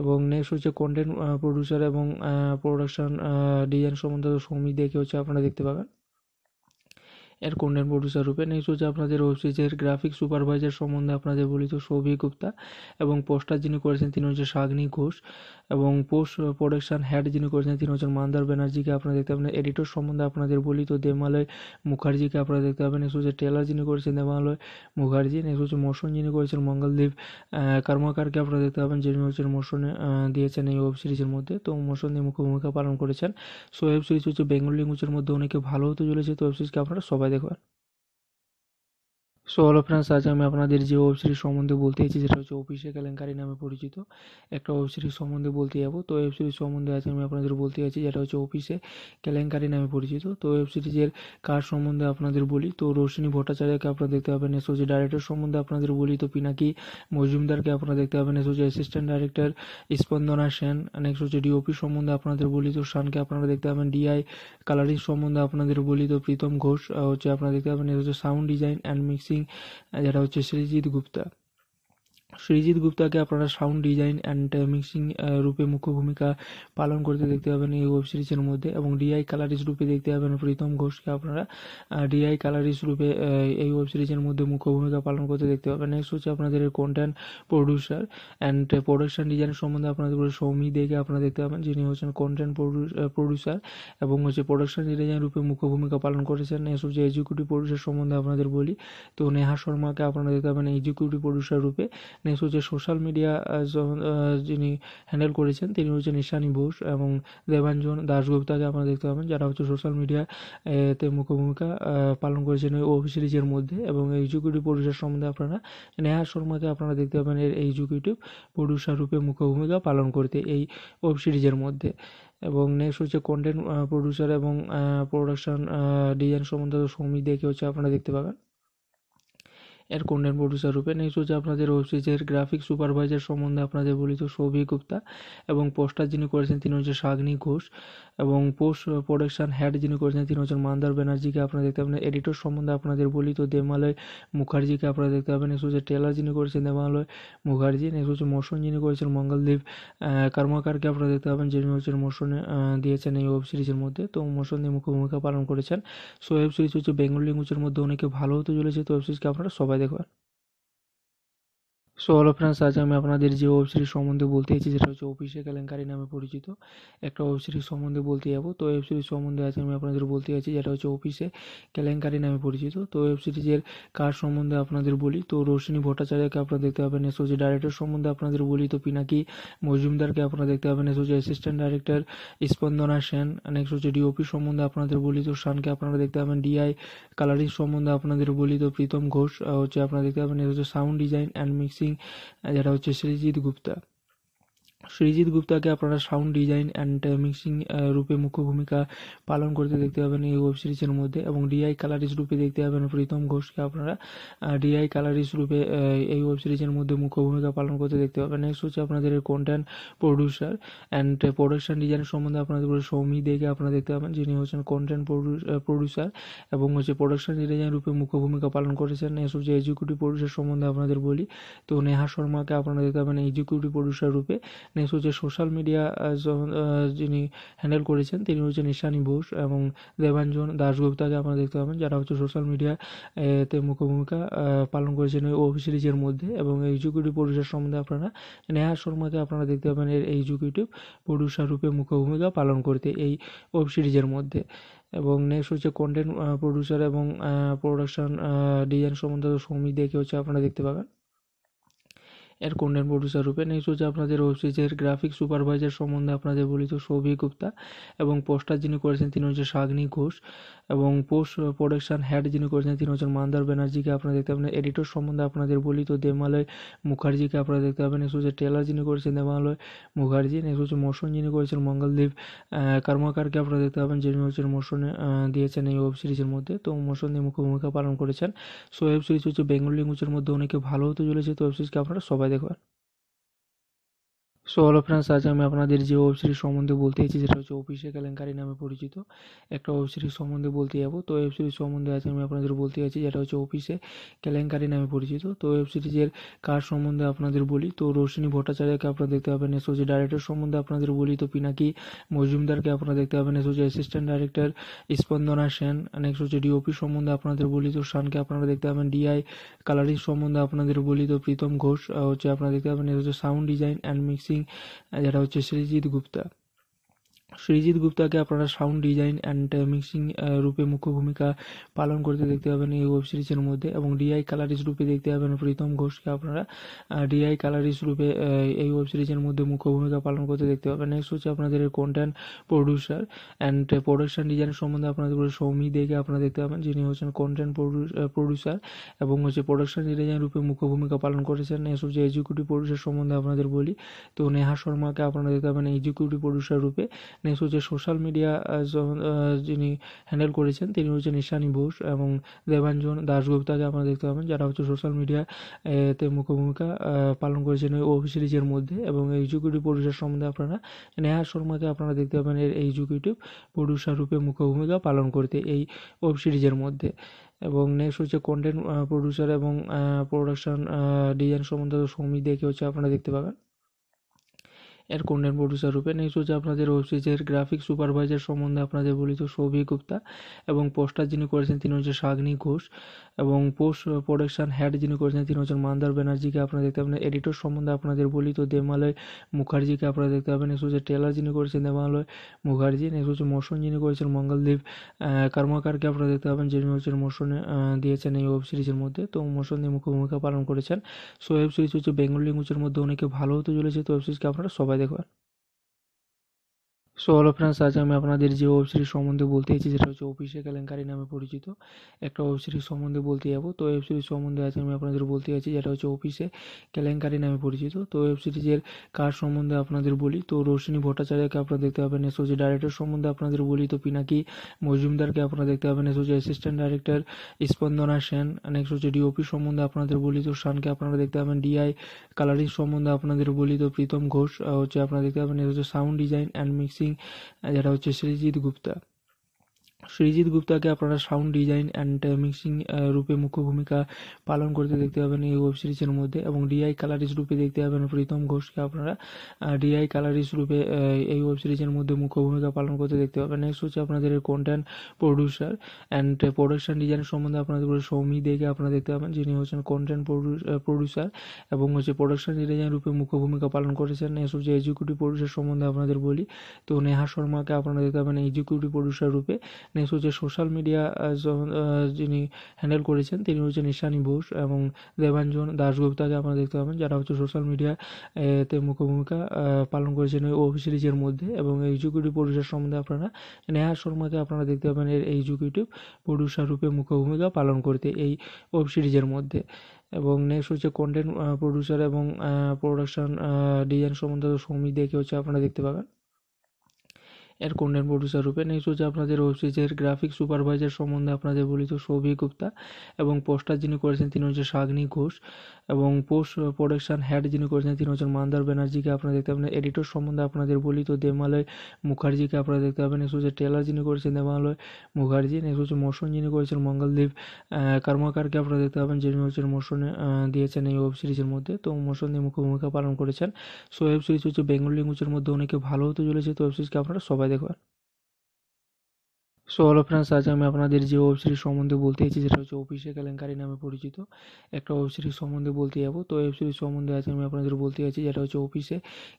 এবং নেক্সট হচ্ছে কন্টেন্ট প্রডিউসার এবং প্রোডাকশান ডিজাইন সম্বন্ধে সৌমিক দেখে হচ্ছে আপনারা দেখতে পাবেন এর কন্টেন্ট প্রডিউসার রূপে নেক্সট হচ্ছে আপনাদের সিরিজের গ্রাফিক সুপারভাইজার সম্বন্ধে আপনাদের বলি তো সৌভিক গুপ্তা এবং পোস্টার যিনি করেছেন তিনি হচ্ছে শাগ্নি ঘোষ এবং পোস্ট প্রোডাকশন হেড যিনি করেছেন তিনি হচ্ছেন মান্দার ব্যানার্জিকে আপনারা দেখতে পাবেন এডিটর সম্বন্ধে আপনাদের বলি তো দেমালয় মুখার্জিকে আপনারা দেখতে পাবেন নেক্সট হচ্ছে টেলার যিনি করেছেন দেমালয় মুখার্জি নেক্সট হচ্ছে মোশন যিনি করেছেন মঙ্গলদীপ কর্মাকারকে আপনারা দেখতে পাবেন যিনি হচ্ছেন মোশনে দিয়েছেন এই ওয়েব সিরিজের মধ্যে তো মোশন দিয়ে মুখ্য ভূমিকা পালন করেছেন সো ওয়েব সিরিজ হচ্ছে বেঙ্গল ল্যাঙ্গুয়েজের মধ্যে অনেকে ভালো হতে চলেছে তো ওয়েব সিরিজকে আপনারা সবাই de a সো হলো ফ্রেন্ডস আজ আমি আপনাদের যে ওয়েব সিরিজ সম্বন্ধে বলতে চাইছি সেটা হচ্ছে অফিসে কেলেঙ্কারি নামে পরিচিত একটা ওয়েব সিরিজ সম্বন্ধে বলতে যাবো তো ওয়েব সিরিজ সম্বন্ধে আজ আমি আপনাদের বলতে চাইছি যেটা হচ্ছে অফিসে কেলেঙ্কারি নামে পরিচিত তো ওয়েব সিরিজের কার সম্বন্ধে আপনাদের বলি তো রোশনী ভট্টাচার্যকে আপনারা দেখতে পাবেন এসওজি ডাইরেক্টর সম্বন্ধে আপনাদের বলি তো পিনাকি মজুমদারকে আপনারা দেখতে পাবেন SOG assistant director Spandana Sen next হচ্ছে ডিওপি সম্বন্ধে আপনাদের বলি তো শানকে আপনারা দেখতে পাবেন ডিআই কালারিং সম্বন্ধে আপনাদের বলি তো প্রীতম ঘোষ হচ্ছে আপনারা দেখতে পাবেন হচ্ছে sound design and mixing Singh जरा वो श्रीजीत गुप्ता সৃজিত গুপ্তাকে আপনারা সাউন্ড ডিজাইন অ্যান্ড মিক্সিং রূপে মুখ্য ভূমিকা পালন করতে দেখতে পাবেন এই ওয়েব সিরিজের মধ্যে এবং ডিআই কালারিস রূপে দেখতে পাবেন প্রীতম ঘোষকে আপনারা ডিআই কালারিস রূপে এই ওয়েব সিরিজের মধ্যে মুখ্য ভূমিকা পালন করতে দেখতে পাবেন নেক্সট হচ্ছে আপনাদের content producer and production design সম্বন্ধে আপনাদের সৌমি দেখে আপনারা দেখতে পাবেন যিনি হচ্ছেন কন্টেন্ট প্রডিউসার এবং হচ্ছে প্রোডাকশান ডিজাইন রূপে মুখ্য ভূমিকা পালন করেছেন নেক্সট হচ্ছে এক্সিকিউটিভ প্রডিউসার সম্বন্ধে আপনাদের বলি তো নেহা শর্মাকে আপনারা দেখতে পাবেন এক্সিকিউটিভ প্রডিউসার রূপে নেক্সট হচ্ছে সোশ্যাল মিডিয়া যিনি হ্যান্ডেল করেছেন তিনি হচ্ছেন ঈশানী বোস এবং দেবাঞ্জন দাশগুপ্তাকে আপনারা দেখতে পাবেন যারা হচ্ছে সোশ্যাল মিডিয়া এতে মুখ্য ভূমিকা পালন করেছেন ওয়েব সিরিজের মধ্যে এবং এক্সিকিউটিভ প্রডিউসার সম্বন্ধে আপনারা নেহা শর্মাকে আপনারা দেখতে পাবেন এর এক্সিকিউটিভ প্রডিউসার রূপে মুখ্য ভূমিকা পালন করতে এই ওয়েব সিরিজের মধ্যে এবং নেক্সট হচ্ছে কন্টেন্ট প্রডিউসার এবং প্রোডাকশান ডিজাইন সম্বন্ধে সৌমিক দেখে হচ্ছে আপনারা দেখতে পাবেন এর কন্টেন্ট প্রডিউসার রূপে নেক্সট হচ্ছে আপনাদের ওয়েব সিরিজের গ্রাফিক সুপারভাইজার সম্বন্ধে আপনাদের বলি তো সৌভিক গুপ্তা এবং পোস্টার যিনি করেছেন তিনি হচ্ছে শাগ্নি ঘোষ এবং পোস্ট প্রোডাকশান হ্যাড যিনি করেছেন তিনি হচ্ছেন মান্দার ব্যানার্জিকে আপনারা দেখতে পাবেন এডিটর সম্বন্ধে আপনাদের বলি তো দেমালয় মুখার্জিকে আপনারা দেখতে পাবেন নেক্সট হচ্ছে টেলার যিনি করেছেন দেমালয় মুখার্জি নেক্সট হচ্ছে মোশন যিনি করেছেন মঙ্গলদ্বীপ কর্মাকারকে আপনারা দেখতে পাবেন যিনি হচ্ছেন মোশন দিয়েছেন এই ওয়েব সিরিজের মধ্যে তো মোশন দিয়ে মুখ্য ভূমিকা পালন করেছেন সো ওয়েব সিরিজ হচ্ছে বেঙ্গল ল্যাঙ্গুয়েজের মধ্যে অনেকে ভালো হতে চলেছে তো ওয়েব সিরিজকে আপনারা সবাই de সো হ্যালো ফ্রেন্ডস আজ আমি আপনাদের যে ওয়েব সিরিজ সম্বন্ধে বলতে চাইছি সেটা হচ্ছে অফিসে কেলেঙ্কারি নামে পরিচিত একটা ওয়েব সিরিজ সম্বন্ধে বলতে যাবো তো ওয়েব সিরিজ সম্বন্ধে আজ আমি আপনাদের বলতে চাইছি যেটা হচ্ছে অফিসে কেলেঙ্কারি নামে পরিচিত তো ওয়েব সিরিজের কার সম্বন্ধে আপনাদের বলি তো রোশনী ভট্টাচার্যকে আপনারা দেখতে পাবেন এস হচ্ছে ডাইরেক্টর সম্বন্ধে আপনাদের বলি তো পিনাকি মজুমদারকে আপনারা দেখতে পাবেন এস হচ্ছে assistant director Spandana Sen next হচ্ছে ডিওপি সম্বন্ধে আপনাদের বলি তো শানকে আপনারা দেখতে পাবেন ডিআই কালারিং সম্বন্ধে আপনাদের বলি তো প্রীতম ঘোষ হচ্ছে আপনারা দেখতে পাবেন এস হচ্ছে sound design and mixing saba tabbii iddoo guddaa Srijit গুপ্তাকে আপনারা সাউন্ড ডিজাইন অ্যান্ড মিক্সিং রূপে মুখ্য ভূমিকা পালন করতে দেখতে পাবেন এই ওয়েব সিরিজের মধ্যে এবং ডিআই কালারিস রূপে দেখতে পাবেন প্রীতম ঘোষকে আপনারা ডিআই কালারিস রূপে এই ওয়েব সিরিজের মধ্যে মুখ্য ভূমিকা পালন করতে দেখতে পাবেন নেক্সট হচ্ছে আপনাদের content producer and production design সম্বন্ধে আপনাদের সৌমি দেখে আপনারা দেখতে পাবেন যিনি হচ্ছেন কন্টেন্ট প্রডিউসার এবং হচ্ছে প্রোডাকশান ডিজাইন রূপে মুখ্য ভূমিকা পালন করেছেন নেক্সট হচ্ছে এক্সিকিউটিভ প্রডিউসার সম্বন্ধে আপনাদের বলি তো নেহা শর্মাকে আপনারা দেখতে পাবেন এক্সিকিউটিভ প্রডিউসার রূপে নেক্সট হচ্ছে সোশ্যাল মিডিয়া যিনি হ্যান্ডেল করেছেন তিনি হচ্ছেন নিশানি বোস এবং দেবাঞ্জন দাশগুপ্তাকে আপনারা দেখতে পাবেন যারা হচ্ছে সোশ্যাল মিডিয়া তে মুখ্য ভূমিকা পালন করেছেন ওই অফিস সিরিজের মধ্যে এবং এক্সিকিউটিভ প্রডিউসার সম্বন্ধে আপনারা নেহা শর্মাকে আপনারা দেখতে পাবেন এর এক্সিকিউটিভ প্রডিউসার রূপে মুখ্য ভূমিকা পালন করতে এই ওয়েব সিরিজের মধ্যে এবং নেক্সট হচ্ছে কন্টেন্ট প্রডিউসার এবং প্রোডাকশান ডিজাইন সম্বন্ধে সৌমিক দেখে হচ্ছে আপনারা দেখতে পাবেন এর কন্টেন্ট প্রডিউসার রূপে নেক্সট হচ্ছে আপনাদের সিরিজের গ্রাফিক সুপারভাইজার সম্বন্ধে আপনাদের বলি তো সৌভিক গুপ্তা এবং পোস্টার যিনি করেছেন তিনি হচ্ছে শাগ্নি ঘোষ এবং পোস্ট প্রোডাকশান হ্যাড যিনি করেছেন তিনি হচ্ছেন মান্দার ব্যানার্জিকে আপনারা দেখতে পাবেন এডিটর সম্বন্ধে আপনাদের বলি তো দেমালয় মুখার্জিকে আপনারা দেখতে পাবেন নেক্সট হচ্ছে টেলার যিনি করেছেন দেমালয় মুখার্জি নেক্সট হচ্ছে মোশন যিনি করেছেন মঙ্গলদীপ কর্মাকারকে আপনারা দেখতে পাবেন যিনি হচ্ছেন মোশনে দিয়েছেন এই ওয়েব সিরিজের মধ্যে তো মোশন দিয়ে মুখ্য ভূমিকা পালন করেছেন সো ওয়েব সিরিজ হচ্ছে বেঙ্গল ল্যাঙ্গুয়েজের মধ্যে অনেকে ভালো হতে চলেছে তো ওয়েব সিরিজকে আপনারা সবাই de সো হলো ফ্রেন্ডস আজ আমি আপনাদের যে ওয়েব সিরিজ সম্বন্ধে বলতে চাইছি সেটা হচ্ছে অফিসে কেলেঙ্কারি নামে পরিচিত একটা ওয়েব সিরিজ সম্বন্ধে বলতে যাবো তো ওয়েব সিরিজ সম্বন্ধে আজ আমি আপনাদের বলতে চাইছি যেটা হচ্ছে অফিসে কেলেঙ্কারি নামে পরিচিত তো ওয়েব সিরিজের কার সম্বন্ধে আপনাদের বলি তো রোশনী ভট্টাচার্যকে আপনারা দেখতে পাবেন এস হচ্ছে ডাইরেক্টর সম্বন্ধে আপনাদের বলি তো পিনাকি মজুমদারকে আপনারা দেখতে পাবেন এস হচ্ছে assistant director Spandana Sen next হচ্ছে ডিওপি সম্বন্ধে আপনাদের বলি তো শানকে আপনারা দেখতে পাবেন ডিআই কালারিং সম্বন্ধে আপনাদের বলি তো প্রীতম ঘোষ হচ্ছে আপনারা দেখতে পাবেন এস হচ্ছে sound design and mixing waanjiru dhaqaa jiru gupta. Srijit গুপ্তাকে আপনারা সাউন্ড ডিজাইন অ্যান্ড মিক্সিং রূপে মুখ্য ভূমিকা পালন করতে দেখতে পাবেন এই ওয়েব সিরিজের মধ্যে এবং ডিআই কালারিস রূপে দেখতে পাবেন প্রীতম ঘোষকে আপনারা ডিআই কালারিস রূপে এই ওয়েব সিরিজের মধ্যে মুখ্য ভূমিকা পালন করতে দেখতে পাবেন নেক্সট হচ্ছে আপনাদের content producer and production design সম্বন্ধে আপনাদের সৌমি দেখে আপনারা দেখতে পাবেন যিনি হচ্ছেন কন্টেন্ট প্রডিউসার এবং হচ্ছে প্রোডাকশান ডিজাইন রূপে মুখ্য ভূমিকা পালন করেছেন নেক্সট হচ্ছে এক্সিকিউটিভ প্রডিউসার সম্বন্ধে আপনাদের বলি তো নেহা শর্মাকে আপনারা দেখতে পাবেন এক্সিকিউটিভ প্রডিউসার রূপে নেক্সট হচ্ছে সোশ্যাল মিডিয়া যিনি হ্যান্ডেল করেছেন তিনি হচ্ছেন ঈশানী বোস এবং দেবাঞ্জন দাশগুপ্তাকে আপনারা দেখতে পাবেন যারা হচ্ছে সোশ্যাল মিডিয়াতে মুখ্য ভূমিকা পালন করেছেন ওই সিরিজের মধ্যে এবং এক্সিকিউটিভ প্রডিউসার সম্বন্ধে আপনারা নেহা শর্মাকে আপনারা দেখতে পাবেন এর এক্সিকিউটিভ প্রডিউসার রূপে মুখ্য ভূমিকা পালন করতে এই ওয়েব সিরিজের মধ্যে এবং নেক্সট হচ্ছে কন্টেন্ট প্রডিউসার এবং প্রোডাকশান ডিজাইন সম্বন্ধে সমিতি দেখে হচ্ছে আপনারা দেখতে পাবেন এর কন্টেন্ট প্রডিউসার রূপে নেক্সট হচ্ছে আপনাদের ওয়েব সিরিজের গ্রাফিক সুপারভাইজার সম্বন্ধে আপনাদের বলি তো সৌভিক গুপ্তা এবং পোস্টার যিনি করেছেন তিনি হচ্ছে শাগ্নি ঘোষ এবং পোস্ট প্রোডাকশান হ্যাড যিনি করেছেন তিনি হচ্ছেন মান্দার ব্যানার্জিকে আপনারা দেখতে পাবেন এডিটর সম্বন্ধে আপনাদের বলি তো দেমালয় মুখার্জিকে আপনারা দেখতে পাবেন নেক্সট হচ্ছে টেলার যিনি করেছেন দেমালয় মুখার্জি নেক্সট হচ্ছে মোশন যিনি করেছেন মঙ্গলদ্বীপ কর্মাকারকে আপনারা দেখতে পাবেন যিনি হচ্ছেন মোশন দিয়েছেন এই ওয়েব সিরিজের মধ্যে তো মোশন দিয়ে মুখ্য ভূমিকা পালন করেছেন সো ওয়েব সিরিজ হচ্ছে বেঙ্গল ল্যাঙ্গুয়েজের মধ্যে অনেকে ভালো হতে চলেছে তো ওয়েব সিরিজকে আপনারা সবাই de jugar. So hello friends আজ আমি আপনাদের যে ওয়েব সিরিজ সম্বন্ধে বলতে চাইছি সেটা হচ্ছে অফিসে কেলেঙ্কারি নামে পরিচিত একটা ওয়েব সিরিজ সম্বন্ধে বলতে যাবো তো ওয়েব সিরিজ সম্বন্ধে আজ আমি আপনাদের বলতে চাইছি যেটা হচ্ছে অফিসে কেলেঙ্কারি নামে পরিচিত তো ওয়েব সিরিজের কার সম্বন্ধে আপনাদের বলি তো রোশনী ভট্টাচার্যকে আপনারা দেখতে পাবেন এসওজি ডাইরেক্টর সম্বন্ধে আপনাদের বলি তো পিনাকি মজুমদারকে আপনারা দেখতে পাবেন SOG assistant director Spandana Sen next হচ্ছে ডিওপি সম্বন্ধে আপনাদের বলি তো শানকে আপনারা দেখতে পাবেন ডিআই কালারিং সম্বন্ধে আপনাদের বলি তো প্রীতম ঘোষ হচ্ছে আপনারা দেখতে পাবেন হচ্ছে সাউন্ড ডিজাইন অ্যান্ড মিক্সিং সিং যেটা হচ্ছে সৃজিৎ গুপ্তা সৃজিত গুপ্তাকে আপনারা সাউন্ড ডিজাইন অ্যান্ড মিক্সিং রূপে মুখ্য ভূমিকা পালন করতে দেখতে পাবেন এই ওয়েব সিরিজের মধ্যে এবং ডিআই কালারিস রূপে দেখতে পাবেন প্রীতম ঘোষকে আপনারা ডিআই কালারিস রূপে এই ওয়েব সিরিজের মধ্যে মুখ্য ভূমিকা পালন করতে দেখতে পাবেন নেক্সট হচ্ছে আপনাদের content producer and production design সম্বন্ধে আপনাদের সৌমি দেখে আপনারা দেখতে পাবেন যিনি হচ্ছেন কন্টেন্ট প্রডিউসার এবং হচ্ছে প্রোডাকশান ডিজাইন রূপে মুখ্য ভূমিকা পালন করেছেন নেক্সট হচ্ছে এক্সিকিউটিভ প্রডিউসার সম্বন্ধে আপনাদের বলি তো নেহা শর্মাকে আপনারা দেখতে পাবেন এক্সিকিউটিভ প্রডিউসার রূপে নেক্সট হচ্ছে সোশ্যাল মিডিয়া যিনি হ্যান্ডেল করেছেন তিনি হচ্ছেন ঈশানী বোস এবং দেবাঞ্জন দাশগুপ্তাকে আপনারা দেখতে পাবেন যারা হচ্ছে সোশ্যাল মিডিয়াতে মুখ্য ভূমিকা পালন করেছেন ওয়েব সিরিজের মধ্যে এবং এক্সিকিউটিভ প্রডিউসার সম্বন্ধে আপনারা নেহা শর্মাকে আপনারা দেখতে পাবেন এর এক্সিকিউটিভ প্রডিউসার রূপে মুখ্য ভূমিকা পালন করতে এই ওয়েব সিরিজের মধ্যে এবং নেক্সট হচ্ছে কন্টেন্ট প্রডিউসার এবং প্রোডাকশান ডিজাইন সম্বন্ধে সৌমিক দেখে হচ্ছে আপনারা দেখতে পাবেন এর কন্টেন্ট প্রডিউসার রূপে নেক্সট হচ্ছে আপনাদের ওয়েব সিরিজের গ্রাফিক সুপারভাইজার সম্বন্ধে আপনাদের বলি তো সৌভিক গুপ্তা এবং পোস্টার যিনি করেছেন তিনি হচ্ছে শাগ্নি ঘোষ এবং পোস্ট প্রোডাকশান হ্যাড যিনি করেছেন তিনি হচ্ছেন মান্দার ব্যানার্জিকে আপনারা দেখতে পাবেন এডিটর সম্বন্ধে আপনাদের বলি তো দেমালয় মুখার্জিকে আপনারা দেখতে পাবেন নেক্সট হচ্ছে টেলার যিনি করেছেন দেমালয় মুখার্জি নেক্সট হচ্ছে মোশন যিনি করেছেন মঙ্গলদ্বীপ কর্মাকারকে আপনারা দেখতে পাবেন যিনি হচ্ছেন মোশনে দিয়েছেন এই ওয়েব সিরিজের মধ্যে তো মোশন দিয়ে মুখ্য ভূমিকা পালন করেছেন সো ওয়েব সিরিজ হচ্ছে বেঙ্গল ল্যাঙ্গুয়েজের মধ্যে অনেকে ভালো হতে চলেছে তো ওয়েব সিরিজকে আপনারা সবাই دیکھو یار সো হ্যালো ফ্রেন্ডস আজ আমি আপনাদের যে ওয়েব সিরিজ সম্বন্ধে বলতে চাইছি যেটা হচ্ছে অফিসে কেলেঙ্কারি নামে পরিচিত একটা ওয়েব সিরিজ সম্বন্ধে বলতে যাবো তো ওয়েব সিরিজ সম্বন্ধে আজ আমি আপনাদের বলতে চাইছি যেটা হচ্ছে অফিসে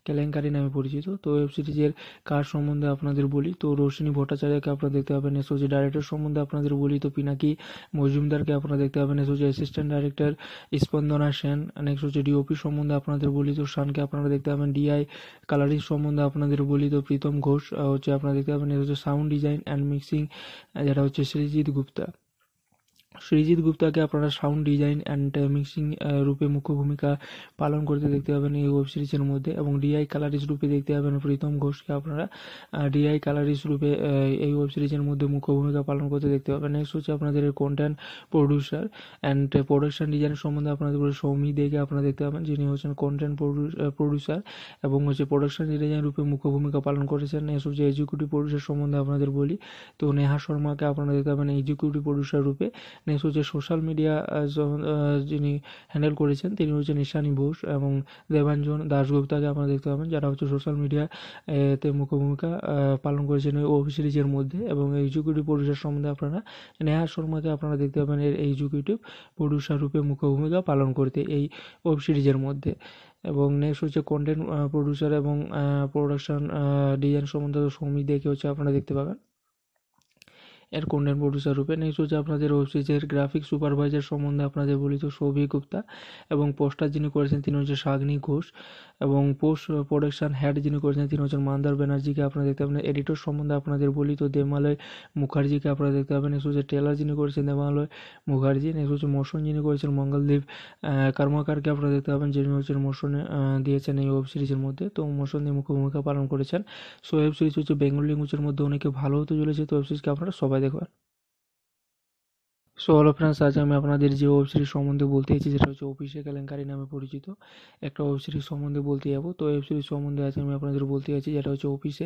কেলেঙ্কারি নামে পরিচিত তো ওয়েব সিরিজের কার সম্বন্ধে আপনাদের বলি তো রোশনী ভট্টাচার্যকে আপনারা দেখতে পাবেন এস হচ্ছে ডাইরেক্টর সম্বন্ধে আপনাদের বলি তো পিনাকি মজুমদারকে আপনারা দেখতে পাবেন এস হচ্ছে assistant director Spandana Sen next হচ্ছে ডিওপি সম্বন্ধে আপনাদের বলি তো শানকে আপনারা দেখতে পাবেন ডিআই কালারিং সম্বন্ধে আপনাদের বলি তো প্রীতম ঘোষ হচ্ছে আপনারা দেখতে পাবেন এস হচ্ছে sound design and mixing saba tabbii isa kana irratti Srijit গুপ্তাকে আপনারা সাউন্ড ডিজাইন অ্যান্ড মিক্সিং রূপে মুখ্য ভূমিকা পালন করতে দেখতে পাবেন এই ওয়েব সিরিজের মধ্যে এবং ডিআই কালারিস রূপে দেখতে পাবেন প্রীতম ঘোষকে আপনারা ডিআই কালারিস রূপে এই ওয়েব সিরিজের মধ্যে মুখ্য ভূমিকা পালন করতে দেখতে পাবেন নেক্সট হচ্ছে আপনাদের content producer and production design সম্বন্ধে আপনাদের সৌমি দেখে আপনারা দেখতে পাবেন যিনি হচ্ছেন কন্টেন্ট প্রডিউসার এবং হচ্ছে প্রোডাকশান ডিজাইন রূপে মুখ্য ভূমিকা পালন করেছেন নেক্সট হচ্ছে এক্সিকিউটিভ প্রডিউসার সম্বন্ধে আপনাদের বলি তো নেহা শর্মাকে আপনারা দেখতে পাবেন এক্সিকিউটিভ প্রডিউসার রূপে নেক্সট হচ্ছে সোশ্যাল মিডিয়া যিনি হ্যান্ডেল করেছেন তিনি হচ্ছে নিশানি বোস এবং দেবাঞ্জন দাশগুপ্তাকে আপনারা দেখতে পাবেন যারা হচ্ছে সোশ্যাল মিডিয়া তে মুখ্য ভূমিকা পালন করেছেন ওই ওয়েব সিরিজের মধ্যে এবং এক্সিকিউটিভ প্রডিউসার সম্বন্ধে আপনারা নেহা শর্মাকে আপনারা দেখতে পাবেন এর এক্সিকিউটিভ প্রডিউসার রূপে মুখ্য ভূমিকা পালন করতে এই ওয়েব সিরিজের মধ্যে এবং নেক্সট হচ্ছে কন্টেন্ট প্রডিউসার এবং প্রোডাকশান ডিজাইন সম্বন্ধে সৌমিক দেখে হচ্ছে আপনারা দেখতে পাবেন এর কন্টেন্ট প্রডিউসার রূপে নেক্সট হচ্ছে আপনাদের সিরিজের গ্রাফিক সুপারভাইজার সম্বন্ধে আপনাদের বলি তো সৌভিক গুপ্তা এবং পোস্টার যিনি করেছেন তিনি হচ্ছে শাগ্নি ঘোষ এবং পোস্ট প্রোডাকশান হ্যাড যিনি করেছেন তিনি হচ্ছেন মান্দার ব্যানার্জিকে আপনারা দেখতে পাবেন এডিটর সম্বন্ধে আপনাদের বলি তো দেমালয় মুখার্জিকে আপনারা দেখতে পাবেন নেক্সট হচ্ছে টেলার যিনি করেছেন দেমালয় মুখার্জি নেক্সট হচ্ছে মোশন যিনি করেছেন মঙ্গলদ্বীপ কর্মাকারকে আপনারা দেখতে পাবেন যিনি হচ্ছেন মোশনে দিয়েছেন এই ওয়েব সিরিজের মধ্যে তো মোশন দিয়ে মুখ্য ভূমিকা পালন করেছেন সো ওয়েব সিরিজ হচ্ছে বেঙ্গল ল্যাঙ্গুয়েজের মধ্যে অনেকে ভালো হতে চলেছে তো ওয়েব সিরিজকে আপনারা সবাই देखो यार সো হ্যালো ফ্রেন্ডস আজ আমি আপনাদের যে ওয়েব সিরিজ সম্বন্ধে বলতে চাইছি সেটা হচ্ছে অফিসে কেলেঙ্কারি নামে পরিচিত একটা ওয়েব সিরিজ সম্বন্ধে বলতে যাবো তো ওয়েব সিরিজ সম্বন্ধে আজ আমি আপনাদের বলতে চাইছি যেটা হচ্ছে অফিসে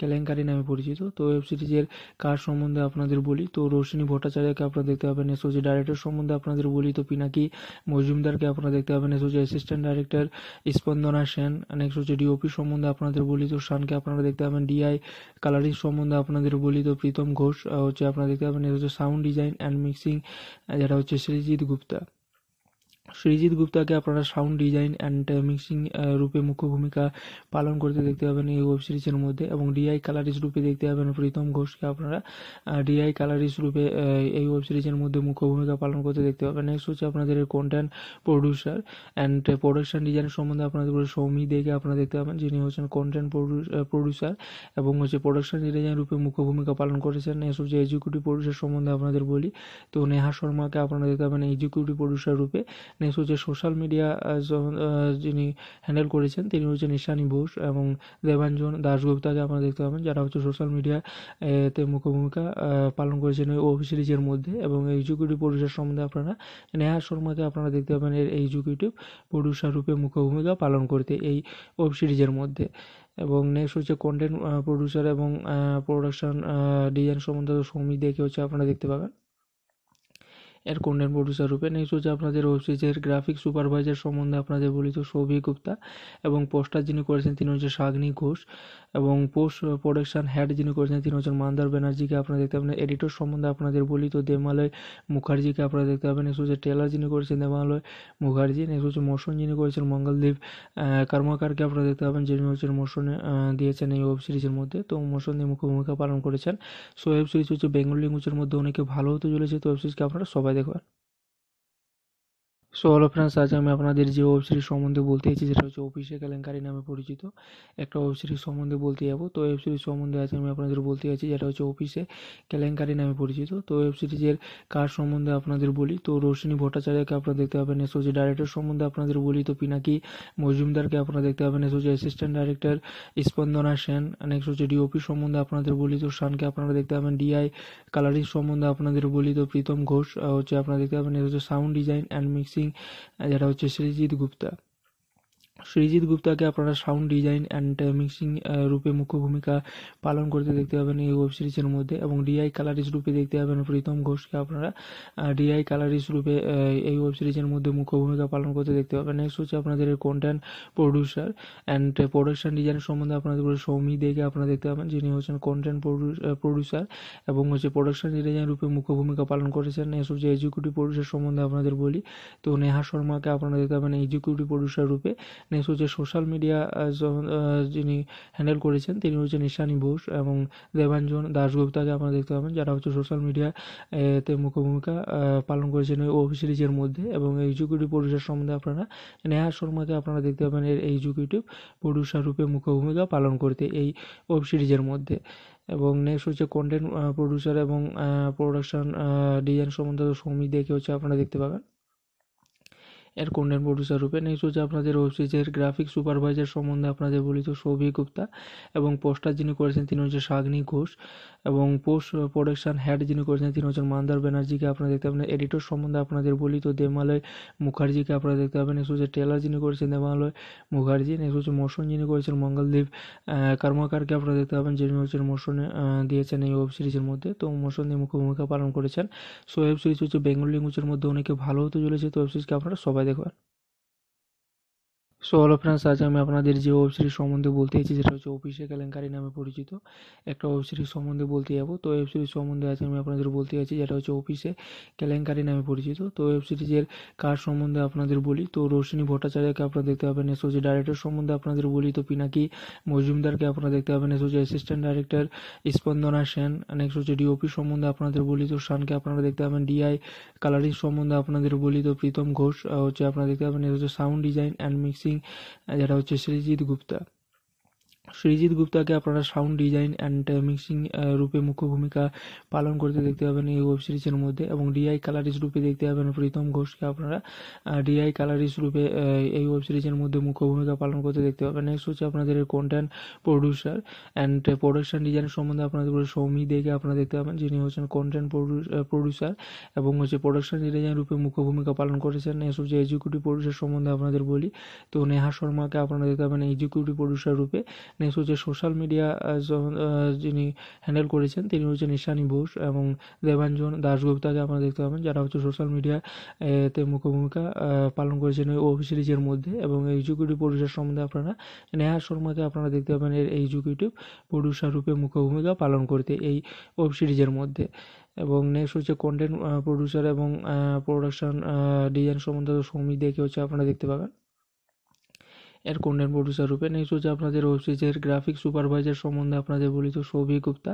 কেলেঙ্কারি নামে পরিচিত তো ওয়েব সিরিজের কার সম্বন্ধে আপনাদের বলি তো রোশনী ভট্টাচার্যকে আপনারা দেখতে পাবেন এসোজি ডাইরেক্টর সম্বন্ধে আপনাদের বলি তো পিনাকি মজুমদারকে আপনারা দেখতে পাবেন এসোজি assistant director Spandana Sen next হচ্ছে ডিওপি সম্বন্ধে আপনাদের বলি তো শানকে আপনারা দেখতে পাবেন ডিআই কালারিং সম্বন্ধে আপনাদের বলি তো প্রীতম ঘোষ হচ্ছে আপনারা দেখতে পাবেন হচ্ছে sound design and mixing sabaabaaseeraan argaa jirru kun Srijit গুপ্তাকে আপনারা সাউন্ড ডিজাইন অ্যান্ড মিক্সিং রূপে মুখ্য ভূমিকা পালন করতে দেখতে পাবেন এই ওয়েব সিরিজের মধ্যে এবং ডিআই কালারিস রূপে দেখতে পাবেন প্রীতম ঘোষকে আপনারা ডিআই কালারিস রূপে এই ওয়েব সিরিজের মধ্যে মুখ্য ভূমিকা পালন করতে দেখতে পাবেন নেক্সট হচ্ছে আপনাদের content producer and production design সম্বন্ধে আপনাদের সৌমি দেখে আপনারা দেখতে পাবেন যিনি হচ্ছেন কন্টেন্ট প্রডিউসার এবং হচ্ছে প্রোডাকশান ডিজাইন রূপে মুখ্য ভূমিকা পালন করেছেন নেক্সট হচ্ছে এক্সিকিউটিভ প্রডিউসার সম্বন্ধে আপনাদের বলি তো নেহা শর্মাকে আপনারা দেখতে পাবেন এক্সিকিউটিভ প্রডিউসার রূপে নেক্সট হচ্ছে সোশ্যাল মিডিয়া যিনি হ্যান্ডেল করেছেন তিনি হচ্ছেন ঈশানী বোস এবং দেবাঞ্জন দাশগুপ্তাকে আমরা দেখতে পাবেন যারা হচ্ছে সোশ্যাল মিডিয়াতে মুখ্য ভূমিকা পালন করেছেন ওই সিরিজের মধ্যে এবং এক্সিকিউটিভ প্রডিউসার সম্বন্ধে আপনারা নেহা শর্মাকে আপনারা দেখতে পাবেন এর এক্সিকিউটিভ প্রডিউসার রূপে মুখ্য ভূমিকা পালন করতে এই ওয়েব সিরিজের মধ্যে এবং নেক্সট হচ্ছে কন্টেন্ট প্রডিউসার এবং প্রোডাকশান ডিজাইন সম্বন্ধে সমিতি দেখে হচ্ছে আপনারা দেখতে পাবেন এর কন্টেন্ট প্রডিউসার রূপে নেক্সট হচ্ছে আপনাদের ওয়েব সিরিজের গ্রাফিক সুপারভাইজার সম্বন্ধে আপনাদের বলি তো সৌভিক গুপ্তা এবং পোস্টার যিনি করেছেন তিনি হচ্ছে শাগ্নি ঘোষ এবং পোস্ট প্রোডাকশান হ্যাড যিনি করেছেন তিনি হচ্ছেন মান্দার ব্যানার্জিকে আপনারা দেখতে পাবেন এডিটর সম্বন্ধে আপনাদের বলি তো দেমালয় মুখার্জিকে আপনারা দেখতে পাবেন নেক্সট হচ্ছে টেলার যিনি করেছেন দেমালয় মুখার্জি নেক্সট হচ্ছে মোশন যিনি করেছেন মঙ্গলদ্বীপ কর্মাকারকে আপনারা দেখতে পাবেন যিনি হচ্ছেন মোশনে দিয়েছেন এই ওয়েব সিরিজের মধ্যে তো মোশন দিয়ে মুখ্য ভূমিকা পালন করেছেন সো ওয়েব সিরিজ হচ্ছে বেঙ্গল ল্যাঙ্গুয়েজের মধ্যে অনেকে ভালো হতে চলেছে তো ওয়েব সিরিজকে আপনারা সবাই det kunne være. সো হলো ফ্রেন্ডস আজ আমি আপনাদের যে ওয়েব সিরিজ সম্বন্ধে বলতে চাইছি সেটা হচ্ছে অফিসে কেলেঙ্কারি নামে পরিচিত একটা ওয়েব সিরিজ সম্বন্ধে বলতে যাবো তো ওয়েব সিরিজ সম্বন্ধে আজ আমি আপনাদের বলতে চাইছি যেটা হচ্ছে অফিসে কেলেঙ্কারি নামে পরিচিত তো ওয়েব সিরিজের কার সম্বন্ধে আপনাদের বলি তো রোশনী ভট্টাচার্যকে আপনারা দেখতে পাবেন এসে হচ্ছে ডাইরেক্টর সম্বন্ধে আপনাদের বলি তো পিনাকি মজুমদারকে আপনারা দেখতে পাবেন এসে হচ্ছে assistant director Spandana Sen next হচ্ছে ডিওপি সম্বন্ধে আপনাদের বলি তো শানকে আপনারা দেখতে পাবেন ডিআই কালারিং সম্বন্ধে আপনাদের বলি তো প্রীতম ঘোষ হচ্ছে আপনারা দেখতে পাবেন এসে হচ্ছে সাউন্ড ডিজাইন অ্যান্ড মিক্সিং সিং যেটা হচ্ছে সৃজিৎ গুপ্তা সৃজিত গুপ্তাকে আপনারা সাউন্ড ডিজাইন অ্যান্ড মিক্সিং রূপে মুখ্য ভূমিকা পালন করতে দেখতে পাবেন এই ওয়েব সিরিজের মধ্যে এবং ডিআই কালারিস রূপে দেখতে পাবেন প্রীতম ঘোষকে আপনারা ডিআই কালারিস রূপে এই ওয়েব সিরিজের মধ্যে মুখ্য ভূমিকা পালন করতে দেখতে পাবেন নেক্সট হচ্ছে আপনাদের content producer and production design সম্বন্ধে আপনাদের সৌমি দেখে আপনারা দেখতে পাবেন যিনি হচ্ছেন কন্টেন্ট প্রডিউসার এবং হচ্ছে প্রোডাকশান ডিজাইন রূপে মুখ্য ভূমিকা পালন করেছেন নেক্সট হচ্ছে এক্সিকিউটিভ প্রডিউসার সম্বন্ধে আপনাদের বলি তো নেহা শর্মাকে আপনারা দেখতে পাবেন এক্সিকিউটিভ প্রডিউসার রূপে নেক্সট হচ্ছে সোশ্যাল মিডিয়া যিনি হ্যান্ডেল করেছেন তিনি হচ্ছেন নিশানি বোস এবং দেবাঞ্জন দাশগুপ্তাকে আপনারা দেখতে পাবেন যারা হচ্ছে সোশ্যাল মিডিয়াতে মুখ্য ভূমিকা পালন করেছেন ওয়েব সিরিজের মধ্যে এবং এক্সিকিউটিভ প্রডিউসার সম্বন্ধে আপনারা নেহা শর্মাকে আপনারা দেখতে পাবেন এর এক্সিকিউটিভ প্রডিউসার রূপে মুখ্য ভূমিকা পালন করতে এই ওয়েব সিরিজের মধ্যে এবং নেক্সট হচ্ছে কন্টেন্ট প্রডিউসার এবং প্রোডাকশান ডিজাইন সম্বন্ধে সৌমিক দেখে হচ্ছে আপনারা দেখতে পাবেন এর কন্টেন্ট প্রডিউসার রূপে নেক্সট হচ্ছে আপনাদের ওয়েব সিরিজের গ্রাফিক সুপারভাইজার সম্বন্ধে আপনাদের বলি তো সৌভিক গুপ্তা এবং পোস্টার যিনি করেছেন তিনি হচ্ছে শাগ্নি ঘোষ এবং পোস্ট প্রোডাকশান হ্যাড যিনি করেছেন তিনি হচ্ছেন মান্দার ব্যানার্জিকে আপনারা দেখতে পাবেন এডিটর সম্বন্ধে আপনাদের বলি তো দেমালয় মুখার্জিকে আপনারা দেখতে পাবেন নেক্সট হচ্ছে টেলার যিনি করেছেন দেমালয় মুখার্জি নেক্সট হচ্ছে মোশন যিনি করেছেন মঙ্গলদ্বীপ কর্মকারকে আপনারা দেখতে পাবেন যিনি হচ্ছেন মোশনে দিয়েছেন এই ওয়েব সিরিজের মধ্যে তো মোশন দিয়ে মুখ্য ভূমিকা পালন করেছেন সো ওয়েব সিরিজ হচ্ছে বেঙ্গল ল্যাঙ্গুয়েজের মধ্যে অনেকে ভালো হতে চলেছে তো ওয়েব সিরিজকে আপনারা সবাই देखो यार সো হলো ফ্রেন্ডস আজ আমি আপনাদের যে ওয়েব সিরিজ সম্বন্ধে বলতে চাইছি সেটা হচ্ছে অফিসে কেলেঙ্কারি নামে পরিচিত একটা ওয়েব সিরিজ সম্বন্ধে বলতে যাবো তো ওয়েব সিরিজ সম্বন্ধে আজ আমি আপনাদের বলতে চাইছি যেটা হচ্ছে অফিসে কেলেঙ্কারি নামে পরিচিত তো ওয়েব সিরিজের কার সম্বন্ধে আপনাদের বলি তো রোশনী ভট্টাচার্যকে আপনারা দেখতে পাবেন এসওজি ডাইরেক্টর সম্বন্ধে আপনাদের বলি তো পিনাকি মজুমদারকে আপনারা দেখতে পাবেন SOG assistant director Spandana Sen next হচ্ছে ডিওপি সম্বন্ধে আপনাদের বলি তো শানকে আপনারা দেখতে পাবেন ডিআই কালারিং সম্বন্ধে আপনাদের বলি তো প্রীতম ঘোষ হচ্ছে আপনারা দেখতে পাবেন হচ্ছে সাউন্ড ডিজাইন অ্যান্ড মিক্সিং সিং যেটা হচ্ছে সৃজিৎ গুপ্তা সৃজিত গুপ্তাকে আপনারা সাউন্ড ডিজাইন অ্যান্ড মিক্সিং রূপে মুখ্য ভূমিকা পালন করতে দেখতে পাবেন এই ওয়েব সিরিজের মধ্যে এবং ডিআই কালারিস রূপে দেখতে পাবেন প্রীতম ঘোষকে আপনারা ডিআই কালারিস রূপে এই ওয়েব সিরিজের মধ্যে মুখ্য ভূমিকা পালন করতে দেখতে পাবেন নেক্সট হচ্ছে আপনাদের content producer and production design সম্বন্ধে আপনাদের সৌমি দেখে আপনারা দেখতে পাবেন যিনি হচ্ছেন কন্টেন্ট প্রডিউসার এবং হচ্ছে প্রোডাকশন ডিজাইন রূপে মুখ্য ভূমিকা পালন করেছেন নেক্সট হচ্ছে এক্সিকিউটিভ প্রডিউসার সম্বন্ধে আপনাদের বলি তো নেহা শর্মাকে আপনারা দেখতে পাবেন এক্সিকিউটিভ প্রডিউসার রূপে নেক্সট হচ্ছে সোশ্যাল মিডিয়া যিনি হ্যান্ডেল করেছেন তিনি হচ্ছেন ঈশানী বোস এবং দেবাঞ্জন দাশগুপ্তাকে আপনারা দেখতে পাবেন যারা হচ্ছে সোশ্যাল মিডিয়াতে মুখ্য ভূমিকা পালন করেছেন ওই ওয়েব সিরিজের মধ্যে এবং এক্সিকিউটিভ প্রডিউসার সম্বন্ধে আপনারা নেহা শর্মাকে আপনারা দেখতে পাবেন এর এক্সিকিউটিভ প্রডিউসার রূপে মুখ্য ভূমিকা পালন করতে এই ওয়েব সিরিজের মধ্যে এবং নেক্সট হচ্ছে কন্টেন্ট প্রডিউসার এবং প্রোডাকশান ডিজাইন সম্বন্ধে সৌমিক দেখে হচ্ছে আপনারা দেখতে পাবেন এর কন্টেন্ট প্রডিউসার রূপে নেক্সট হচ্ছে আপনাদের ওয়েব সিরিজের গ্রাফিক সুপারভাইজার সম্বন্ধে আপনাদের বলি তো সৌভিক গুপ্তা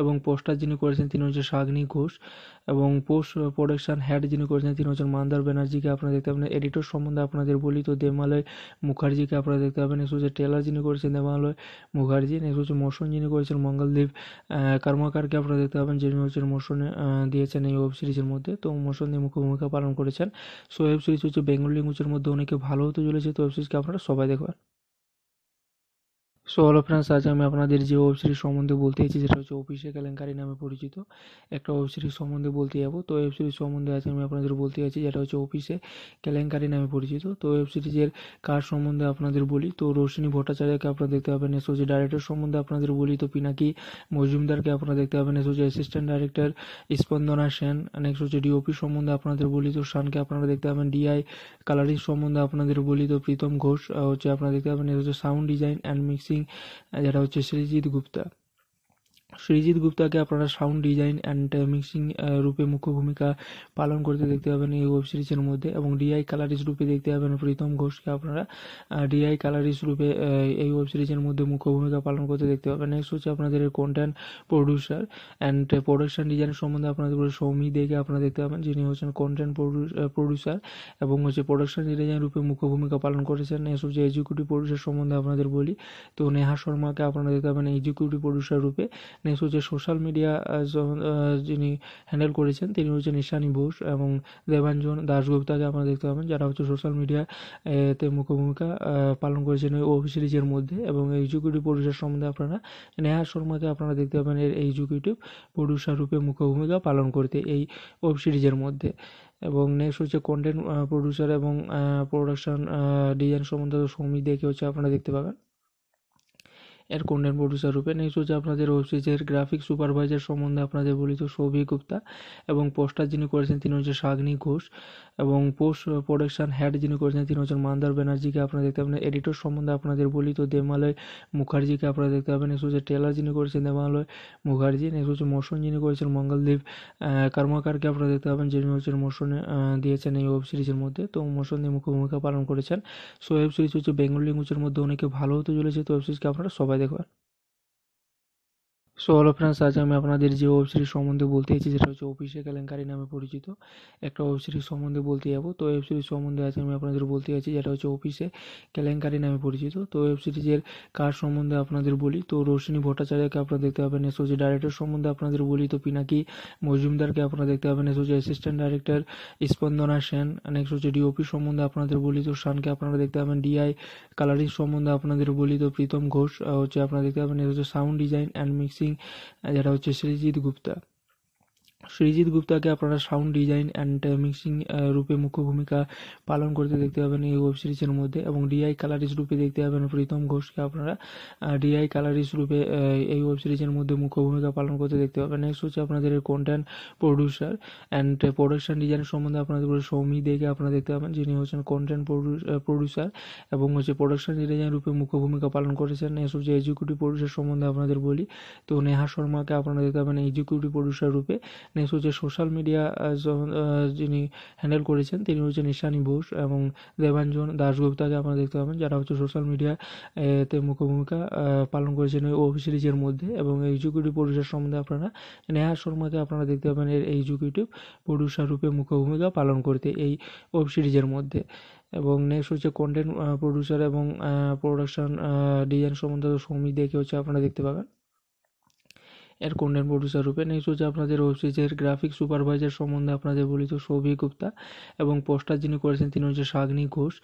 এবং পোস্টার যিনি করেছেন তিনি হচ্ছে শাগ্নি ঘোষ এবং পোস্ট প্রোডাকশান হ্যাড যিনি করেছেন তিনি হচ্ছেন মান্দার ব্যানার্জিকে আপনারা দেখতে পাবেন এডিটর সম্বন্ধে আপনাদের বলি তো দেমালয় মুখার্জিকে আপনারা দেখতে পাবেন নেক্সট হচ্ছে টেলার যিনি করেছেন দেমালয় মুখার্জি নেক্সট হচ্ছে মোশন যিনি করেছেন মঙ্গলদ্বীপ কর্মাকারকে আপনারা দেখতে পাবেন যিনি হচ্ছেন মোশন দিয়েছেন এই ওয়েব সিরিজের মধ্যে তো মোশন দিয়ে মুখ্য ভূমিকা পালন করেছেন সো ওয়েব সিরিজ হচ্ছে বেঙ্গল ল্যাঙ্গুয়েজের মধ্যে অনেকে ভালো হতে চলেছে তো ওয়েব সিরিজকে আপনারা সবাই देखो সো হলো ফ্রেন্ডস আজ আমি আপনাদের যে ওয়েব সিরিজ সম্বন্ধে বলতে চাইছি সেটা হচ্ছে অফিসে কেলেঙ্কারি নামে পরিচিত একটা ওয়েব সিরিজ সম্বন্ধে বলতে যাবো তো ওয়েব সিরিজ সম্বন্ধে আজ আমি আপনাদের বলতে চাইছি যেটা হচ্ছে অফিসে কেলেঙ্কারি নামে পরিচিত তো ওয়েব সিরিজের কার সম্বন্ধে আপনাদের বলি তো রোশনী ভট্টাচার্যকে আপনারা দেখতে পাবেন এসওজি ডাইরেক্টর সম্বন্ধে আপনাদের বলি তো পিনাকি মজুমদারকে আপনারা দেখতে পাবেন SOG assistant director Spandana Sen next হচ্ছে ডিওপি সম্বন্ধে আপনাদের বলি তো শানকে আপনারা দেখতে পাবেন ডিআই কালারিং সম্বন্ধে আপনাদের বলি তো প্রীতম ঘোষ হচ্ছে আপনারা দেখতে পাবেন হচ্ছে sound design and mixing Singh যারা হচ্ছে সৃজিৎ গুপ্তা সৃজিত গুপ্তাকে আপনারা সাউন্ড ডিজাইন অ্যান্ড মিক্সিং রূপে মুখ্য ভূমিকা পালন করতে দেখতে পাবেন এই ওয়েব সিরিজের মধ্যে এবং ডিআই কালারিস রূপে দেখতে পাবেন প্রীতম ঘোষকে আপনারা ডিআই কালারিস রূপে এই ওয়েব সিরিজের মধ্যে মুখ্য ভূমিকা পালন করতে দেখতে পাবেন নেক্সট হচ্ছে আপনাদের content producer and production design সম্বন্ধে আপনাদের সৌমি দেখে আপনারা দেখতে পাবেন যিনি হচ্ছেন কন্টেন্ট প্রডিউসার এবং হচ্ছে প্রোডাকশান ডিজাইন রূপে মুখ্য ভূমিকা পালন করেছেন নেক্সট হচ্ছে এক্সিকিউটিভ প্রডিউসার সম্বন্ধে আপনাদের বলি তো নেহা শর্মাকে আপনারা দেখতে পাবেন এক্সিকিউটিভ প্রডিউসার রূপে নেক্সট হচ্ছে সোশ্যাল মিডিয়া যিনি হ্যান্ডেল করেছেন তিনি হচ্ছেন ঈশানী বোস এবং দেবাঞ্জন দাশগুপ্তাকে আপনারা দেখতে পাবেন যারা হচ্ছে সোশ্যাল মিডিয়া তে মুখ্য ভূমিকা পালন করেছেন ওই ওয়েব সিরিজের মধ্যে এবং এক্সিকিউটিভ প্রডিউসার সম্বন্ধে আপনারা নেহা শর্মাকে আপনারা দেখতে পাবেন এর এক্সিকিউটিভ প্রডিউসার রূপে মুখ্য ভূমিকা পালন করতে এই ওয়েব সিরিজের মধ্যে এবং নেক্সট হচ্ছে কন্টেন্ট প্রডিউসার এবং প্রোডাকশন ডিজাইন সম্বন্ধে সৌমিক দেখে হচ্ছে আপনারা দেখতে পাবেন এর কন্টেন্ট প্রডিউসার রূপে নেক্সট হচ্ছে আপনাদের ওয়েব সিরিজের গ্রাফিক সুপারভাইজার সম্বন্ধে আপনাদের বলি তো সৌভিক গুপ্তা এবং পোস্টার যিনি করেছেন তিনি হচ্ছে শাগ্নি ঘোষ এবং পোস্ট প্রোডাকশান হ্যাড যিনি করেছেন তিনি হচ্ছেন মান্দার ব্যানার্জিকে আপনারা দেখতে পাবেন এডিটর সম্বন্ধে আপনাদের বলি তো দেমালয় মুখার্জিকে আপনারা দেখতে পাবেন নেক্সট হচ্ছে টেলার যিনি করেছেন দেমালয় মুখার্জি নেক্সট হচ্ছে মোশন যিনি করেছেন মঙ্গলদ্বীপ কর্মাকারকে আপনারা দেখতে পাবেন যিনি হচ্ছেন মোশনে দিয়েছেন এই ওয়েব সিরিজের মধ্যে তো মোশন দিয়ে মুখ্য ভূমিকা পালন করেছেন সো ওয়েব সিরিজ হচ্ছে বেঙ্গল ল্যাঙ্গুয়েজের মধ্যে অনেকে ভালো হতে চলেছে তো ওয়েব সিরিজকে আপনারা সবাই de jugar. সো হলো ফ্রেন্ডস আজ আমি আপনাদের যে ওয়েব সিরিজ সম্বন্ধে বলতে চাইছি সেটা হচ্ছে অফিসে কেলেঙ্কারি নামে পরিচিত একটা ওয়েব সিরিজ সম্বন্ধে বলতে যাবো তো ওয়েব সিরিজ সম্বন্ধে আজ আমি আপনাদের বলতে চাইছি যেটা হচ্ছে অফিসে কেলেঙ্কারি নামে পরিচিত তো ওয়েব সিরিজের কার সম্বন্ধে আপনাদের বলি তো রোশনী ভট্টাচার্যকে আপনারা দেখতে পাবেন এস হচ্ছে ডাইরেক্টর সম্বন্ধে আপনাদের বলি তো পিনাকি মজুমদারকে আপনারা দেখতে পাবেন এস হচ্ছে assistant director Spandana Sen next হচ্ছে ডিওপি সম্বন্ধে আপনাদের বলি তো শানকে আপনারা দেখতে পাবেন ডিআই কালারিং সম্বন্ধে আপনাদের বলি তো প্রীতম ঘোষ হচ্ছে আপনারা দেখতে পাবেন এস হচ্ছে sound design and mixing Singh जरा वो श्रीजीत गुप्ता সৃজিত গুপ্তাকে আপনারা সাউন্ড ডিজাইন অ্যান্ড মিক্সিং রূপে মুখ্য ভূমিকা পালন করতে দেখতে পাবেন এই ওয়েব সিরিজের মধ্যে এবং ডিআই কালারিস রূপে দেখতে পাবেন প্রীতম ঘোষকে আপনারা ডিআই কালারিস রূপে এই ওয়েব সিরিজের মধ্যে মুখ্য ভূমিকা পালন করতে দেখতে পাবেন নেক্সট হচ্ছে আপনাদের content producer and production design সম্বন্ধে আপনাদের সৌমি দেখে আপনারা দেখতে পাবেন যিনি হচ্ছেন কন্টেন্ট প্রডিউসার এবং হচ্ছে প্রোডাকশান ডিজাইন রূপে মুখ্য ভূমিকা পালন করেছেন নেক্সট হচ্ছে এক্সিকিউটিভ প্রডিউসার সম্বন্ধে আপনাদের বলি তো নেহা শর্মাকে আপনারা দেখতে পাবেন এক্সিকিউটিভ প্রডিউসার রূপে নেক্সট হচ্ছে সোশ্যাল মিডিয়া যিনি হ্যান্ডেল করেছেন তিনি হচ্ছেন নিশানি বোস এবং দেবাঞ্জন দাশগুপ্তাকে আপনারা দেখতে পাবেন যারা হচ্ছে সোশ্যাল মিডিয়াতে মুখ্য ভূমিকা পালন করেছেন ওয়েব সিরিজের মধ্যে এবং এক্সিকিউটিভ প্রডিউসার সম্বন্ধে আপনারা নেহা শর্মাকে আপনারা দেখতে পাবেন এর এক্সিকিউটিভ প্রডিউসার রূপে মুখ্য ভূমিকা পালন করতে এই ওয়েব সিরিজের মধ্যে এবং নেক্সট হচ্ছে কন্টেন্ট প্রডিউসার এবং প্রোডাকশান ডিজাইন সম্বন্ধে সৌমিক দেখে হচ্ছে আপনারা দেখতে পাবেন এর কন্টেন্ট প্রডিউসার রূপে নেক্সট হচ্ছে আপনাদের ওয়েব সিরিজের গ্রাফিক সুপারভাইজার সম্বন্ধে আপনাদের বলি তো সৌভিক গুপ্তা এবং পোস্টার যিনি করেছেন তিনি হচ্ছে শাগ্নি ঘোষ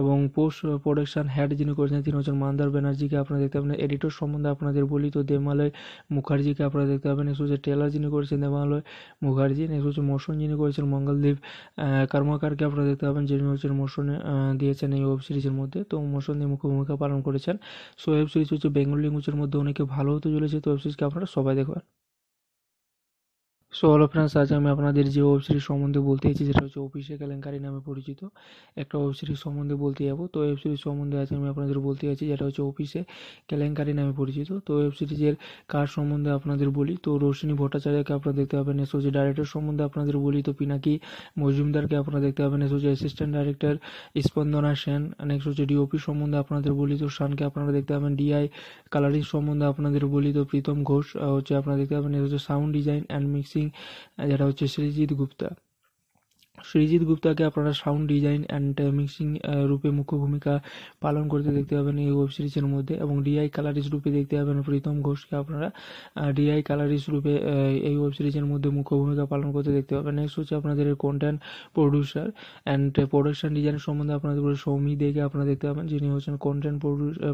এবং পোস্ট প্রোডাকশান হ্যাড যিনি করেছেন তিনি হচ্ছেন মান্দার ব্যানার্জিকে আপনারা দেখতে পাবেন এডিটর সম্বন্ধে আপনাদের বলি তো দেমালয় মুখার্জিকে আপনারা দেখতে পাবেন নেক্সট হচ্ছে টেলার যিনি করেছেন দেমালয় মুখার্জি নেক্সট হচ্ছে মোশন যিনি করেছেন মঙ্গলদ্বীপ কর্মাকারকে আপনারা দেখতে পাবেন যিনি হচ্ছেন মোশনে দিয়েছেন এই ওয়েব সিরিজের মধ্যে তো মোশন দিয়ে মুখ্য ভূমিকা পালন করেছেন সো ওয়েব সিরিজ হচ্ছে বেঙ্গল ল্যাঙ্গুয়েজের মধ্যে অনেকে ভালো হতে চলেছে তো ওয়েব সিরিজকে আপনারা সবাই de a সো হলো ফ্রেন্ডস আজ আমি আপনাদের যে ওয়েব সিরিজ সম্বন্ধে বলতে চাইছি সেটা হচ্ছে অফিসে কেলেঙ্কারি নামে পরিচিত একটা ওয়েব সিরিজ সম্বন্ধে বলতে যাবো তো ওয়েব সিরিজ সম্বন্ধে আজ আমি আপনাদের বলতে চাইছি যেটা হচ্ছে অফিসে কেলেঙ্কারি নামে পরিচিত তো ওয়েব সিরিজের কার সম্বন্ধে আপনাদের বলি তো রোশনী ভট্টাচার্যকে আপনারা দেখতে পাবেন হচ্ছে ডাইরেক্টর সম্বন্ধে আপনাদের বলি তো পিনাকি মজুমদারকে আপনারা দেখতে পাবেন হচ্ছে assistant director Spandana Sen next হচ্ছে ডিওপি সম্বন্ধে আপনাদের বলি তো শানকে আপনারা দেখতে পাবেন ডিআই কালারিং সম্বন্ধে আপনাদের বলি তো প্রীতম ঘোষ হচ্ছে আপনারা দেখতে পাবেন হচ্ছে সাউন্ড ডিজাইন অ্যান্ড মিক্সিং সিং যেটা হচ্ছে সৃজিৎ গুপ্তা সৃজিত গুপ্তাকে আপনারা সাউন্ড ডিজাইন অ্যান্ড মিক্সিং রূপে মুখ্য ভূমিকা পালন করতে দেখতে পাবেন এই ওয়েব সিরিজের মধ্যে এবং ডিআই কালারিস রূপে দেখতে পাবেন প্রীতম ঘোষকে আপনারা ডিআই কালারিস রূপে এই ওয়েব সিরিজের মধ্যে মুখ্য ভূমিকা পালন করতে দেখতে পাবেন নেক্সট হচ্ছে আপনাদের content producer and production design সম্বন্ধে আপনাদের সৌমি দেখে আপনারা দেখতে পাবেন যিনি হচ্ছেন কন্টেন্ট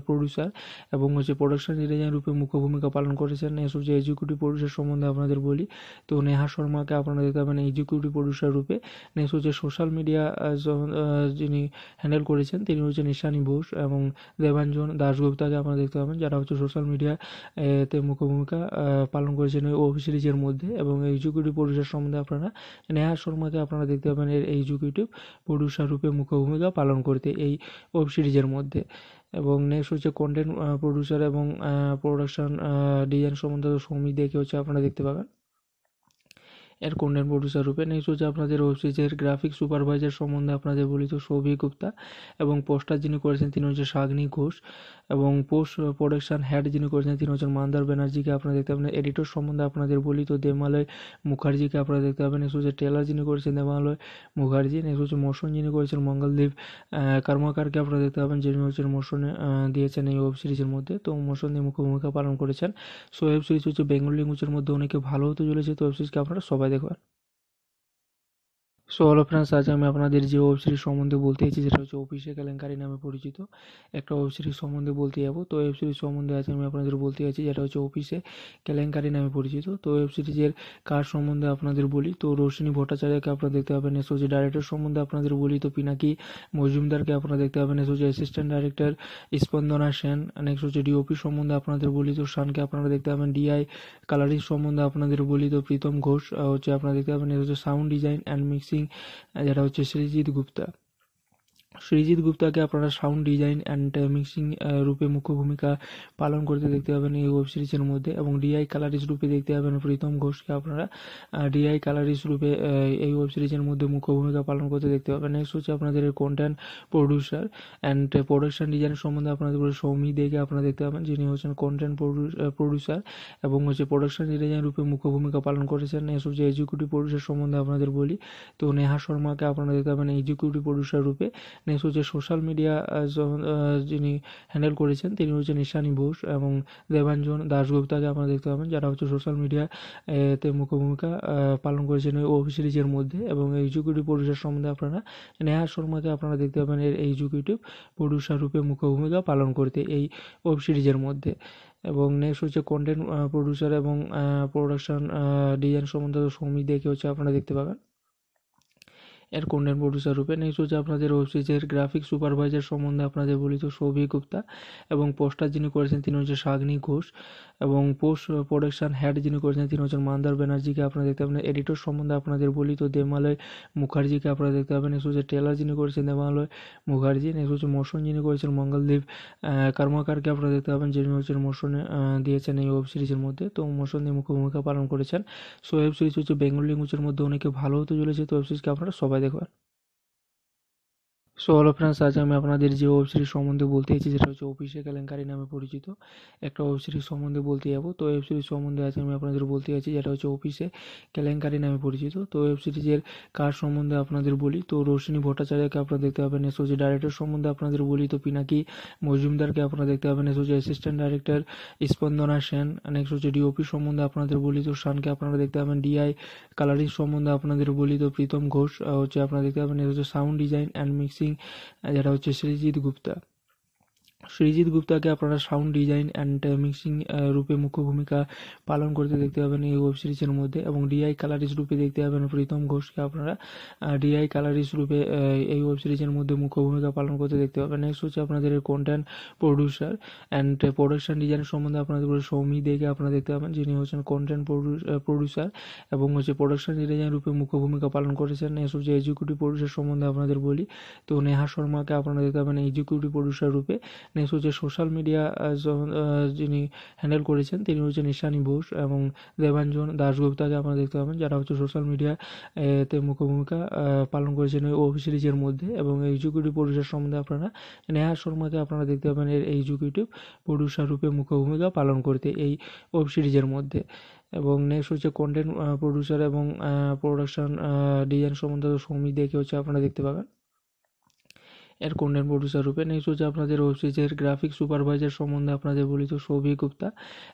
প্রডিউসার এবং হচ্ছে প্রোডাকশন ডিজাইন রূপে মুখ্য ভূমিকা পালন করেছেন নেক্সট হচ্ছে এক্সিকিউটিভ প্রডিউসার সম্বন্ধে আপনাদের বলি তো নেহা শর্মাকে আপনারা দেখতে পাবেন এক্সিকিউটিভ প্রডিউসার রূপে নেক্সট হচ্ছে সোশ্যাল মিডিয়া যিনি হ্যান্ডেল করেছেন তিনি হচ্ছেন ঈশানী বোস এবং দেবাঞ্জন দাশগুপ্তাকে আপনারা দেখতে পাবেন যারা হচ্ছে সোশ্যাল মিডিয়াতে মুখ্য ভূমিকা পালন করেছেন ওয়েব সিরিজের মধ্যে এবং এক্সিকিউটিভ প্রডিউসার সম্বন্ধে আপনারা নেহা শর্মাকে আপনারা দেখতে পাবেন এর এক্সিকিউটিভ প্রডিউসার রূপে মুখ্য ভূমিকা পালন করতে এই ওয়েব সিরিজের মধ্যে এবং নেক্সট হচ্ছে কন্টেন্ট প্রডিউসার এবং প্রোডাকশান ডিজাইন সম্বন্ধে সমিতি দেখে হচ্ছে আপনারা দেখতে পাবেন এর কন্টেন্ট প্রডিউসার রূপে নেক্সট হচ্ছে আপনাদের ওয়েব সিরিজের গ্রাফিক সুপারভাইজার সম্বন্ধে আপনাদের বলি তো সৌভিক গুপ্তা এবং পোস্টার যিনি করেছেন তিনি হচ্ছে শাগ্নি ঘোষ এবং পোস্ট প্রোডাকশান হ্যাড যিনি করেছেন তিনি হচ্ছেন মান্দার ব্যানার্জিকে আপনারা দেখতে পাবেন এডিটর সম্বন্ধে আপনাদের বলি তো দেমালয় মুখার্জিকে আপনারা দেখতে পাবেন নেক্সট হচ্ছে টেলার যিনি করেছেন দেমালয় মুখার্জি নেক্সট হচ্ছে মোশন যিনি করেছেন মঙ্গলদ্বীপ কর্মাকারকে আপনারা দেখতে পাবেন যিনি হচ্ছেন মোশন দিয়েছেন এই ওয়েব সিরিজের মধ্যে তো মোশন দিয়ে মুখ্য ভূমিকা পালন করেছেন সো ওয়েব সিরিজ হচ্ছে বেঙ্গল ল্যাঙ্গুয়েজের মধ্যে অনেকে ভালো হতে চলেছে তো ওয়েব সিরিজকে আপনারা সবাই de. সো হলো ফ্রেন্ডস আজ আমি আপনাদের যে ওয়েব সিরিজ সম্বন্ধে বলতে চাইছি সেটা হচ্ছে অফিসে কেলেঙ্কারি নামে পরিচিত একটা ওয়েব সিরিজ সম্বন্ধে বলতে যাবো তো ওয়েব সিরিজ সম্বন্ধে আজ আমি আপনাদের বলতে চাইছি যেটা হচ্ছে অফিসে কেলেঙ্কারি নামে পরিচিত তো ওয়েব সিরিজের কার সম্বন্ধে আপনাদের বলি তো রোশনী ভট্টাচার্যকে আপনারা দেখতে পাবেন এসওজি ডাইরেক্টর সম্বন্ধে আপনাদের বলি তো পিনাকি মজুমদারকে আপনারা দেখতে পাবেন SOG assistant director Spandana Sen next হচ্ছে ডিওপি সম্বন্ধে আপনাদের বলি তো শানকে আপনারা দেখতে পাবেন ডিআই কালারিং সম্বন্ধে আপনাদের বলি তো প্রীতম ঘোষ হচ্ছে আপনারা দেখতে পাবেন হচ্ছে sound design and mixing wanti ajara hojjechaa jirtu Srijit গুপ্তাকে আপনারা সাউন্ড ডিজাইন অ্যান্ড মিক্সিং রূপে মুখ্য ভূমিকা পালন করতে দেখতে পাবেন এই ওয়েব সিরিজের মধ্যে এবং ডিআই কালারিস রূপে দেখতে পাবেন প্রীতম ঘোষকে আপনারা ডিআই কালারিস রূপে এই ওয়েব সিরিজের মধ্যে মুখ্য ভূমিকা পালন করতে দেখতে পাবেন নেক্সট হচ্ছে আপনাদের content producer and production design সম্বন্ধে আপনাদের সৌমি দেখে আপনারা দেখতে পাবেন যিনি হচ্ছেন কন্টেন্ট প্রডিউসার এবং হচ্ছে প্রোডাকশান ডিজাইন রূপে মুখ্য ভূমিকা পালন করেছেন নেক্সট হচ্ছে এক্সিকিউটিভ প্রডিউসার সম্বন্ধে আপনাদের বলি তো নেহা শর্মাকে আপনারা দেখতে পাবেন এক্সিকিউটিভ প্রডিউসার রূপে নেক্সট হচ্ছে সোশ্যাল মিডিয়া যিনি হ্যান্ডেল করেছেন তিনি হচ্ছেন ঈশানী বোস এবং দেবাঞ্জন দাশগুপ্তাকে আপনারা দেখতে পাবেন যারা হচ্ছে সোশ্যাল মিডিয়া এতে মুখ্য ভূমিকা পালন করেছেন ওয়েব সিরিজের মধ্যে এবং এক্সিকিউটিভ প্রডিউসার সম্বন্ধে আপনারা নেহা শর্মাকে আপনারা দেখতে পাবেন এর এক্সিকিউটিভ প্রডিউসার রূপে মুখ্য ভূমিকা পালন করতে এই ওয়েব সিরিজের মধ্যে এবং নেক্সট হচ্ছে কন্টেন্ট প্রডিউসার এবং প্রোডাকশান ডিজাইন সম্বন্ধে সৌমিক দেখে হচ্ছে আপনারা দেখতে পাবেন এর কন্টেন্ট প্রডিউসার রূপে নেক্সট হচ্ছে আপনাদের ওয়েব সিরিজের গ্রাফিক সুপারভাইজার সম্বন্ধে আপনাদের বলি তো সৌভিক গুপ্তা এবং পোস্টার যিনি করেছেন তিনি হচ্ছে শাগ্নি ঘোষ এবং পোস্ট প্রোডাকশান হ্যাড যিনি করেছেন তিনি হচ্ছেন মান্দার ব্যানার্জিকে আপনারা দেখতে পাবেন এডিটর সম্বন্ধে আপনাদের বলি তো দেমালয় মুখার্জিকে আপনারা দেখতে পাবেন নেক্সট হচ্ছে টেলার যিনি করেছেন দেমালয় মুখার্জি নেক্সট হচ্ছে মোশন যিনি করেছেন মঙ্গলদ্বীপ কর্মাকারকে আপনারা দেখতে পাবেন যিনি হচ্ছেন মোশন দিয়েছেন এই ওয়েব সিরিজের মধ্যে তো মোশন দিয়ে মুখ্য ভূমিকা পালন করেছেন সো ওয়েব সিরিজ হচ্ছে বেঙ্গল ল্যাঙ্গুয়েজের মধ্যে অনেকে ভালো হতে চলেছে তো ওয়েব সিরিজকে আপনারা সবাই de jugar. সো হলো ফ্রেন্ডস আজ আমি আপনাদের যে ওয়েব সিরিজ সম্বন্ধে বলতে চাইছি সেটা হচ্ছে অফিসে কেলেঙ্কারি নামে পরিচিত একটা ওয়েব সিরিজ সম্বন্ধে বলতে যাবো তো ওয়েব সিরিজ সম্বন্ধে আজ আমি আপনাদের বলতে চাইছি যেটা হচ্ছে অফিসে কেলেঙ্কারি নামে পরিচিত তো ওয়েব সিরিজের কার সম্বন্ধে আপনাদের বলি তো রোশনী ভট্টাচার্যকে আপনারা দেখতে পাবেন এসোজি ডাইরেক্টর সম্বন্ধে আপনাদের বলি তো পিনাকি মজুমদারকে আপনারা দেখতে পাবেন এসোজি assistant director Spandana Sen next হচ্ছে ডিওপি সম্বন্ধে আপনাদের বলি তো শানকে আপনারা দেখতে পাবেন ডিআই কালারিং সম্বন্ধে আপনাদের বলি তো প্রীতম ঘোষ হচ্ছে আপনারা দেখতে পাবেন হচ্ছে সাউন্ড ডিজাইন অ্যান্ড মিক্সিং सिंग जरा वो श्रीजित गुप्ता সৃজিত গুপ্তাকে আপনারা সাউন্ড ডিজাইন অ্যান্ড মিক্সিং রূপে মুখ্য ভূমিকা পালন করতে দেখতে পাবেন এই ওয়েব সিরিজের মধ্যে এবং ডিআই কালারিস রূপে দেখতে পাবেন প্রীতম ঘোষকে আপনারা ডিআই কালারিস রূপে এই ওয়েব সিরিজের মধ্যে মুখ্য ভূমিকা পালন করতে দেখতে পাবেন নেক্সট হচ্ছে আপনাদের content producer and production design সম্বন্ধে আপনাদের সৌমি দেখে আপনারা দেখতে পাবেন যিনি হচ্ছেন কন্টেন্ট প্রডিউসার এবং হচ্ছে প্রোডাকশন ডিজাইন রূপে মুখ্য ভূমিকা পালন করেছেন নেক্সট হচ্ছে এক্সিকিউটিভ প্রডিউসার সম্বন্ধে আপনাদের বলি তো নেহা শর্মাকে আপনারা দেখতে পাবেন এক্সিকিউটিভ প্রডিউসার রূপে নেক্সট হচ্ছে সোশ্যাল মিডিয়া যিনি হ্যান্ডেল করেছেন তিনি হচ্ছেন নিশানি বোস এবং দেবাঞ্জন দাশগুপ্তাকে আপনারা দেখতে পাবেন যারা হচ্ছে সোশ্যাল মিডিয়া তে মুখ্য ভূমিকা পালন করেছেন ওই ওয়েব সিরিজের মধ্যে এবং এক্সিকিউটিভ প্রডিউসার সম্বন্ধে আপনারা নেহা শর্মাকে আপনারা দেখতে পাবেন এর এক্সিকিউটিভ প্রডিউসার রূপে মুখ্য ভূমিকা পালন করতে এই ওয়েব সিরিজের মধ্যে এবং নেক্সট হচ্ছে কন্টেন্ট প্রডিউসার এবং প্রোডাকশান ডিজাইন সম্বন্ধে সৌমিক দেখে হচ্ছে আপনারা দেখতে পাবেন এর কন্টেন্ট প্রডিউসার রূপে নেক্সট হচ্ছে আপনাদের ওয়েব সিরিজের গ্রাফিক সুপারভাইজার সম্বন্ধে আপনাদের বলি তো সৌভিক গুপ্তা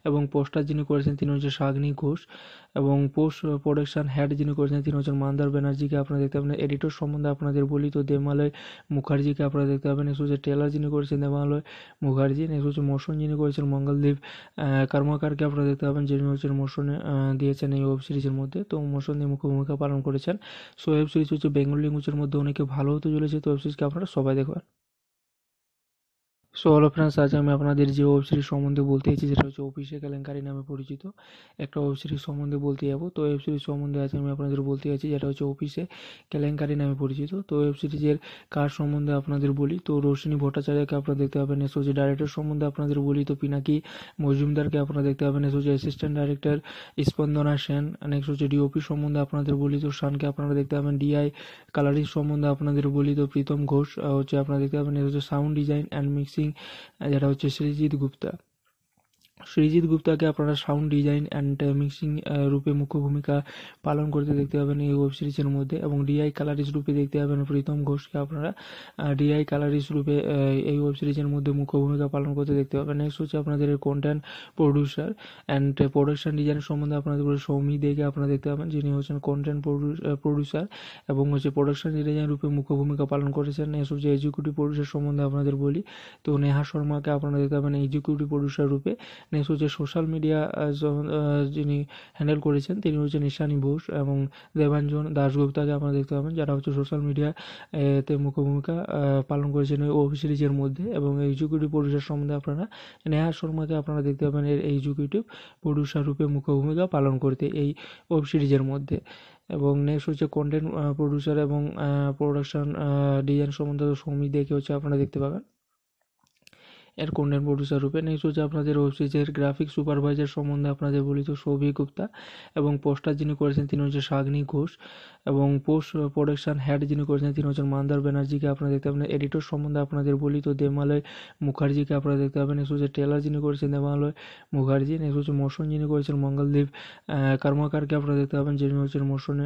এবং পোস্টার যিনি করেছেন তিনি হচ্ছে শাগ্নি ঘোষ এবং পোস্ট প্রোডাকশান হ্যাড যিনি করেছেন তিনি হচ্ছেন মান্দার ব্যানার্জিকে আপনারা দেখতে পাবেন এডিটর সম্বন্ধে আপনাদের বলি তো দেমালয় মুখার্জিকে আপনারা দেখতে পাবেন নেক্সট হচ্ছে টেলার যিনি করেছেন দেমালয় মুখার্জি নেক্সট হচ্ছে মোশন যিনি করেছেন মঙ্গলদ্বীপ কর্মকারকে আপনারা দেখতে পাবেন যিনি হচ্ছেন মোশন দিয়েছেন এই ওয়েব সিরিজের মধ্যে তো মোশন দিয়ে মুখ্য ভূমিকা পালন করেছেন সো ওয়েব সিরিজ হচ্ছে বেঙ্গল ল্যাঙ্গুয়েজের মধ্যে অনেকে ভালো হতে চলেছে তো ওয়েব সিরিজকে আপনারা সবাই देखो সো হলো ফ্রেন্ডস আজ আমি আপনাদের যে ওয়েব সিরিজ সম্বন্ধে বলতে চাইছি সেটা হচ্ছে অফিসে কেলেঙ্কারি নামে পরিচিত একটা ওয়েব সিরিজ সম্বন্ধে বলতে যাবো তো ওয়েব সিরিজ সম্বন্ধে আজ আমি আপনাদের বলতে চাইছি যেটা হচ্ছে অফিসে কেলেঙ্কারি নামে পরিচিত তো ওয়েব সিরিজের কার সম্বন্ধে আপনাদের বলি তো রোশনী ভট্টাচার্যকে আপনারা দেখতে পাবেন এস হচ্ছে ডাইরেক্টর সম্বন্ধে আপনাদের বলি তো পিনাকি মজুমদারকে আপনারা দেখতে পাবেন এস হচ্ছে assistant director Spandana Sen next হচ্ছে ডিওপি সম্বন্ধে আপনাদের বলি তো শানকে আপনারা দেখতে পাবেন ডিআই কালারিং সম্বন্ধে আপনাদের বলি তো প্রীতম ঘোষ হচ্ছে আপনারা দেখতে পাবেন এস হচ্ছে সাউন্ড ডিজাইন অ্যান্ড মিক্সিং সিং যেটা হচ্ছে সৃজিৎ গুপ্তা সৃজিত গুপ্তাকে আপনারা সাউন্ড ডিজাইন অ্যান্ড মিক্সিং রূপে মুখ্য ভূমিকা পালন করতে দেখতে পাবেন এই ওয়েব সিরিজের মধ্যে এবং ডিআই কালারিস রূপে দেখতে পাবেন প্রীতম ঘোষকে আপনারা ডিআই কালারিস রূপে এই ওয়েব সিরিজের মধ্যে মুখ্য ভূমিকা পালন করতে দেখতে পাবেন নেক্সট হচ্ছে আপনাদের content producer and production design সম্বন্ধে আপনাদের সৌমি দেখে আপনারা দেখতে পাবেন যিনি হচ্ছেন কন্টেন্ট প্রডিউসার এবং হচ্ছে প্রোডাকশান ডিজাইন রূপে মুখ্য ভূমিকা পালন করেছেন নেক্সট হচ্ছে এক্সিকিউটিভ প্রডিউসার সম্বন্ধে আপনাদের বলি তো নেহা শর্মাকে আপনারা দেখতে পাবেন এক্সিকিউটিভ প্রডিউসার রূপে নেক্সট হচ্ছে সোশ্যাল মিডিয়া যিনি হ্যান্ডেল করেছেন তিনি হচ্ছেন ঈশানী বোস এবং দেবাঞ্জন দাশগুপ্তাকে আমরা দেখতে পাবেন যারা হচ্ছে সোশ্যাল মিডিয়াতে মুখ্য ভূমিকা পালন করেছেন ওয়েব সিরিজের মধ্যে এবং এক্সিকিউটিভ প্রডিউসার সম্বন্ধে আপনারা নেহা শর্মাকে আপনারা দেখতে পাবেন এর এক্সিকিউটিভ প্রডিউসার রূপে মুখ্য ভূমিকা পালন করতে এই ওয়েব সিরিজের মধ্যে এবং নেক্সট হচ্ছে কন্টেন্ট প্রডিউসার এবং প্রোডাকশান ডিজাইন সম্বন্ধে সৌমিক দেখে হচ্ছে আপনারা দেখতে পাবেন এর কন্টেন্ট প্রডিউসার রূপে নেক্সট হচ্ছে আপনাদের ওয়েব সিরিজের গ্রাফিক সুপারভাইজার সম্বন্ধে আপনাদের বলি তো সৌভিক গুপ্তা এবং পোস্টার যিনি করেছেন তিনি হচ্ছে শাগ্নি ঘোষ এবং পোস্ট প্রোডাকশান হ্যাড যিনি করেছেন তিনি হচ্ছেন মান্দার ব্যানার্জিকে আপনারা দেখতে পাবেন এডিটর সম্বন্ধে আপনাদের বলি তো দেমালয় মুখার্জিকে আপনারা দেখতে পাবেন নেক্সট হচ্ছে টেলার যিনি করেছেন দেমালয় মুখার্জি নেক্সট হচ্ছে মোশন যিনি করেছেন মঙ্গলদ্বীপ কর্মাকারকে আপনারা দেখতে পাবেন যিনি হচ্ছেন মোশন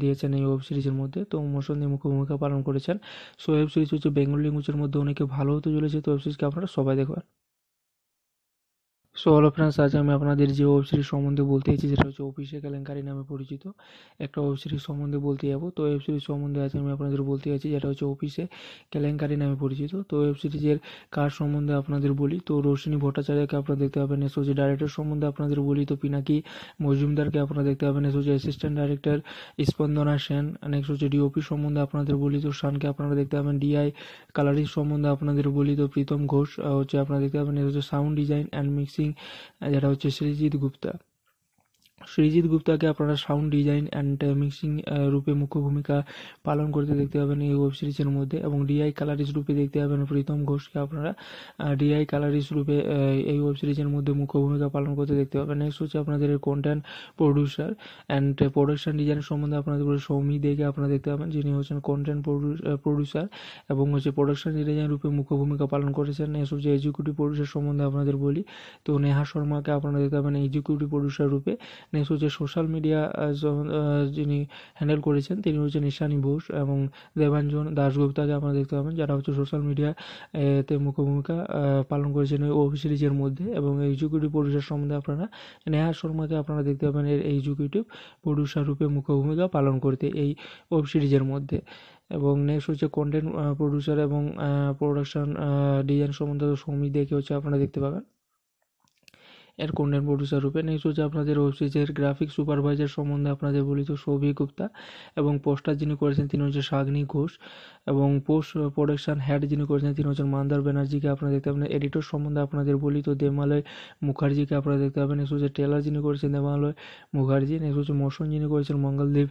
দিয়েছেন এই ওয়েব সিরিজের মধ্যে তো মোশন দিয়ে মুখ্য ভূমিকা পালন করেছেন সো ওয়েব সিরিজ হচ্ছে বেঙ্গল ল্যাঙ্গুয়েজের মধ্যে অনেকে ভালো হতে চলেছে তো ওয়েব সিরিজকে আপনারা সবাই دیکھو یار সো হলো ফ্রেন্ডস আজ আমি আপনাদের যে ওয়েব সিরিজ সম্বন্ধে বলতে চাইছি সেটা হচ্ছে অফিসে কেলেঙ্কারি নামে পরিচিত একটা ওয়েব সিরিজ সম্বন্ধে বলতে যাবো তো ওয়েব সিরিজ সম্বন্ধে আজ আমি আপনাদের বলতে চাইছি যেটা হচ্ছে অফিসে কেলেঙ্কারি নামে পরিচিত তো ওয়েব সিরিজের কার সম্বন্ধে আপনাদের বলি তো রোশনী ভট্টাচার্যকে আপনারা দেখতে পাবেন এসোসিয়েট ডাইরেক্টর সম্বন্ধে আপনাদের বলি তো পিনাকি মজুমদারকে আপনারা দেখতে পাবেন associate assistant director Spandana Sen next হচ্ছে ডিওপি সম্বন্ধে আপনাদের বলি তো শানকে আপনারা দেখতে পাবেন ডিআই কালারিং সম্বন্ধে আপনাদের বলি তো প্রীতম ঘোষ হচ্ছে আপনারা দেখতে পাবেন হচ্ছে সাউন্ড ডিজাইন অ্যান্ড মিক্সিং যেটা হচ্ছে সৃজিৎ গুপ্তা সৃজিত গুপ্তাকে আপনারা সাউন্ড ডিজাইন অ্যান্ড মিক্সিং রূপে মুখ্য ভূমিকা পালন করতে দেখতে পাবেন এই ওয়েব সিরিজের মধ্যে এবং ডিআই কালারিস রূপে দেখতে পাবেন প্রীতম ঘোষকে আপনারা ডিআই কালারিস রূপে এই ওয়েব সিরিজের মধ্যে মুখ্য ভূমিকা পালন করতে দেখতে পাবেন নেক্সট হচ্ছে আপনাদের content producer and production design সম্বন্ধে আপনাদের সৌমি দেখে আপনারা দেখতে পাবেন যিনি হচ্ছেন কন্টেন্ট প্রডিউসার এবং হচ্ছে প্রোডাকশান ডিজাইন রূপে মুখ্য ভূমিকা পালন করেছেন নেক্সট হচ্ছে এক্সিকিউটিভ প্রডিউসার সম্বন্ধে আপনাদের বলি তো নেহা শর্মাকে আপনারা দেখতে পাবেন এক্সিকিউটিভ প্রডিউসার রূপে নেক্সট হচ্ছে সোশ্যাল মিডিয়া যিনি হ্যান্ডেল করেছেন তিনি হচ্ছেন ঈশানী বোস এবং দেবাঞ্জন দাশগুপ্তাকে আপনারা দেখতে পাবেন যারা হচ্ছে সোশ্যাল মিডিয়াতে মুখ্য ভূমিকা পালন করেছেন ওয়েব সিরিজের মধ্যে এবং এক্সিকিউটিভ প্রডিউসার সম্বন্ধে আপনারা নেহা শর্মাকে আপনারা দেখতে পাবেন এর এক্সিকিউটিভ প্রডিউসার রূপে মুখ্য ভূমিকা পালন করতে এই ওয়েব সিরিজের মধ্যে এবং নেক্সট হচ্ছে কন্টেন্ট প্রডিউসার এবং প্রোডাকশান ডিজাইন সম্বন্ধে সৌমিক দেখে হচ্ছে আপনারা দেখতে পাবেন এর কন্টেন্ট প্রডিউসার রূপে নেক্সট হচ্ছে আপনাদের ওয়েব সিরিজের গ্রাফিক সুপারভাইজার সম্বন্ধে আপনাদের বলি তো সৌভিক গুপ্তা এবং পোস্টার যিনি করেছেন তিনি হচ্ছে শাগ্নি ঘোষ এবং পোস্ট প্রোডাকশান হ্যাড যিনি করেছেন তিনি হচ্ছেন মান্দার ব্যানার্জিকে আপনারা দেখতে পাবেন এডিটর সম্বন্ধে আপনাদের বলি তো দেমালয় মুখার্জিকে আপনারা দেখতে পাবেন নেক্সট হচ্ছে টেলার যিনি করেছেন দেমালয় মুখার্জি নেক্সট হচ্ছে মোশন যিনি করেছেন মঙ্গলদ্বীপ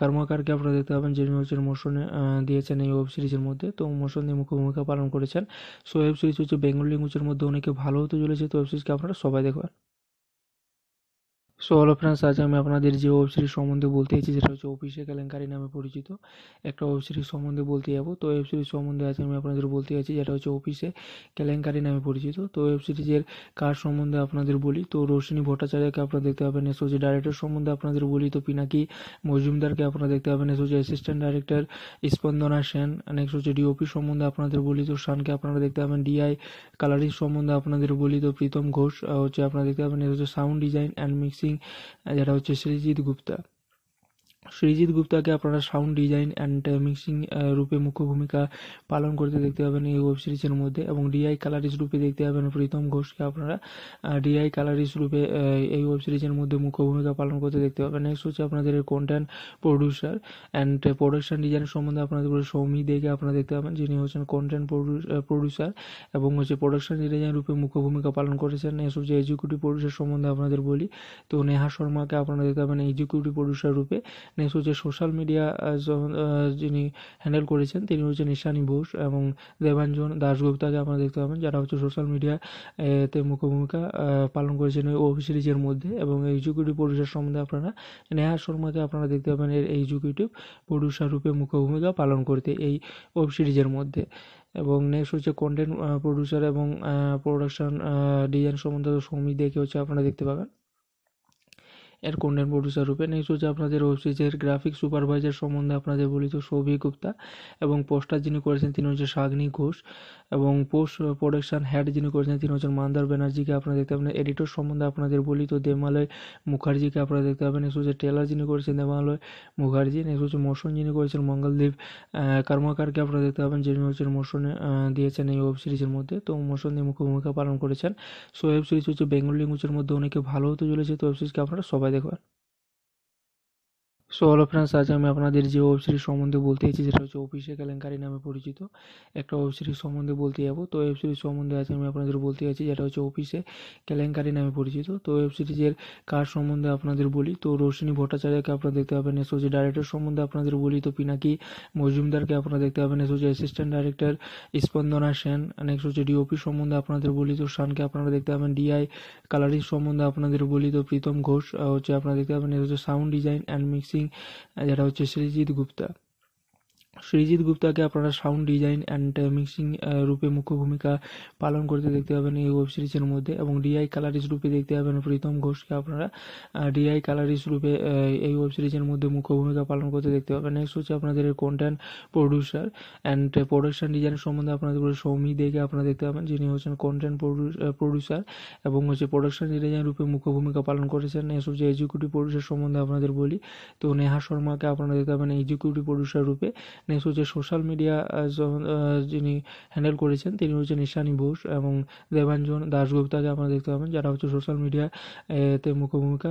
কর্মকারকে আপনারা দেখতে পাবেন যিনি হচ্ছেন মোশনে দিয়েছেন এই ওয়েব সিরিজের মধ্যে তো মোশন দিয়ে মুখ্য ভূমিকা পালন করেছেন সো ওয়েব সিরিজ হচ্ছে বেঙ্গল ল্যাঙ্গুয়েজের মধ্যে অনেকে ভালো হতে চলেছে তো ওয়েব সিরিজকে আপনারা সবাই देखो সো অল ফ্রেন্ডস আজ আমি আপনাদের যে ওয়েব সিরিজ সম্বন্ধে বলতে চাইছি সেটা হচ্ছে অফিসে কেলেঙ্কারি নামে পরিচিত একটা ওয়েব সিরিজ সম্বন্ধে বলতে যাবো তো ওয়েব সিরিজ সম্বন্ধে আজ আমি আপনাদের বলতে চাইছি যেটা হচ্ছে অফিসে কেলেঙ্কারি নামে পরিচিত তো ওয়েব সিরিজের কার সম্বন্ধে আপনাদের বলি তো রোশনী ভট্টাচার্যকে আপনারা দেখতে পাবেন এসওজি ডাইরেক্টর সম্বন্ধে আপনাদের বলি তো পিনাকি মজুমদারকে আপনারা দেখতে পাবেন SOG assistant director Spandana Sen next হচ্ছে ডিওপি সম্বন্ধে আপনাদের বলি তো শানকে আপনারা দেখতে পাবেন ডিআই কালারিং সম্বন্ধে আপনাদের বলি তো প্রীতম ঘোষ হচ্ছে আপনারা দেখতে পাবেন হচ্ছে sound design and mixing saba tabbii iddoo jennaan akka Srijit গুপ্তাকে আপনারা সাউন্ড ডিজাইন অ্যান্ড মিক্সিং রূপে মুখ্য ভূমিকা পালন করতে দেখতে পাবেন এই ওয়েব সিরিজের মধ্যে এবং ডিআই কালারিস রূপে দেখতে পাবেন প্রীতম ঘোষকে আপনারা ডিআই কালারিস রূপে এই ওয়েব সিরিজের মধ্যে মুখ্য ভূমিকা পালন করতে দেখতে পাবেন নেক্সট হচ্ছে আপনাদের content producer and production design সম্বন্ধে আপনাদের সৌমি দেখে আপনারা দেখতে পাবেন যিনি হচ্ছেন কন্টেন্ট প্রডিউসার এবং হচ্ছে প্রোডাকশন ডিজাইন রূপে মুখ্য ভূমিকা পালন করেছেন নেক্সট হচ্ছে এক্সিকিউটিভ প্রডিউসার সম্বন্ধে আপনাদের বলি তো নেহা শর্মাকে আপনারা দেখতে পাবেন এক্সিকিউটিভ প্রডিউসার রূপে নেক্সট হচ্ছে সোশ্যাল মিডিয়া যিনি হ্যান্ডেল করেছেন তিনি হচ্ছেন ঈশানী বোস এবং দেবাঞ্জন দাশগুপ্তাকে আপনারা দেখতে পাবেন যারা হচ্ছে সোশ্যাল মিডিয়াতে মুখ্য ভূমিকা পালন করেছেন ওই ওয়েব সিরিজের মধ্যে এবং এক্সিকিউটিভ প্রডিউসার সম্বন্ধে আপনারা নেহা শর্মাকে আপনারা দেখতে পাবেন এর এক্সিকিউটিভ প্রডিউসার রূপে মুখ্য ভূমিকা পালন করতে এই ওয়েব সিরিজের মধ্যে এবং নেক্সট হচ্ছে কন্টেন্ট প্রডিউসার এবং প্রোডাকশান ডিজাইন সম্বন্ধে সৌমিক দেখে হচ্ছে আপনারা দেখতে পাবেন এর কন্টেন্ট প্রডিউসার রূপে নেক্সট হচ্ছে আপনাদের ওয়েব সিরিজের গ্রাফিক সুপারভাইজার সম্বন্ধে আপনাদের বলি তো সৌভিক গুপ্তা এবং পোস্টার যিনি করেছেন তিনি হচ্ছে শাগ্নি ঘোষ এবং পোস্ট প্রোডাকশান হ্যাড যিনি করেছেন তিনি হচ্ছেন মান্দার ব্যানার্জিকে আপনারা দেখতে পাবেন এডিটর সম্বন্ধে আপনাদের বলি তো দেমালয় মুখার্জিকে আপনারা দেখতে পাবেন নেক্সট হচ্ছে টেলার যিনি করেছেন দেমালয় মুখার্জি নেক্সট হচ্ছে মোশন যিনি করেছেন মঙ্গলদ্বীপ কর্মাকারকে আপনারা দেখতে পাবেন যিনি হচ্ছেন মোশন দিয়েছেন এই ওয়েব সিরিজের মধ্যে তো মোশন দিয়ে মুখ্য ভূমিকা পালন করেছেন সো ওয়েব সিরিজ হচ্ছে বেঙ্গল ল্যাঙ্গুয়েজের মধ্যে অনেকে ভালো হতে চলেছে তো ওয়েব সিরিজকে আপনারা সবাই de jugar. So hello friends আজ আমি আপনাদের যে ওয়েব সিরিজ সম্বন্ধে বলতে চাইছি সেটা হচ্ছে অফিসে কেলেঙ্কারি নামে পরিচিত একটা ওয়েব সিরিজ সম্বন্ধে বলতে যাবো তো ওয়েব সিরিজ সম্বন্ধে আজ আমি আপনাদের বলতে চাইছি যেটা হচ্ছে অফিসে কেলেঙ্কারি নামে পরিচিত তো ওয়েব সিরিজের কার সম্বন্ধে আপনাদের বলি তো রোশনী ভট্টাচার্যকে আপনারা দেখতে পাবেন এসোজি ডাইরেক্টর সম্বন্ধে আপনাদের বলি তো পিনাকি মজুমদারকে আপনারা দেখতে পাবেন এসোজি assistant director Spandana Sen next হচ্ছে ডিওপি সম্বন্ধে আপনাদের বলি তো শানকে আপনারা দেখতে পাবেন ডিআই কালারিং সম্বন্ধে আপনাদের বলি তো প্রীতম ঘোষ হচ্ছে আপনারা দেখতে পাবেন হচ্ছে sound design and mixing sabaabaaseeraan argaa jirru kun jiruu Srijit গুপ্তাকে আপনারা সাউন্ড ডিজাইন অ্যান্ড মিক্সিং রূপে মুখ্য ভূমিকা পালন করতে দেখতে পাবেন এই ওয়েব সিরিজের মধ্যে এবং ডিআই কালারিস রূপে দেখতে পাবেন প্রীতম ঘোষকে আপনারা ডিআই কালারিস রূপে এই ওয়েব সিরিজের মধ্যে মুখ্য ভূমিকা পালন করতে দেখতে পাবেন নেক্সট হচ্ছে আপনাদের content producer and production design সম্বন্ধে আপনাদের সৌমি দেখে আপনারা দেখতে পাবেন যিনি হচ্ছেন কন্টেন্ট প্রডিউসার এবং হচ্ছে প্রোডাকশান ডিজাইন রূপে মুখ্য ভূমিকা পালন করেছেন নেক্সট হচ্ছে এক্সিকিউটিভ প্রডিউসার সম্বন্ধে আপনাদের বলি তো নেহা শর্মাকে আপনারা দেখতে পাবেন এক্সিকিউটিভ প্রডিউসার রূপে নেক্সট হচ্ছে সোশ্যাল মিডিয়া যিনি হ্যান্ডেল করেছেন তিনি হচ্ছেন ঈশানী বোস এবং দেবাঞ্জন দাশগুপ্তাকে আপনারা দেখতে পাবেন যারা হচ্ছে সোশ্যাল মিডিয়াতে মুখ্য ভূমিকা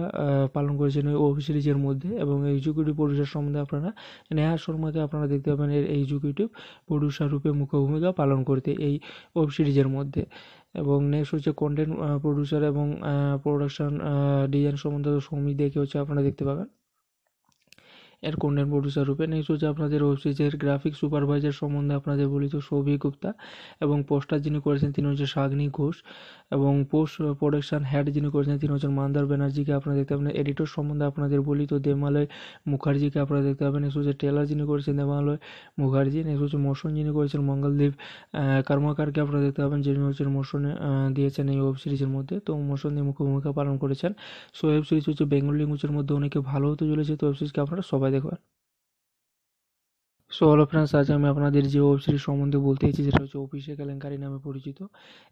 পালন করেছেন ওই সিরিজের মধ্যে এবং এক্সিকিউটিভ প্রডিউসার সম্বন্ধে আপনারা নেহা শর্মাকে আপনারা দেখতে পাবেন এর এক্সিকিউটিভ প্রডিউসার রূপে মুখ্য ভূমিকা পালন করতে এই ওয়েব সিরিজের মধ্যে এবং নেক্সট হচ্ছে কন্টেন্ট প্রডিউসার এবং প্রোডাকশান ডিজাইন সম্বন্ধে সৌমিক দেখে হচ্ছে আপনারা দেখতে পাবেন এর কন্টেন্ট প্রডিউসার রূপে নেক্সট হচ্ছে আপনাদের ওয়েব সিরিজের গ্রাফিক সুপারভাইজার সম্বন্ধে আপনাদের বলি তো সৌভিক গুপ্তা এবং পোস্টার যিনি করেছেন তিনি হচ্ছে শাগ্নি ঘোষ এবং পোস্ট প্রোডাকশান হ্যাড যিনি করেছেন তিনি হচ্ছেন মান্দার ব্যানার্জিকে আপনারা দেখতে পাবেন এডিটর সম্বন্ধে আপনাদের বলি তো দেমালয় মুখার্জিকে আপনারা দেখতে পাবেন নেক্সট হচ্ছে টেলার যিনি করেছেন দেমালয় মুখার্জি নেক্সট হচ্ছে মোশন যিনি করেছেন মঙ্গলদ্বীপ কর্মাকারকে আপনারা দেখতে পাবেন যিনি হচ্ছেন মোশনে দিয়েছেন এই ওয়েব সিরিজের মধ্যে তো মোশন দিয়ে মুখ্য ভূমিকা পালন করেছেন সো ওয়েব সিরিজ হচ্ছে বেঙ্গল ল্যাঙ্গুয়েজের মধ্যে অনেকে ভালো হতে চলেছে তো ওয়েব সিরিজকে আপনারা সবাই de jugar. So hello friends আজ আমি আপনাদের যে ওয়েব সিরিজ সম্বন্ধে বলতে চাইছি সেটা হচ্ছে অফিসে কেলেঙ্কারি নামে পরিচিত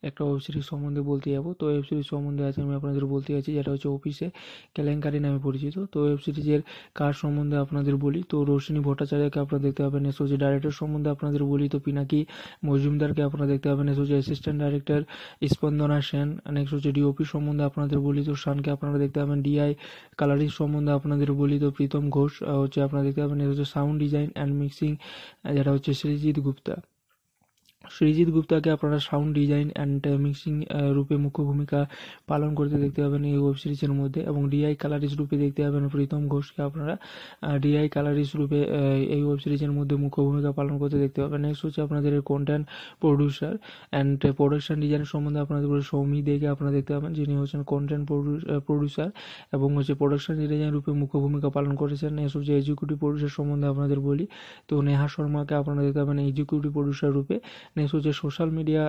একটা ওয়েব সিরিজ সম্বন্ধে বলতে যাবো তো ওয়েব সিরিজ সম্বন্ধে আজ আমি আপনাদের বলতে চাইছি যেটা হচ্ছে অফিসে কেলেঙ্কারি নামে পরিচিত তো ওয়েব সিরিজের কার সম্বন্ধে আপনাদের বলি তো রোশনী ভট্টাচার্যকে আপনারা দেখতে পাবেন এসে হচ্ছে ডাইরেক্টর সম্বন্ধে আপনাদের বলি তো পিনাকি মজুমদারকে আপনারা দেখতে পাবেন এসে হচ্ছে assistant director Spandana Sen next হচ্ছে ডিওপি সম্বন্ধে আপনাদের বলি তো শানকে আপনারা দেখতে পাবেন ডিআই কালারিং সম্বন্ধে আপনাদের বলি তো প্রীতম ঘোষ হচ্ছে আপনারা দেখতে পাবেন এসে হচ্ছে সাউন্ড ডিজাইন অ্যান্ড মিক্সিং সিং যেটা হচ্ছে সৃজিৎ গুপ্তা সৃজিত গুপ্তাকে আপনারা সাউন্ড ডিজাইন অ্যান্ড মিক্সিং রূপে মুখ্য ভূমিকা পালন করতে দেখতে পাবেন এই ওয়েব সিরিজের মধ্যে এবং ডিআই কালারিস রূপে দেখতে পাবেন প্রীতম ঘোষকে আপনারা ডিআই কালারিস রূপে এই ওয়েব সিরিজের মধ্যে মুখ্য ভূমিকা পালন করতে দেখতে পাবেন নেক্সট হচ্ছে আপনাদের content producer and production design সম্বন্ধে আপনাদের সৌমি দেখে আপনারা দেখতে পাবেন যিনি হচ্ছেন কন্টেন্ট প্রডিউসার এবং হচ্ছে প্রোডাকশান ডিজাইন রূপে মুখ্য ভূমিকা পালন করেছেন নেক্সট হচ্ছে এক্সিকিউটিভ প্রডিউসার সম্বন্ধে আপনাদের বলি তো নেহা শর্মাকে আপনারা দেখতে পাবেন এক্সিকিউটিভ প্রডিউসার রূপে নেক্সট হচ্ছে সোশ্যাল মিডিয়া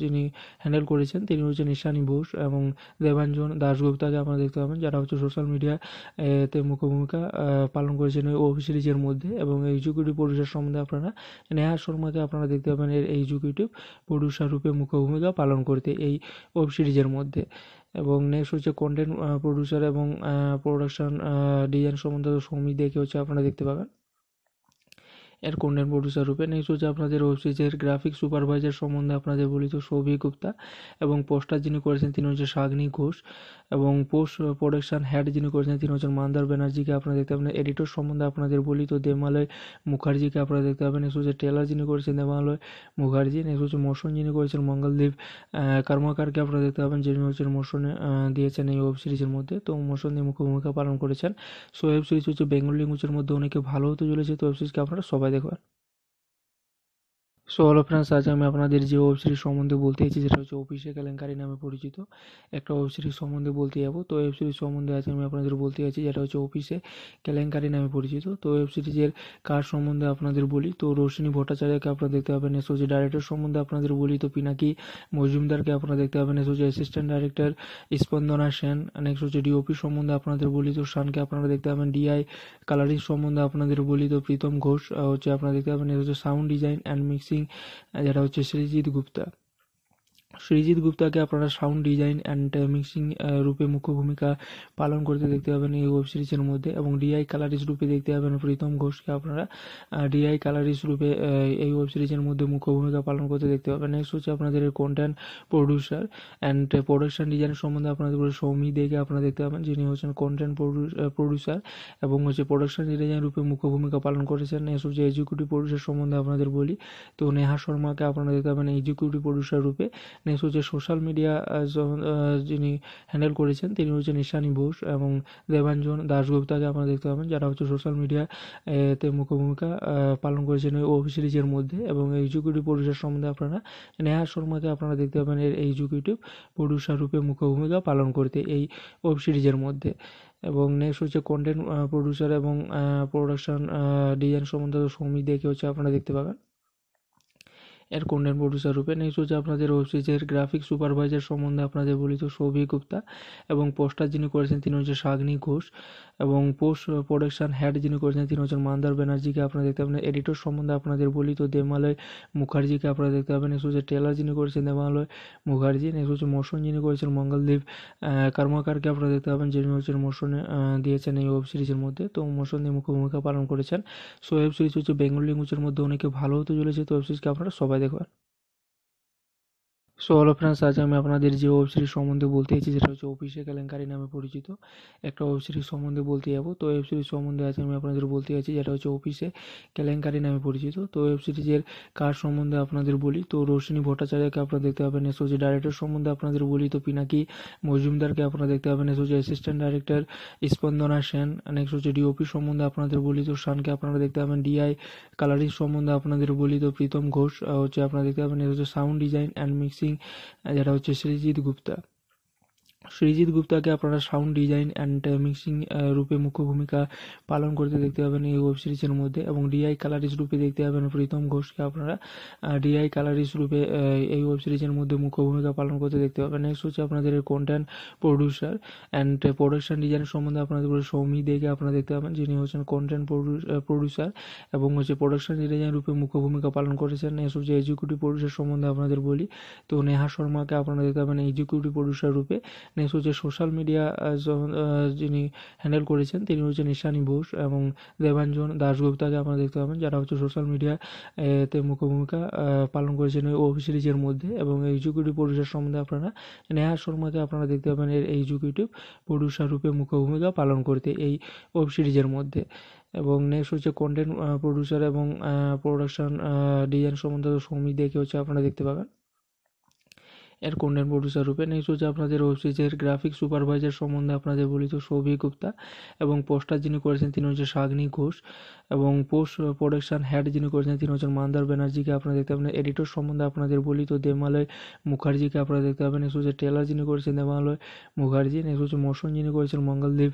যিনি হ্যান্ডেল করেছেন তিনি হচ্ছেন নিশানি বোস এবং দেবাঞ্জন দাশগুপ্তাকে আপনারা দেখতে পাবেন যারা হচ্ছে সোশ্যাল মিডিয়াতে মুখ্য ভূমিকা পালন করেছেন ওয়েব সিরিজের মধ্যে এবং এক্সিকিউটিভ প্রডিউসার সম্বন্ধে আপনারা নেহা শর্মাকে আপনারা দেখতে পাবেন এর এক্সিকিউটিভ প্রডিউসার রূপে মুখ্য ভূমিকা পালন করতে এই ওয়েব সিরিজের মধ্যে এবং নেক্সট হচ্ছে কন্টেন্ট প্রডিউসার এবং প্রোডাকশান ডিজাইন সম্বন্ধে সৌমিক দেখে হচ্ছে আপনারা দেখতে পাবেন এর কন্টেন্ট প্রডিউসার রূপে নেক্সট হচ্ছে আপনাদের ওয়েব সিরিজের গ্রাফিক সুপারভাইজার সম্বন্ধে আপনাদের বলি তো সৌভিক গুপ্তা এবং পোস্টার যিনি করেছেন তিনি হচ্ছে শাগ্নি ঘোষ এবং পোস্ট প্রোডাকশান হ্যাড যিনি করেছেন তিনি হচ্ছেন মান্দার ব্যানার্জিকে আপনারা দেখতে পাবেন এডিটর সম্বন্ধে আপনাদের বলি তো দেমালয় মুখার্জিকে আপনারা দেখতে পাবেন নেক্সট হচ্ছে টেলার যিনি করেছেন দেমালয় মুখার্জি নেক্সট হচ্ছে মোশন যিনি করেছেন মঙ্গলদীপ কর্মকারকে আপনারা দেখতে পাবেন যিনি হচ্ছেন মোশনে দিয়েছেন এই ওয়েব সিরিজের মধ্যে তো মোশন দিয়ে মুখ্য ভূমিকা পালন করেছেন সো ওয়েব সিরিজ হচ্ছে বেঙ্গল ল্যাঙ্গুয়েজের মধ্যে অনেকে ভালো হতে চলেছে তো ওয়েব সিরিজকে আপনারা সবাই de a so hello friends আজ আমি আপনাদের যে ওয়েব সিরিজ সম্বন্ধে বলতে চাইছি সেটা হচ্ছে অফিসে কেলেঙ্কারি নামে পরিচিত একটা ওয়েব সিরিজ সম্বন্ধে বলতে যাবো তো ওয়েব সিরিজ সম্বন্ধে আজ আমি আপনাদের বলতে চাইছি যেটা হচ্ছে অফিসে কেলেঙ্কারি নামে পরিচিত তো ওয়েব সিরিজের কার সম্বন্ধে আপনাদের বলি তো রোশনী ভট্টাচার্যকে আপনারা দেখতে পাবেন হচ্ছে ডাইরেক্টর সম্বন্ধে আপনাদের বলি তো পিনাকি মজুমদারকে আপনারা দেখতে পাবেন হচ্ছে assistant director Spandana Sen next হচ্ছে ডিওপি সম্বন্ধে আপনাদের বলি তো শানকে আপনারা দেখতে পাবেন ডিআই কালারিং সম্বন্ধে আপনাদের বলি তো প্রীতম ঘোষ হচ্ছে আপনারা দেখতে পাবেন হচ্ছে সাউন্ড ডিজাইন অ্যান্ড মিক্সিং সিং যেটা হচ্ছে সৃজিৎ গুপ্তা সৃজিত গুপ্তাকে আপনারা সাউন্ড ডিজাইন অ্যান্ড মিক্সিং রূপে মুখ্য ভূমিকা পালন করতে দেখতে পাবেন এই ওয়েব সিরিজের মধ্যে এবং ডিআই কালারিস রূপে দেখতে পাবেন প্রীতম ঘোষকে আপনারা ডিআই কালারিস রূপে এই ওয়েব সিরিজের মধ্যে মুখ্য ভূমিকা পালন করতে দেখতে পাবেন নেক্সট হচ্ছে আপনাদের content producer and production design সম্বন্ধে আপনাদের সৌমি দেখে আপনারা দেখতে পাবেন যিনি হচ্ছেন কন্টেন্ট প্রডিউসার এবং হচ্ছে প্রোডাকশন ডিজাইন রূপে মুখ্য ভূমিকা পালন করেছেন নেক্সট হচ্ছে এক্সিকিউটিভ প্রডিউসার সম্বন্ধে আপনাদের বলি তো নেহা শর্মাকে আপনারা দেখতে পাবেন এক্সিকিউটিভ প্রডিউসার রূপে নেক্সট হচ্ছে সোশ্যাল মিডিয়া যিনি হ্যান্ডেল করেছেন তিনি হচ্ছেন ঈশানী বোস এবং দেবাঞ্জন দাশগুপ্তাকে আপনারা দেখতে পাবেন যারা হচ্ছে সোশ্যাল মিডিয়াতে মুখ্য ভূমিকা পালন করেছেন ওই ওয়েব সিরিজের মধ্যে এবং এক্সিকিউটিভ প্রডিউসার সম্বন্ধে আপনারা নেহা শর্মাকে আপনারা দেখতে পাবেন এর এক্সিকিউটিভ প্রডিউসার রূপে মুখ্য ভূমিকা পালন করতে এই ওয়েব সিরিজের মধ্যে এবং নেক্সট হচ্ছে কন্টেন্ট প্রডিউসার এবং প্রোডাকশান ডিজাইন সম্বন্ধে সমিতি দেখে হচ্ছে আপনারা দেখতে পাবেন এর কন্টেন্ট প্রডিউসার রূপে নেক্সট হচ্ছে আপনাদের ওয়েব সিরিজের গ্রাফিক সুপারভাইজার সম্বন্ধে আপনাদের বলি তো সৌভিক গুপ্তা এবং পোস্টার যিনি করেছেন তিনি হচ্ছে শাগ্নি ঘোষ এবং পোস্ট প্রোডাকশান হ্যাড যিনি করেছেন তিনি হচ্ছেন মান্দার ব্যানার্জিকে আপনারা দেখতে পাবেন এডিটর সম্বন্ধে আপনাদের বলি তো দেমালয় মুখার্জিকে আপনারা দেখতে পাবেন নেক্সট হচ্ছে টেলার যিনি করেছেন দেমালয় মুখার্জি নেক্সট হচ্ছে মোশন যিনি করেছেন মঙ্গলদ্বীপ কর্মাকারকে আপনারা দেখতে পাবেন যিনি হচ্ছেন মোশন দিয়েছেন এই ওয়েব সিরিজের মধ্যে তো মোশন দিয়ে মুখ্য ভূমিকা পালন করেছেন সো ওয়েব সিরিজ হচ্ছে বেঙ্গল ল্যাঙ্গুয়েজের মধ্যে অনেকে ভালো হতে চলেছে তো ওয়েব সিরিজকে আপনারা সবাই de jugar. সো হলো ফ্রেন্ডস আজ আমি আপনাদের যে ওয়েব সিরিজ সম্বন্ধে বলতে চাইছি সেটা হচ্ছে অফিসে কেলেঙ্কারি নামে পরিচিত একটা ওয়েব সিরিজ সম্বন্ধে বলতে যাবো তো ওয়েব সিরিজ সম্বন্ধে আজ আমি আপনাদের বলতে চাইছি যেটা হচ্ছে অফিসে কেলেঙ্কারি নামে পরিচিত তো ওয়েব সিরিজের কার সম্বন্ধে আপনাদের বলি তো রোশনী ভট্টাচার্যকে আপনারা দেখতে পাবেন এস হচ্ছে ডাইরেক্টর সম্বন্ধে আপনাদের বলি তো পিনাকি মজুমদারকে আপনারা দেখতে পাবেন এস হচ্ছে assistant director Spandana Sen next হচ্ছে ডিওপি সম্বন্ধে আপনাদের বলি তো শানকে আপনারা দেখতে পাবেন ডিআই কালারিং সম্বন্ধে আপনাদের বলি তো প্রীতম ঘোষ হচ্ছে আপনারা দেখতে পাবেন এস হচ্ছে sound design and mixing sabaabaaseeraan argaa jirru kun Srijit গুপ্তাকে আপনারা সাউন্ড ডিজাইন অ্যান্ড মিক্সিং রূপে মুখ্য ভূমিকা পালন করতে দেখতে পাবেন এই ওয়েব সিরিজের মধ্যে এবং ডিআই কালারিস রূপে দেখতে পাবেন প্রীতম ঘোষকে আপনারা ডিআই কালারিস রূপে এই ওয়েব সিরিজের মধ্যে মুখ্য ভূমিকা পালন করতে দেখতে পাবেন নেক্সট হচ্ছে আপনাদের content producer and production design সম্বন্ধে আপনাদের সৌমি দেখে আপনারা দেখতে পাবেন যিনি হচ্ছেন কন্টেন্ট প্রডিউসার এবং হচ্ছে প্রোডাকশান ডিজাইন রূপে মুখ্য ভূমিকা পালন করেছেন নেক্সট হচ্ছে এক্সিকিউটিভ প্রডিউসার সম্বন্ধে আপনাদের বলি তো নেহা শর্মাকে আপনারা দেখতে পাবেন এক্সিকিউটিভ প্রডিউসার রূপে নেক্সট হচ্ছে সোশ্যাল মিডিয়া যিনি হ্যান্ডেল করেছেন তিনি হচ্ছেন ঈশানী বোস এবং দেবাঞ্জন দাশগুপ্তাকে আপনারা দেখতে পাবেন যারা হচ্ছে সোশ্যাল মিডিয়া তে মুখ্য ভূমিকা পালন করেছেন ওই ওয়েব সিরিজের মধ্যে এবং এক্সিকিউটিভ প্রডিউসার সম্বন্ধে আপনারা নেহা শর্মাকে আপনারা দেখতে পাবেন এর এক্সিকিউটিভ প্রডিউসার রূপে মুখ্য ভূমিকা পালন করতে এই ওয়েব সিরিজের মধ্যে এবং নেক্সট হচ্ছে কন্টেন্ট প্রডিউসার এবং প্রোডাকশান ডিজাইন সম্বন্ধে সৌমিক দেখে হচ্ছে আপনারা দেখতে পাবেন এর কন্টেন্ট প্রডিউসার রূপে নেক্সট হচ্ছে আপনাদের ওয়েব সিরিজের গ্রাফিক সুপারভাইজার সম্বন্ধে আপনাদের বলি তো সৌভিক গুপ্তা এবং পোস্টার যিনি করেছেন তিনি হচ্ছে শাগ্নি ঘোষ এবং পোস্ট প্রোডাকশান হ্যাড যিনি করেছেন তিনি হচ্ছেন মান্দার ব্যানার্জিকে আপনারা দেখতে পাবেন এডিটর সম্বন্ধে আপনাদের বলি তো দেমালয় মুখার্জিকে আপনারা দেখতে পাবেন নেক্সট হচ্ছে টেলার যিনি করেছেন দেমালয় মুখার্জি নেক্সট হচ্ছে মোশন যিনি করেছেন মঙ্গলদ্বীপ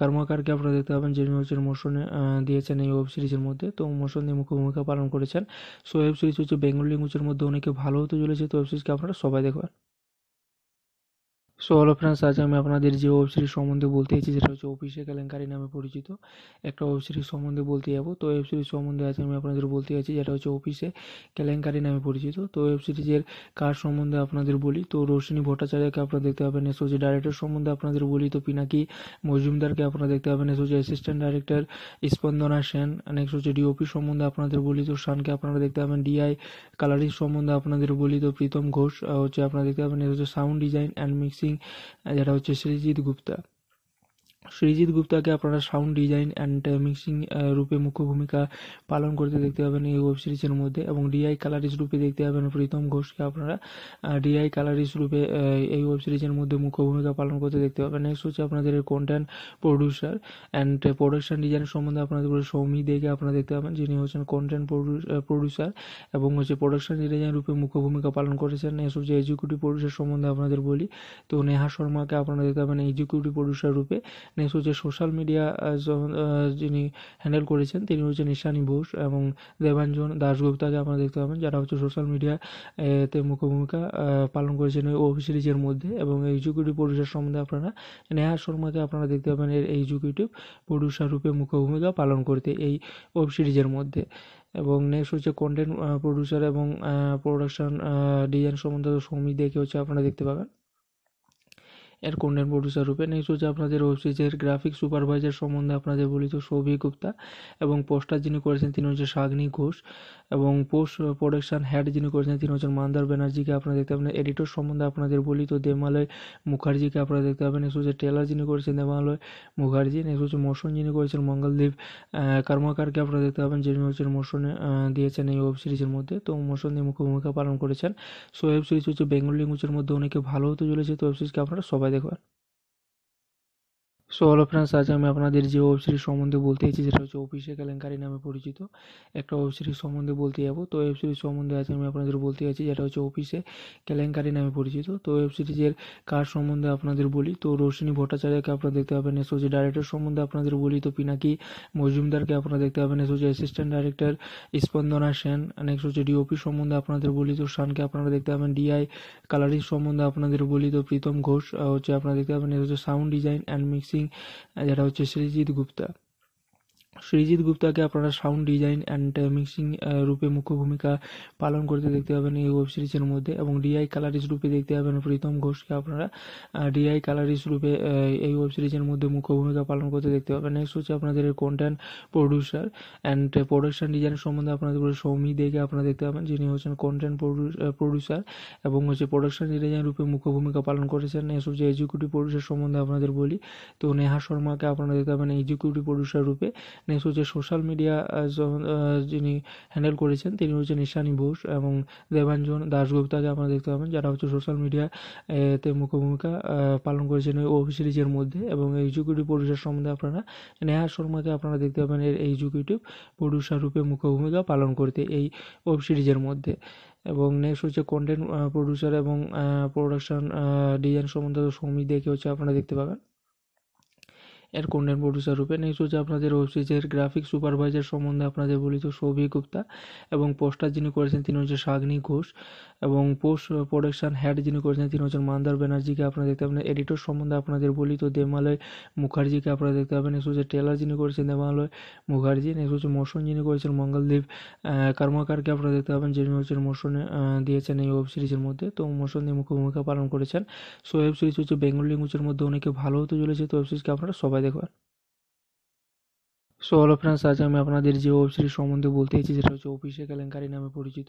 কর্মাকারকে আপনারা দেখতে পাবেন যিনি হচ্ছেন মোশনে দিয়েছেন এই ওয়েব সিরিজের মধ্যে তো মোশন দিয়ে মুখ্য ভূমিকা পালন করেছেন সো ওয়েব সিরিজ হচ্ছে বেঙ্গল ল্যাঙ্গুয়েজের মধ্যে অনেকে ভালো হতে চলেছে তো ওয়েব সিরিজকে আপনারা সবাই de. সো হলো ফ্রেন্ডস আজ আমি আপনাদের যে ওয়েব সিরিজ সম্বন্ধে বলতে চাইছি সেটা হচ্ছে অফিসে কেলেঙ্কারি নামে পরিচিত একটা ওয়েব সিরিজ সম্বন্ধে বলতে যাবো তো ওয়েব সিরিজ সম্বন্ধে আজ আমি আপনাদের বলতে চাইছি যেটা হচ্ছে অফিসে কেলেঙ্কারি নামে পরিচিত তো ওয়েব সিরিজের কার সম্বন্ধে আপনাদের বলি তো রোশনী ভট্টাচার্যকে আপনারা দেখতে পাবেন এসোজি ডাইরেক্টর সম্বন্ধে আপনাদের বলি তো পিনাকি মজুমদারকে আপনারা দেখতে পাবেন এসোজি assistant director Spandana Sen next হচ্ছে ডিওপি সম্বন্ধে আপনাদের বলি তো শানকে আপনারা দেখতে পাবেন ডিআই কালারিং সম্বন্ধে আপনাদের বলি তো প্রীতম ঘোষ হচ্ছে আপনারা দেখতে পাবেন হচ্ছে সাউন্ড ডিজাইন অ্যান্ড মিক্সিং সিং যেটা হচ্ছে সৃজিৎ গুপ্তা সৃজিত গুপ্তাকে আপনারা সাউন্ড ডিজাইন অ্যান্ড মিক্সিং রূপে মুখ্য ভূমিকা পালন করতে দেখতে পাবেন এই ওয়েব সিরিজের মধ্যে এবং ডিআই কালারিস রূপে দেখতে পাবেন প্রীতম ঘোষকে আপনারা ডিআই কালারিস রূপে এই ওয়েব সিরিজের মধ্যে মুখ্য ভূমিকা পালন করতে দেখতে পাবেন নেক্সট হচ্ছে আপনাদের content producer and production design সম্বন্ধে আপনাদের সৌমি দেখে আপনারা দেখতে পাবেন যিনি হচ্ছেন কন্টেন্ট প্রডিউসার এবং হচ্ছে প্রোডাকশন ডিজাইন রূপে মুখ্য ভূমিকা পালন করেছেন নেক্সট হচ্ছে এক্সিকিউটিভ প্রডিউসার সম্বন্ধে আপনাদের বলি তো নেহা শর্মাকে আপনারা দেখতে পাবেন এক্সিকিউটিভ প্রডিউসার রূপে নেক্সট হচ্ছে সোশ্যাল মিডিয়া যিনি হ্যান্ডেল করেছেন তিনি হচ্ছেন নিশানি ঘোষ এবং দেবাঞ্জন দাশগুপ্তাকে আপনারা দেখতে পাবেন যারা হচ্ছে সোশ্যাল মিডিয়া তে মুখ্য ভূমিকা পালন করেছেন ওই ওয়েব সিরিজের মধ্যে এবং এক্সিকিউটিভ প্রডিউসার সম্বন্ধে আপনারা নেহা শর্মাকে আপনারা দেখতে পাবেন এর এক্সিকিউটিভ প্রডিউসার রূপে মুখ্য ভূমিকা পালন করতে এই ওয়েব সিরিজের মধ্যে এবং নেক্সট হচ্ছে কন্টেন্ট প্রডিউসার এবং প্রোডাকশান ডিজাইন সম্বন্ধে সৌমিক দেখে হচ্ছে আপনারা দেখতে পাবেন এর কন্টেন্ট প্রডিউসার রূপে নেক্সট হচ্ছে আপনাদের ওয়েব সিরিজের গ্রাফিক সুপারভাইজার সম্বন্ধে আপনাদের বলি তো সৌভিক গুপ্তা এবং পোস্টার যিনি করেছেন তিনি হচ্ছে শাগ্নি ঘোষ এবং পোস্ট প্রোডাকশান হ্যাড যিনি করেছেন তিনি হচ্ছেন মান্দার ব্যানার্জিকে আপনারা দেখতে পাবেন এডিটর সম্বন্ধে আপনাদের বলি তো দেমালয় মুখার্জিকে আপনারা দেখতে পাবেন নেক্সট হচ্ছে টেলার যিনি করেছেন দেমালয় মুখার্জি নেক্সট হচ্ছে মোশন যিনি করেছেন মঙ্গলদ্বীপ কর্মাকারকে আপনারা দেখতে পাবেন যিনি হচ্ছেন মোশন দিয়েছেন এই ওয়েব সিরিজের মধ্যে তো মোশন দিয়ে মুখ্য ভূমিকা পালন করেছেন সো ওয়েব সিরিজ হচ্ছে বেঙ্গল ল্যাঙ্গুয়েজের মধ্যে অনেকে ভালো হতে চলেছে তো ওয়েব সিরিজকে আপনারা সবাই de jugar. সো হলো ফ্রেন্ডস আজ আমি আপনাদের যে ওয়েব সিরিজ সম্বন্ধে বলতে চাইছি সেটা হচ্ছে অফিসে কেলেঙ্কারি নামে পরিচিত একটা ওয়েব সিরিজ সম্বন্ধে বলতে যাবো তো ওয়েব সিরিজ সম্বন্ধে আজ আমি আপনাদের বলতে চাইছি যেটা হচ্ছে অফিসে কেলেঙ্কারি নামে পরিচিত তো ওয়েব সিরিজের কার সম্বন্ধে আপনাদের বলি তো রোশনী ভট্টাচার্যকে আপনারা দেখতে পাবেন হচ্ছে ডাইরেক্টর সম্বন্ধে আপনাদের বলি তো পিনাকি মজুমদারকে আপনারা দেখতে পাবেন হচ্ছে assistant director Spandana Sen next হচ্ছে ডিওপি সম্বন্ধে আপনাদের বলি তো শানকে আপনারা দেখতে পাবেন ডিআই কালারিং সম্বন্ধে আপনাদের বলি তো প্রীতম ঘোষ হচ্ছে আপনারা দেখতে পাবেন হচ্ছে সাউন্ড ডিজাইন অ্যান্ড মিক্সিং সিং যেটা হচ্ছে সৃজিৎ গুপ্তা সৃজিত গুপ্তাকে আপনারা সাউন্ড ডিজাইন অ্যান্ড মিক্সিং রূপে মুখ্য ভূমিকা পালন করতে দেখতে পাবেন এই ওয়েব সিরিজের মধ্যে এবং ডিআই কালারিস রূপে দেখতে পাবেন প্রীতম ঘোষকে আপনারা ডিআই কালারিস রূপে এই ওয়েব সিরিজের মধ্যে মুখ্য ভূমিকা পালন করতে দেখতে পাবেন নেক্সট হচ্ছে আপনাদের content producer and production design সম্বন্ধে আপনাদের সৌমি দেখে আপনারা দেখতে পাবেন যিনি হচ্ছেন কন্টেন্ট প্রডিউসার এবং হচ্ছে প্রোডাকশন ডিজাইন রূপে মুখ্য ভূমিকা পালন করেছেন নেক্সট হচ্ছে এক্সিকিউটিভ প্রডিউসার সম্বন্ধে আপনাদের বলি তো নেহা শর্মাকে আপনারা দেখতে পাবেন এক্সিকিউটিভ প্রডিউসার রূপে নেক্সট হচ্ছে সোশ্যাল মিডিয়া যিনি হ্যান্ডেল করেছেন তিনি হচ্ছেন ঈশানী বোস এবং দেবাঞ্জন দাশগুপ্তাকে আপনারা দেখতে পাবেন যারা হচ্ছে সোশ্যাল মিডিয়াতে মুখ্য ভূমিকা পালন করেছেন ওই ওয়েব সিরিজের মধ্যে এবং এক্সিকিউটিভ প্রডিউসার সম্বন্ধে আপনারা নেহা শর্মাকে আপনারা দেখতে পাবেন এর এক্সিকিউটিভ প্রডিউসার রূপে মুখ্য ভূমিকা পালন করতে এই ওয়েব সিরিজের মধ্যে এবং নেক্সট হচ্ছে কন্টেন্ট প্রডিউসার এবং প্রোডাকশান ডিজাইন সম্বন্ধে সমিতি দেখে হচ্ছে আপনারা দেখতে পাবেন এর কন্টেন্ট প্রডিউসার রূপে নেক্সট হচ্ছে আপনাদের ওয়েব সিরিজের গ্রাফিক সুপারভাইজার সম্বন্ধে আপনাদের বলি তো সৌভিক গুপ্তা এবং পোস্টার যিনি করেছেন তিনি হচ্ছে শাগ্নি ঘোষ এবং পোস্ট প্রোডাকশান হ্যাড যিনি করেছেন তিনি হচ্ছেন মান্দার ব্যানার্জিকে আপনারা দেখতে পাবেন এডিটর সম্বন্ধে আপনাদের বলি তো দেমালয় মুখার্জিকে আপনারা দেখতে পাবেন নেক্সট হচ্ছে টেলার যিনি করেছেন দেমালয় মুখার্জি নেক্সট হচ্ছে মোশন যিনি করেছেন মঙ্গলদ্বীপ কর্মাকারকে আপনারা দেখতে পাবেন যিনি হচ্ছেন মোশন দিয়েছেন এই ওয়েব সিরিজের মধ্যে তো মোশন দিয়ে মুখ্য ভূমিকা পালন করেছেন সো ওয়েব সিরিজ হচ্ছে বেঙ্গল ল্যাঙ্গুয়েজের মধ্যে অনেকে ভালো হতে চলেছে তো ওয়েব সিরিজকে আপনারা সবাই de সো হলো ফ্রেন্ডস আজ আমি আপনাদের যে ওয়েব সিরিজ সম্বন্ধে বলতে চাইছি সেটা হচ্ছে অফিসে কেলেঙ্কারি নামে পরিচিত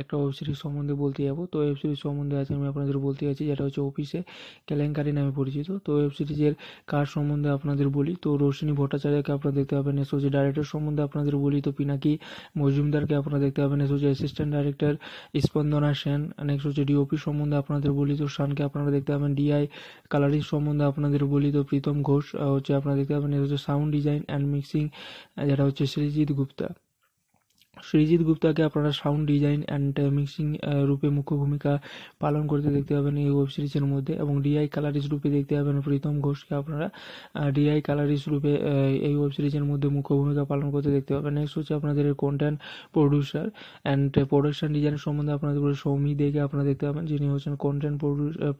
একটা ওয়েব সিরিজ সম্বন্ধে বলতে যাবো তো ওয়েব সিরিজ সম্বন্ধে আজ আমি আপনাদের বলতে চাইছি যেটা হচ্ছে অফিসে কেলেঙ্কারি নামে পরিচিত তো ওয়েব সিরিজের কার সম্বন্ধে আপনাদের বলি তো রোশনী ভট্টাচার্যকে আপনারা দেখতে পাবেন এসওজি ডাইরেক্টর সম্বন্ধে আপনাদের বলি তো পিনাকি মজুমদারকে আপনারা দেখতে পাবেন SOG assistant director Spandana Sen next হচ্ছে ডিওপি সম্বন্ধে আপনাদের বলি তো শানকে আপনারা দেখতে পাবেন ডিআই কালারিং সম্বন্ধে আপনাদের বলি তো প্রীতম ঘোষ হচ্ছে আপনারা দেখতে পাবেন হচ্ছে sound design and mixing Singh जरा वो श्रीजीत गुप्ता সৃজিত গুপ্তাকে আপনারা সাউন্ড ডিজাইন অ্যান্ড মিক্সিং রূপে মুখ্য ভূমিকা পালন করতে দেখতে পাবেন এই ওয়েব সিরিজের মধ্যে এবং ডিআই কালারিস রূপে দেখতে পাবেন প্রীতম ঘোষকে আপনারা ডিআই কালারিস রূপে এই ওয়েব সিরিজের মধ্যে মুখ্য ভূমিকা পালন করতে দেখতে পাবেন নেক্সট হচ্ছে আপনাদের content producer and production design সম্বন্ধে আপনাদের সৌমি দেখে আপনারা দেখতে পাবেন যিনি হচ্ছেন কন্টেন্ট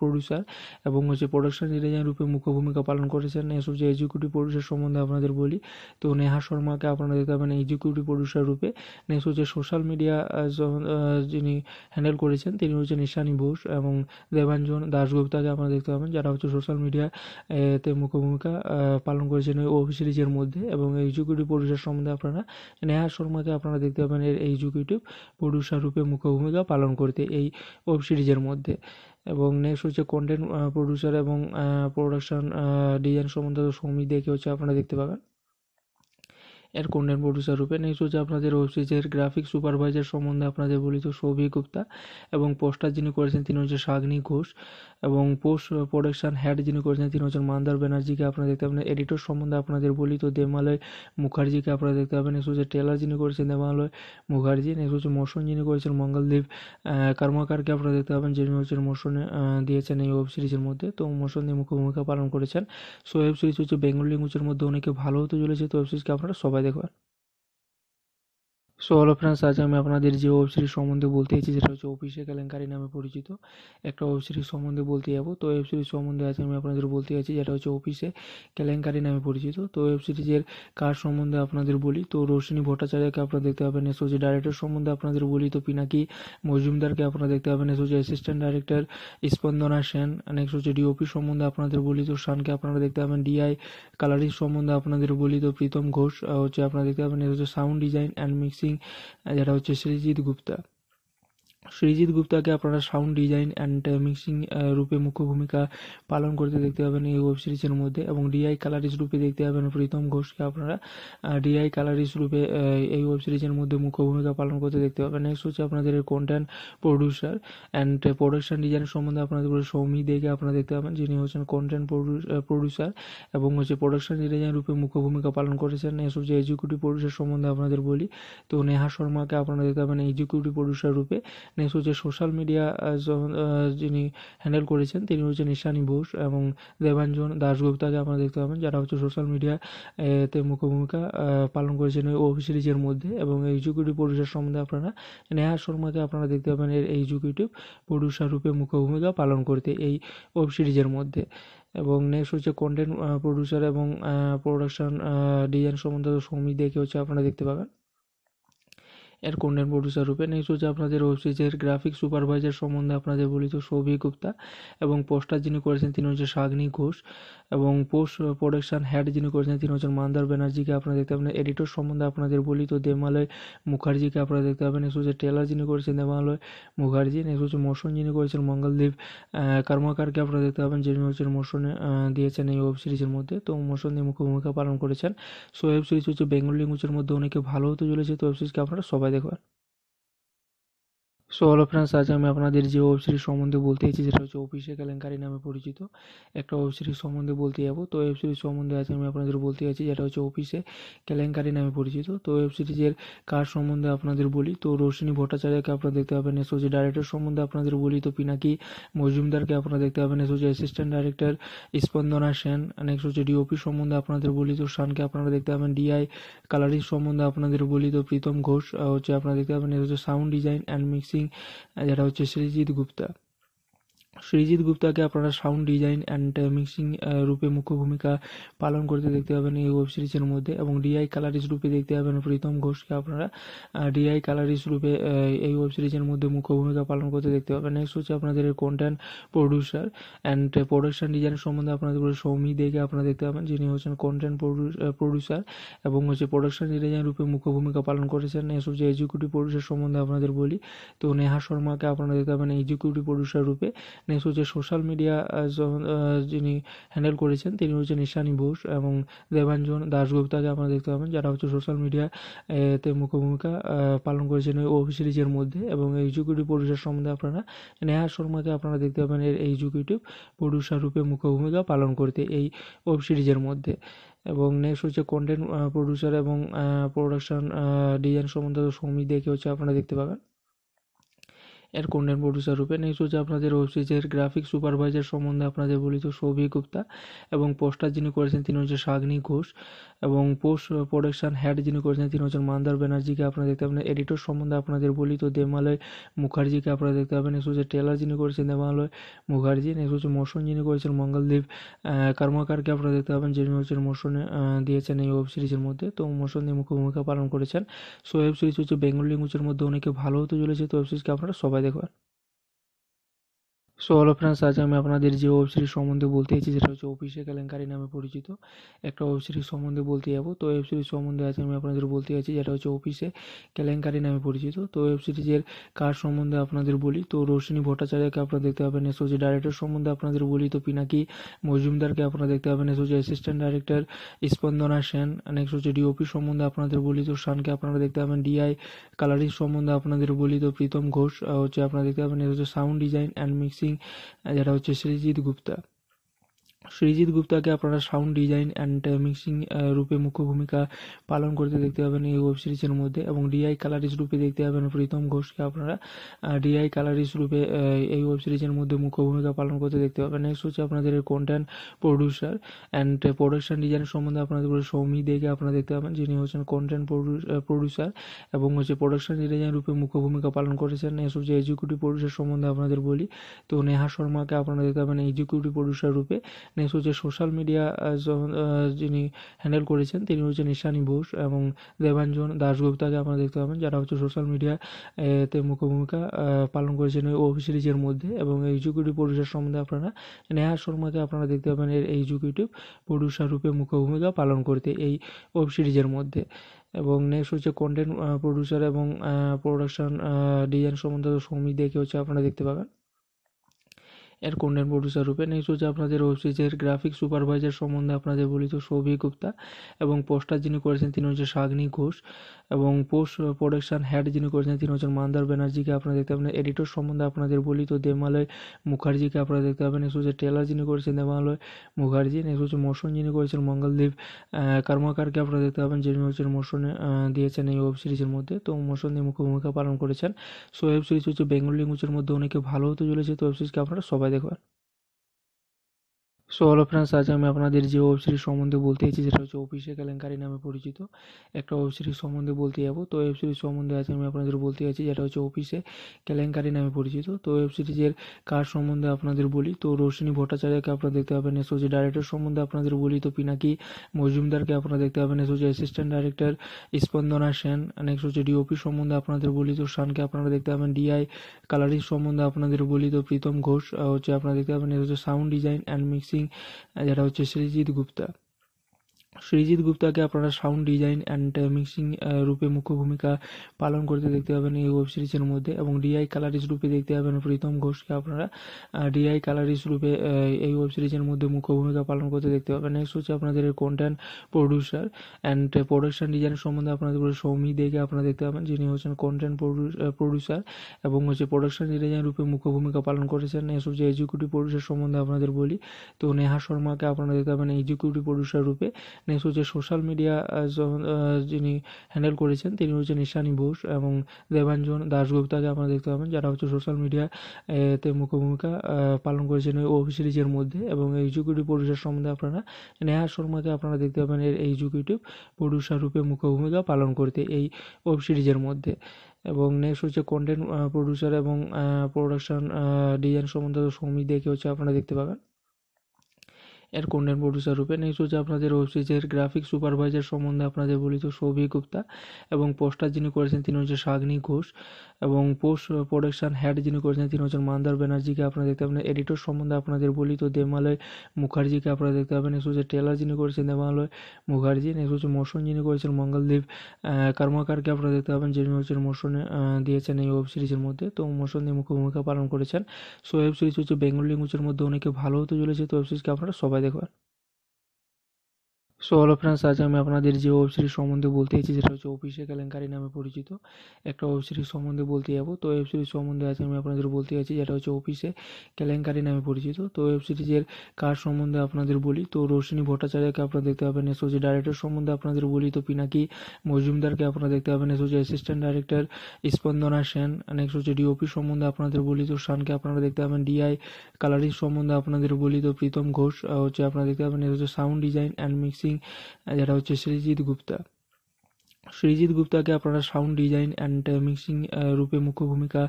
প্রডিউসার এবং হচ্ছে প্রোডাকশান ডিজাইন রূপে মুখ্য ভূমিকা পালন করেছেন নেক্সট হচ্ছে এক্সিকিউটিভ প্রডিউসার সম্বন্ধে আপনাদের বলি তো নেহা শর্মাকে আপনারা দেখতে পাবেন এক্সিকিউটিভ প্রডিউসার রূপে নেক্সট হচ্ছে সোশ্যাল মিডিয়া যিনি হ্যান্ডেল করেছেন তিনি হচ্ছেন ঈশানী বোস এবং দেবাঞ্জন দাশগুপ্তাকে আপনারা দেখতে পাবেন যারা হচ্ছে সোশ্যাল মিডিয়াতে মুখ্য ভূমিকা পালন করেছেন ওয়েব সিরিজের মধ্যে এবং এক্সিকিউটিভ প্রডিউসার সম্বন্ধে আপনারা নেহা শর্মাকে আপনারা দেখতে পাবেন এর এক্সিকিউটিভ প্রডিউসার রূপে মুখ্য ভূমিকা পালন করতে এই ওয়েব সিরিজের মধ্যে এবং নেক্সট হচ্ছে কন্টেন্ট প্রডিউসার এবং প্রোডাকশান ডিজাইন সম্বন্ধে সৌমিক দেখে হচ্ছে আপনারা দেখতে পাবেন এর কন্টেন্ট প্রডিউসার রূপে নেক্সট হচ্ছে আপনাদের ওয়েব সিরিজের গ্রাফিক সুপারভাইজার সম্বন্ধে আপনাদের বলি তো সৌভিক গুপ্তা এবং পোস্টার যিনি করেছেন তিনি হচ্ছে শাগ্নি ঘোষ এবং পোস্ট প্রোডাকশান হ্যাড যিনি করেছেন তিনি হচ্ছেন মান্দার ব্যানার্জিকে আপনারা দেখতে পাবেন এডিটর সম্বন্ধে আপনাদের বলি তো দেমালয় মুখার্জিকে আপনারা দেখতে পাবেন নেক্সট হচ্ছে টেলার যিনি করেছেন দেমালয় মুখার্জি নেক্সট হচ্ছে মোশন যিনি করেছেন মঙ্গলদ্বীপ কর্মাকারকে আপনারা দেখতে পাবেন যিনি হচ্ছেন মোশন দিয়েছেন এই ওয়েব সিরিজের মধ্যে তো মোশন দিয়ে মুখ্য ভূমিকা পালন করেছেন সো ওয়েব সিরিজ হচ্ছে বেঙ্গল ল্যাঙ্গুয়েজের মধ্যে অনেকে ভালো হতে চলেছে তো ওয়েব সিরিজকে আপনারা সবাই देखो সো অল ফ্রেন্ডস আজ আমি আপনাদের যে ওয়েব সিরিজ সম্বন্ধে বলতে চাইছি সেটা হচ্ছে অফিসে কেলেঙ্কারি নামে পরিচিত একটা ওয়েব সিরিজ সম্বন্ধে বলতে যাবো তো ওয়েব সিরিজ সম্বন্ধে আজ আমি আপনাদের বলতে চাইছি যেটা হচ্ছে অফিসে কেলেঙ্কারি নামে পরিচিত তো ওয়েব সিরিজের কার সম্বন্ধে আপনাদের বলি তো রোশনী ভট্টাচার্যকে আপনারা দেখতে পাবেন এসোজি ডাইরেক্টর সম্বন্ধে আপনাদের বলি তো পিনাকি মজুমদারকে আপনারা দেখতে পাবেন এসোজি assistant director Spandana Sen next হচ্ছে ডিওপি সম্বন্ধে আপনাদের বলি তো শানকে আপনারা দেখতে পাবেন ডিআই কালারিং সম্বন্ধে আপনাদের বলি তো প্রীতম ঘোষ হচ্ছে আপনারা দেখতে পাবেন হচ্ছে সাউন্ড ডিজাইন অ্যান্ড মিক্সিং সিং যেটা হচ্ছে সৃজিৎ গুপ্তা সৃজিত গুপ্তাকে আপনারা সাউন্ড ডিজাইন অ্যান্ড মিক্সিং রূপে মুখ্য ভূমিকা পালন করতে দেখতে পাবেন এই ওয়েব সিরিজের মধ্যে এবং ডিআই কালারিস রূপে দেখতে পাবেন প্রীতম ঘোষকে আপনারা ডিআই কালারিস রূপে এই ওয়েব সিরিজের মধ্যে মুখ্য ভূমিকা পালন করতে দেখতে পাবেন নেক্সট হচ্ছে আপনাদের content producer and production design সম্বন্ধে আপনাদের সৌমি দেখে আপনারা দেখতে পাবেন যিনি হচ্ছেন কন্টেন্ট প্রডিউসার এবং হচ্ছে প্রোডাকশন ডিজাইন রূপে মুখ্য ভূমিকা পালন করেছেন নেক্সট হচ্ছে এক্সিকিউটিভ প্রডিউসার সম্বন্ধে আপনাদের বলি তো নেহা শর্মাকে আপনারা দেখতে পাবেন এক্সিকিউটিভ প্রডিউসার রূপে নেক্সট হচ্ছে সোশ্যাল মিডিয়া যিনি হ্যান্ডেল করেছেন তিনি হচ্ছেন নিশানি বোস এবং দেবাঞ্জন দাশগুপ্তাকে আপনারা দেখতে পাবেন যারা হচ্ছে সোশ্যাল মিডিয়া তে মুখ্য ভূমিকা পালন করেছেন ওই ওয়েব সিরিজের মধ্যে এবং এক্সিকিউটিভ প্রডিউসার সম্বন্ধে আপনারা নেহা শর্মাকে আপনারা দেখতে পাবেন এর এক্সিকিউটিভ প্রডিউসার রূপে মুখ্য ভূমিকা পালন করতে এই ওয়েব সিরিজের মধ্যে এবং নেক্সট হচ্ছে কন্টেন্ট প্রডিউসার এবং প্রোডাকশান ডিজাইন সম্বন্ধে সৌমিক দেখে হচ্ছে আপনারা দেখতে পাবেন এর কন্টেন্ট প্রডিউসার রূপে নেক্সট হচ্ছে আপনাদের ওয়েব সিরিজের গ্রাফিক সুপারভাইজার সম্বন্ধে আপনাদের বলি তো সৌভিক গুপ্তা এবং পোস্টার যিনি করেছেন তিনি হচ্ছে শাগ্নি ঘোষ এবং পোস্ট প্রোডাকশান হ্যাড যিনি করেছেন তিনি হচ্ছেন মান্দার ব্যানার্জিকে আপনারা দেখতে পাবেন এডিটর সম্বন্ধে আপনাদের বলি তো দেমালয় মুখার্জিকে আপনারা দেখতে পাবেন নেক্সট হচ্ছে টেলার যিনি করেছেন দেমালয় মুখার্জি নেক্সট হচ্ছে মোশন যিনি করেছেন মঙ্গলদ্বীপ কর্মকারকে আপনারা দেখতে পাবেন যিনি হচ্ছেন মোশন দিয়েছেন এই ওয়েব সিরিজের মধ্যে তো মোশন দিয়ে মুখ্য ভূমিকা পালন করেছেন সো ওয়েব সিরিজ হচ্ছে বেঙ্গল ল্যাঙ্গুয়েজের মধ্যে অনেকে ভালো হতে চলেছে তো ওয়েব সিরিজকে আপনারা সবাই de jugar. সো হলো ফ্রেন্ডস আজ আমি আপনাদের যে ওয়েব সিরিজ সম্বন্ধে বলতে চাইছি সেটা হচ্ছে অফিসে কেলেঙ্কারি নামে পরিচিত একটা ওয়েব সিরিজ সম্বন্ধে বলতে যাবো তো ওয়েব সিরিজ সম্বন্ধে আজ আমি আপনাদের বলতে চাইছি যেটা হচ্ছে অফিসে কেলেঙ্কারি নামে পরিচিত তো ওয়েব সিরিজের কার সম্বন্ধে আপনাদের বলি তো রোশনী ভট্টাচার্যকে আপনারা দেখতে পাবেন এসে হচ্ছে ডাইরেক্টর সম্বন্ধে আপনাদের বলি তো পিনাকি মজুমদারকে আপনারা দেখতে পাবেন এসে হচ্ছে assistant director Spandana Sen next হচ্ছে ডিওপি সম্বন্ধে আপনাদের বলি তো শানকে আপনারা দেখতে পাবেন ডিআই কালারিং সম্বন্ধে আপনাদের বলি তো প্রীতম ঘোষ হচ্ছে আপনারা দেখতে পাবেন এস হচ্ছে sound design and mixing waanjiru dhaqaa jiru qaqqaana. Srijit গুপ্তাকে আপনারা সাউন্ড ডিজাইন অ্যান্ড মিক্সিং রূপে মুখ্য ভূমিকা পালন করতে দেখতে পাবেন এই ওয়েব সিরিজের মধ্যে এবং ডিআই কালারিস রূপে দেখতে পাবেন প্রীতম ঘোষকে আপনারা ডিআই কালারিস রূপে এই ওয়েব সিরিজের মধ্যে মুখ্য ভূমিকা পালন করতে দেখতে পাবেন নেক্সট হচ্ছে আপনাদের content producer and production design সম্বন্ধে আপনাদের সৌমি দেখে আপনারা দেখতে পাবেন যিনি হচ্ছেন কন্টেন্ট প্রডিউসার এবং হচ্ছে প্রোডাকশান ডিজাইন রূপে মুখ্য ভূমিকা পালন করেছেন নেক্সট হচ্ছে এক্সিকিউটিভ প্রডিউসার সম্বন্ধে আপনাদের বলি তো নেহা শর্মাকে আপনারা দেখতে পাবেন এক্সিকিউটিভ প্রডিউসার রূপে নেক্সট হচ্ছে সোশ্যাল মিডিয়া যিনি হ্যান্ডেল করেছেন তিনি হচ্ছেন ঈশানী বোস এবং দেবাঞ্জন দাশগুপ্তাকে আপনারা দেখতে পাবেন যারা হচ্ছে সোশ্যাল মিডিয়াতে মুখ্য ভূমিকা পালন করেছেন ওই সিরিজের মধ্যে এবং এক্সিকিউটিভ প্রডিউসার সম্বন্ধে আপনারা নেহা শর্মাকে আপনারা দেখতে পাবেন এর এক্সিকিউটিভ প্রডিউসার রূপে মুখ্য ভূমিকা পালন করতে এই ওয়েব সিরিজের মধ্যে এবং নেক্সট হচ্ছে কন্টেন্ট প্রডিউসার এবং প্রোডাকশান ডিজাইন সম্বন্ধে সমিতি দেখে হচ্ছে আপনারা দেখতে পাবেন এর কন্টেন্ট প্রডিউসার রূপে নেক্সট হচ্ছে আপনাদের ওয়েব সিরিজের গ্রাফিক সুপারভাইজার সম্বন্ধে আপনাদের বলি তো সৌভিক গুপ্তা এবং পোস্টার যিনি করেছেন তিনি হচ্ছে শাগ্নি ঘোষ এবং পোস্ট প্রোডাকশান হ্যাড যিনি করেছেন তিনি হচ্ছেন মান্দার ব্যানার্জিকে আপনারা দেখতে পাবেন এডিটর সম্বন্ধে আপনাদের বলি তো দেমালয় মুখার্জিকে আপনারা দেখতে পাবেন নেক্সট হচ্ছে টেলার যিনি করেছেন দেমালয় মুখার্জি নেক্সট হচ্ছে মোশন যিনি করেছেন মঙ্গলদ্বীপ কর্মাকারকে আপনারা দেখতে পাবেন যিনি হচ্ছেন মোশন দিয়েছেন এই ওয়েব সিরিজের মধ্যে তো মোশন দিয়ে মুখ্য ভূমিকা পালন করেছেন সো ওয়েব সিরিজ হচ্ছে বেঙ্গল ল্যাঙ্গুয়েজের মধ্যে অনেকে ভালো হতে চলেছে তো ওয়েব সিরিজকে আপনারা সবাই de সো হলো ফ্রেন্ডস আজ আমি আপনাদের যে ওয়েব সিরিজ সম্বন্ধে বলতে চাইছি সেটা হচ্ছে অফিসে কেলেঙ্কারি নামে পরিচিত একটা ওয়েব সিরিজ সম্বন্ধে বলতে যাবো তো ওয়েব সিরিজ সম্বন্ধে আজ আমি আপনাদের বলতে চাইছি যেটা হচ্ছে অফিসে কেলেঙ্কারি নামে পরিচিত তো ওয়েব সিরিজের কার সম্বন্ধে আপনাদের বলি তো রোশনী ভট্টাচার্যকে আপনারা দেখতে পাবেন এসওজি ডাইরেক্টর সম্বন্ধে আপনাদের বলি তো পিনাকি মজুমদারকে আপনারা দেখতে পাবেন SOG assistant director Spandana Sen next হচ্ছে ডিওপি সম্বন্ধে আপনাদের বলি তো শানকে আপনারা দেখতে পাবেন ডিআই কালারিং সম্বন্ধে আপনাদের বলি তো প্রীতম ঘোষ হচ্ছে আপনারা দেখতে পাবেন হচ্ছে sound design and mixing Singh যারা হচ্ছে সৃজিত গুপ্তা সৃজিত গুপ্তাকে আপনারা সাউন্ড ডিজাইন অ্যান্ড মিক্সিং রূপে মুখ্য ভূমিকা পালন করতে দেখতে পাবেন এই ওয়েব সিরিজের মধ্যে এবং ডিআই কালারিস রূপে দেখতে পাবেন প্রীতম ঘোষকে আপনারা ডিআই কালারিস রূপে এই ওয়েব সিরিজের মধ্যে মুখ্য ভূমিকা পালন করতে দেখতে পাবেন নেক্সট হচ্ছে আপনাদের content producer and production design সম্বন্ধে আপনাদের সৌমি দেখে আপনারা দেখতে পাবেন যিনি হচ্ছেন কন্টেন্ট প্রডিউসার এবং হচ্ছে প্রোডাকশন ডিজাইন রূপে মুখ্য ভূমিকা পালন করেছেন নেক্সট হচ্ছে এক্সিকিউটিভ প্রডিউসার সম্বন্ধে আপনাদের বলি তো নেহা শর্মাকে আপনারা দেখতে পাবেন এক্সিকিউটিভ প্রডিউসার রূপে নেক্সট হচ্ছে সোশ্যাল মিডিয়া যিনি হ্যান্ডেল করেছেন তিনি হচ্ছেন ঈশানী ঘোষ এবং দেবাঞ্জন দাশগুপ্তাকে আপনারা দেখতে পাবেন যারা হচ্ছে সোশ্যাল মিডিয়া তে মুখ্য ভূমিকা পালন করেছেন ওই ওয়েব সিরিজের মধ্যে এবং এক্সিকিউটিভ প্রডিউসার সম্বন্ধে আপনারা নেহা শর্মাকে আপনারা দেখতে পাবেন এর এক্সিকিউটিভ প্রডিউসার রূপে মুখ্য ভূমিকা পালন করতে এই ওয়েব সিরিজের মধ্যে এবং নেক্সট হচ্ছে কন্টেন্ট প্রডিউসার এবং প্রোডাকশান ডিজাইন সম্বন্ধে সৌমিক দেখে হচ্ছে আপনারা দেখতে পাবেন এর কন্টেন্ট প্রডিউসার রূপে নেক্সট হচ্ছে আপনাদের ওয়েব সিরিজের গ্রাফিক সুপারভাইজার সম্বন্ধে আপনাদের বলি তো সৌভিক গুপ্তা এবং পোস্টার যিনি করেছেন তিনি হচ্ছে শাগ্নি ঘোষ এবং পোস্ট প্রোডাকশান হ্যাড যিনি করেছেন তিনি হচ্ছেন মান্দার ব্যানার্জিকে আপনারা দেখতে পাবেন এডিটর সম্বন্ধে আপনাদের বলি তো দেমালয় মুখার্জিকে আপনারা দেখতে পাবেন নেক্সট হচ্ছে টেলার যিনি করেছেন দেমালয় মুখার্জি নেক্সট হচ্ছে মোশন যিনি করেছেন মঙ্গলদেব কর্মাকারকে আপনারা দেখতে পাবেন যিনি হচ্ছে মোশন দিয়েছেন এই ওয়েব সিরিজের মধ্যে তো মোশন দিয়ে মুখ্য ভূমিকা পালন করেছেন সো ওয়েব সিরিজ হচ্ছে বেঙ্গল ল্যাঙ্গুয়েজের মধ্যে অনেকে ভালো হতে চলেছে তো ওয়েব সিরিজকে আপনারা সবাই de jugar. So all friends আজ আমি আপনাদের যে ওয়েব সিরিজ সম্বন্ধে বলতে চাইছি সেটা হচ্ছে অফিসে কেলেঙ্কারি নামে পরিচিত একটা ওয়েব সিরিজ সম্বন্ধে বলতে যাবো তো ওয়েব সিরিজ সম্বন্ধে আজ আমি আপনাদের বলতে চাইছি যেটা হচ্ছে অফিসে কেলেঙ্কারি নামে পরিচিত তো ওয়েব সিরিজের কার সম্বন্ধে আপনাদের বলি তো রোশনী ভট্টাচার্যকে আপনারা দেখতে পাবেন এসওজি ডাইরেক্টর সম্বন্ধে আপনাদের বলি তো পিনাকি মজুমদারকে আপনারা দেখতে পাবেন SOG assistant director Spandana Sen next হচ্ছে ডিওপি সম্বন্ধে আপনাদের বলি তো শানকে আপনারা দেখতে পাবেন ডিআই কালারিং সম্বন্ধে আপনাদের বলি তো প্রীতম ঘোষ হচ্ছে আপনারা দেখতে পাবেন হচ্ছে sound design and mixing saba tabbii irratti kan Srijit গুপ্তাকে আপনারা সাউন্ড ডিজাইন অ্যান্ড মিক্সিং রূপে মুখ্য ভূমিকা পালন করতে দেখতে পাবেন এই ওয়েব সিরিজের মধ্যে এবং ডিআই কালারিস রূপে দেখতে পাবেন প্রীতম ঘোষকে আপনারা ডিআই কালারিস রূপে এই ওয়েব সিরিজের মধ্যে মুখ্য ভূমিকা পালন করতে দেখতে পাবেন নেক্সট হচ্ছে আপনাদের content producer and production design সম্বন্ধে আপনাদের সৌমি দেখে আপনারা দেখতে পাবেন যিনি হচ্ছেন কন্টেন্ট প্রডিউসার এবং হচ্ছে প্রোডাকশন ডিজাইন রূপে মুখ্য ভূমিকা পালন করেছেন নেক্সট হচ্ছে এক্সিকিউটিভ প্রডিউসার সম্বন্ধে আপনাদের বলি তো নেহা শর্মাকে আপনারা দেখতে পাবেন এক্সিকিউটিভ প্রডিউসার রূপে নেক্সট হচ্ছে সোশ্যাল মিডিয়া যিনি হ্যান্ডেল করেছেন তিনি হচ্ছেন ঈশানী বোস এবং দেবাঞ্জন দাশগুপ্তাকে আপনারা দেখতে পাবেন যারা হচ্ছে সোশ্যাল মিডিয়াতে মুখ্য ভূমিকা পালন করেছেন ওই ওয়েব সিরিজের মধ্যে এবং এক্সিকিউটিভ প্রডিউসার সম্বন্ধে আপনারা নেহা শর্মাকে আপনারা দেখতে পাবেন এর এক্সিকিউটিভ প্রডিউসার রূপে মুখ্য ভূমিকা পালন করতে এই ওয়েব সিরিজের মধ্যে এবং নেক্সট হচ্ছে কন্টেন্ট প্রডিউসার এবং প্রোডাকশান ডিজাইন সম্বন্ধে সমিতি দেখে হচ্ছে আপনারা দেখতে পাবেন এর কন্টেন্ট প্রডিউসার রূপে নেক্সট হচ্ছে আপনাদের ওয়েব সিরিজের গ্রাফিক সুপারভাইজার সম্বন্ধে আপনাদের বলি তো সৌভিক গুপ্তা এবং পোস্টার যিনি করেছেন তিনি হচ্ছে শাগ্নি ঘোষ এবং পোস্ট প্রোডাকশান হ্যাড যিনি করেছেন তিনি হচ্ছেন মান্দার ব্যানার্জিকে আপনারা দেখতে পাবেন এডিটর সম্বন্ধে আপনাদের বলি তো দেমালয় মুখার্জিকে আপনারা দেখতে পাবেন নেক্সট হচ্ছে টেলার যিনি করেছেন দেমালয় মুখার্জি নেক্সট হচ্ছে মোশন যিনি করেছেন মঙ্গলদ্বীপ কর্মাকারকে আপনারা দেখতে পাবেন যিনি হচ্ছে মোশন দিয়েছেন এই ওয়েব সিরিজের মধ্যে তো মোশন দিয়ে মুখ্য ভূমিকা পালন করেছেন সো ওয়েব সিরিজ হচ্ছে বেঙ্গল ল্যাঙ্গুয়েজের মধ্যে অনেকে ভালো হতে চলেছে তো ওয়েব সিরিজকে আপনারা সবাই देखो সো হ্যালো ফ্রেন্ডস আজ আমি আপনাদের যে ওয়েব সিরিজ সম্বন্ধে বলতে চাইছি সেটা হচ্ছে অফিসে কেলেঙ্কারি নামে পরিচিত একটা ওয়েব সিরিজ সম্বন্ধে বলতে যাবো তো ওয়েব সিরিজ সম্বন্ধে আজ আমি আপনাদের বলতে চাইছি যেটা হচ্ছে অফিসে কেলেঙ্কারি নামে পরিচিত তো ওয়েব সিরিজের কার সম্বন্ধে আপনাদের বলি তো রোশনী ভট্টাচার্যকে আপনারা দেখতে পাবেন এস হচ্ছে ডাইরেক্টর সম্বন্ধে আপনাদের বলি তো পিনাকি মজুমদারকে আপনারা দেখতে পাবেন এস হচ্ছে assistant director Spandana Sen next হচ্ছে ডিওপি সম্বন্ধে আপনাদের বলি তো শানকে আপনারা দেখতে পাবেন ডিআই কালারিং সম্বন্ধে আপনাদের বলি তো প্রীতম ঘোষ হচ্ছে আপনারা দেখতে পাবেন এস হচ্ছে sound design and mixing sabaabaaseeraan argaa jirru kun Srijit গুপ্তাকে আপনারা সাউন্ড ডিজাইন অ্যান্ড মিক্সিং রূপে মুখ্য ভূমিকা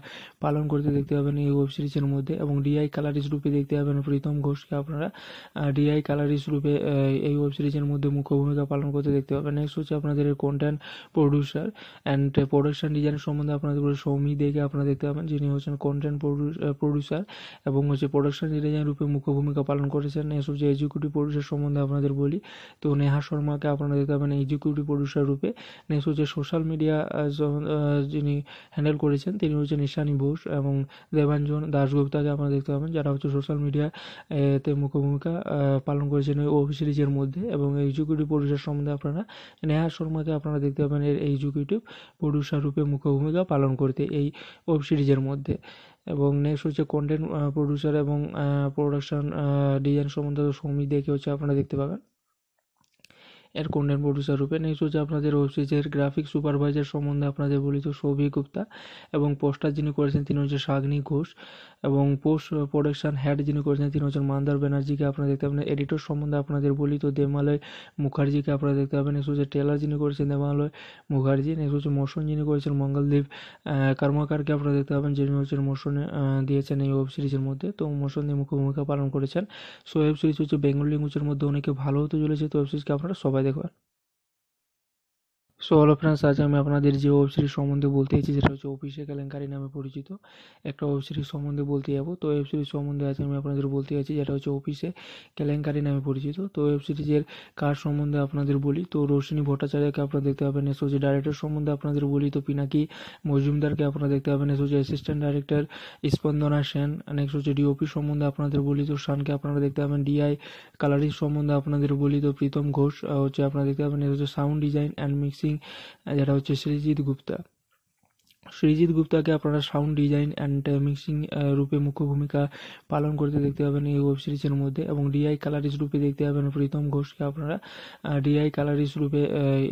পালন করতে দেখতে পাবেন এই ওয়েব সিরিজের মধ্যে এবং ডিআই কালারিস রূপে দেখতে পাবেন প্রীতম ঘোষকে আপনারা ডিআই কালারিস রূপে এই ওয়েব সিরিজের মধ্যে মুখ্য ভূমিকা পালন করতে দেখতে পাবেন নেক্সট হচ্ছে আপনাদের content producer and production design সম্বন্ধে আপনাদের সৌমি দেখে আপনারা দেখতে পাবেন যিনি হচ্ছেন কন্টেন্ট প্রডিউসার এবং হচ্ছে প্রোডাকশান ডিজাইন রূপে মুখ্য ভূমিকা পালন করেছেন নেক্সট হচ্ছে এক্সিকিউটিভ প্রডিউসার সম্বন্ধে আপনাদের বলি তো নেহা শর্মাকে আপনারা দেখতে পাবেন এক্সিকিউটিভ প্রডিউসার রূপে নেক্সট হচ্ছে সোশ্যাল মিডিয়া যিনি হ্যান্ডেল করেছেন তিনি হচ্ছেন ঈশানী বোস এবং দেবাঞ্জন দাশগুপ্তাকে আপনারা দেখতে পাবেন যারা হচ্ছে সোশ্যাল মিডিয়া তে মুখ্য ভূমিকা পালন করেছেন ওই ওয়েব সিরিজের মধ্যে এবং এক্সিকিউটিভ প্রডিউসার সম্বন্ধে আপনারা নেহা শর্মাকে আপনারা দেখতে পাবেন এর এক্সিকিউটিভ প্রডিউসার রূপে মুখ্য ভূমিকা পালন করতে এই ওয়েব সিরিজের মধ্যে এবং নেক্সট হচ্ছে কন্টেন্ট প্রডিউসার এবং প্রোডাকশান ডিজাইন সম্বন্ধে সমিতি দেখে হচ্ছে আপনারা দেখতে পাবেন এর কন্টেন্ট প্রডিউসার রূপে নেক্সট হচ্ছে আপনাদের ওয়েব সিরিজের গ্রাফিক সুপারভাইজার সম্বন্ধে আপনাদের বলি তো সৌভিক গুপ্তা এবং পোস্টার যিনি করেছেন তিনি হচ্ছে শাগ্নি ঘোষ এবং পোস্ট প্রোডাকশান হ্যাড যিনি করেছেন তিনি হচ্ছেন মান্দার ব্যানার্জিকে আপনারা দেখতে পাবেন এডিটর সম্বন্ধে আপনাদের বলি তো দেমালয় মুখার্জিকে আপনারা দেখতে পাবেন নেক্সট হচ্ছে টেলার যিনি করেছেন দেমালয় মুখার্জি নেক্সট হচ্ছে মোশন যিনি করেছেন মঙ্গলদ্বীপ কর্মাকারকে আপনারা দেখতে পাবেন যিনি হচ্ছেন মোশনে দিয়েছেন এই ওয়েব সিরিজের মধ্যে তো মোশন দিয়ে মুখ্য ভূমিকা পালন করেছেন সো ওয়েব সিরিজ হচ্ছে বেঙ্গল ল্যাঙ্গুয়েজের মধ্যে অনেকে ভালো হতে চলেছে তো ওয়েব সিরিজকে আপনারা সবাই de. সো হলো ফ্রেন্ডস আজ আমি আপনাদের যে ওয়েব সিরিজ সম্বন্ধে বলতে চাইছি সেটা হচ্ছে অফিসে কেলেঙ্কারি নামে পরিচিত একটা ওয়েব সিরিজ সম্বন্ধে বলতে যাবো তো ওয়েব সিরিজ সম্বন্ধে আজ আমি আপনাদের বলতে চাইছি যেটা হচ্ছে অফিসে কেলেঙ্কারি নামে পরিচিত তো ওয়েব সিরিজের কার সম্বন্ধে আপনাদের বলি তো রোশনী ভট্টাচার্যকে আপনারা দেখতে পাবেন এসোজি ডাইরেক্টর সম্বন্ধে আপনাদের বলি তো পিনাকি মজুমদারকে আপনারা দেখতে পাবেন এসোজি assistant director Spandana Sen next হচ্ছে ডিওপি সম্বন্ধে আপনাদের বলি তো শানকে আপনারা দেখতে পাবেন ডিআই কালারিং সম্বন্ধে আপনাদের বলি তো প্রীতম ঘোষ হচ্ছে আপনারা দেখতে পাবেন হচ্ছে sound design and mixing Singh जरा श्रीजित गुप्ता সৃজিত গুপ্তাকে আপনারা সাউন্ড ডিজাইন অ্যান্ড মিক্সিং রূপে মুখ্য ভূমিকা পালন করতে দেখতে পাবেন এই ওয়েব সিরিজের মধ্যে এবং ডিআই কালারিস রূপে দেখতে পাবেন প্রীতম ঘোষকে আপনারা ডিআই কালারিস রূপে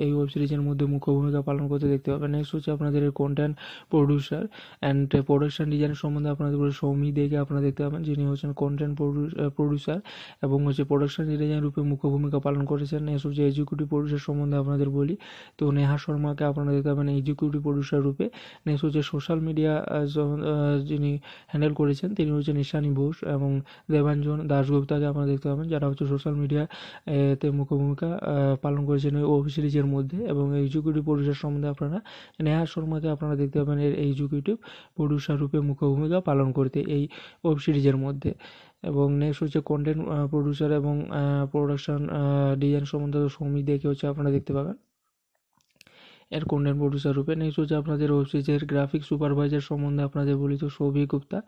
এই ওয়েব সিরিজের মধ্যে মুখ্য ভূমিকা পালন করতে দেখতে পাবেন নেক্সট হচ্ছে আপনাদের content producer and production design সম্বন্ধে আপনাদের সৌমি দেখে আপনারা দেখতে পাবেন যিনি হচ্ছেন কন্টেন্ট প্রডিউসার এবং হচ্ছে প্রোডাকশন ডিজাইন রূপে মুখ্য ভূমিকা পালন করেছেন নেক্সট হচ্ছে এক্সিকিউটিভ প্রডিউসার সম্বন্ধে আপনাদের বলি তো নেহা শর্মাকে আপনারা দেখতে পাবেন এক্সিকিউটিভ প্রডিউসার রূপে নেক্সট হচ্ছে সোশ্যাল মিডিয়া যিনি হ্যান্ডেল করেছেন তিনি হচ্ছেন ঈশানী বোস এবং দেবাঞ্জন দাশগুপ্তাকে আপনারা দেখতে পাবেন যারা হচ্ছে সোশ্যাল মিডিয়াতে মুখ্য ভূমিকা পালন করেছেন ওই ওয়েব সিরিজের মধ্যে এবং এক্সিকিউটিভ প্রডিউসার সম্বন্ধে আপনারা নেহা শর্মাকে আপনারা দেখতে পাবেন এর এক্সিকিউটিভ প্রডিউসার রূপে মুখ্য ভূমিকা পালন করতে এই ওয়েব সিরিজের মধ্যে এবং নেক্সট হচ্ছে কন্টেন্ট প্রডিউসার এবং প্রোডাকশান ডিজাইন সম্বন্ধে সৌমিক দেখে হচ্ছে আপনারা দেখতে পাবেন এর কন্টেন্ট প্রডিউসার রূপে নেক্সট হচ্ছে আপনাদের ওয়েব সিরিজের গ্রাফিক সুপারভাইজার সম্বন্ধে আপনাদের বলি তো সৌভিক গুপ্তা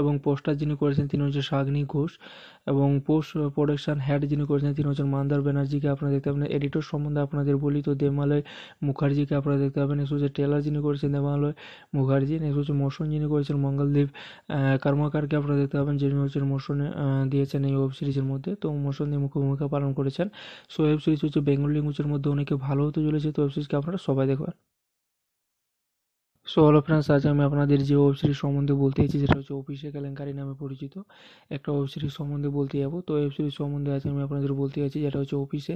এবং পোস্টার যিনি করেছেন তিনি হচ্ছে শাগ্নি ঘোষ এবং পোস্ট প্রোডাকশান হ্যাড যিনি করেছেন তিনি হচ্ছেন মান্দার ব্যানার্জিকে আপনারা দেখতে পাবেন এডিটর সম্বন্ধে আপনাদের বলি তো দেমালয় মুখার্জিকে আপনারা দেখতে পাবেন নেক্সট হচ্ছে টেলার যিনি করেছেন দেমালয় মুখার্জি নেক্সট হচ্ছে মোশন যিনি করেছেন মঙ্গলদেব কর্মাকারকে আপনারা দেখতে পাবেন যিনি হচ্ছে মোশন দিয়েছেন এই ওয়েব সিরিজের মধ্যে তো মোশন দিয়ে মুখ্য ভূমিকা পালন করেছেন সো ওয়েব সিরিজ হচ্ছে বেঙ্গল ল্যাঙ্গুয়েজের মধ্যে অনেকে ভালো হতে চলেছে তো ওয়েব সিরিজকে আপনারা সবাই de jugar. সো হলো ফ্রেন্ডস আজ আমি আপনাদের যে ওয়েব সিরিজ সম্বন্ধে বলতে চাইছি সেটা হচ্ছে অফিসে কেলেঙ্কারি নামে পরিচিত একটা ওয়েব সিরিজ সম্বন্ধে বলতে যাবো তো ওয়েব সিরিজ সম্বন্ধে আজ আমি আপনাদের বলতে চাইছি যেটা হচ্ছে অফিসে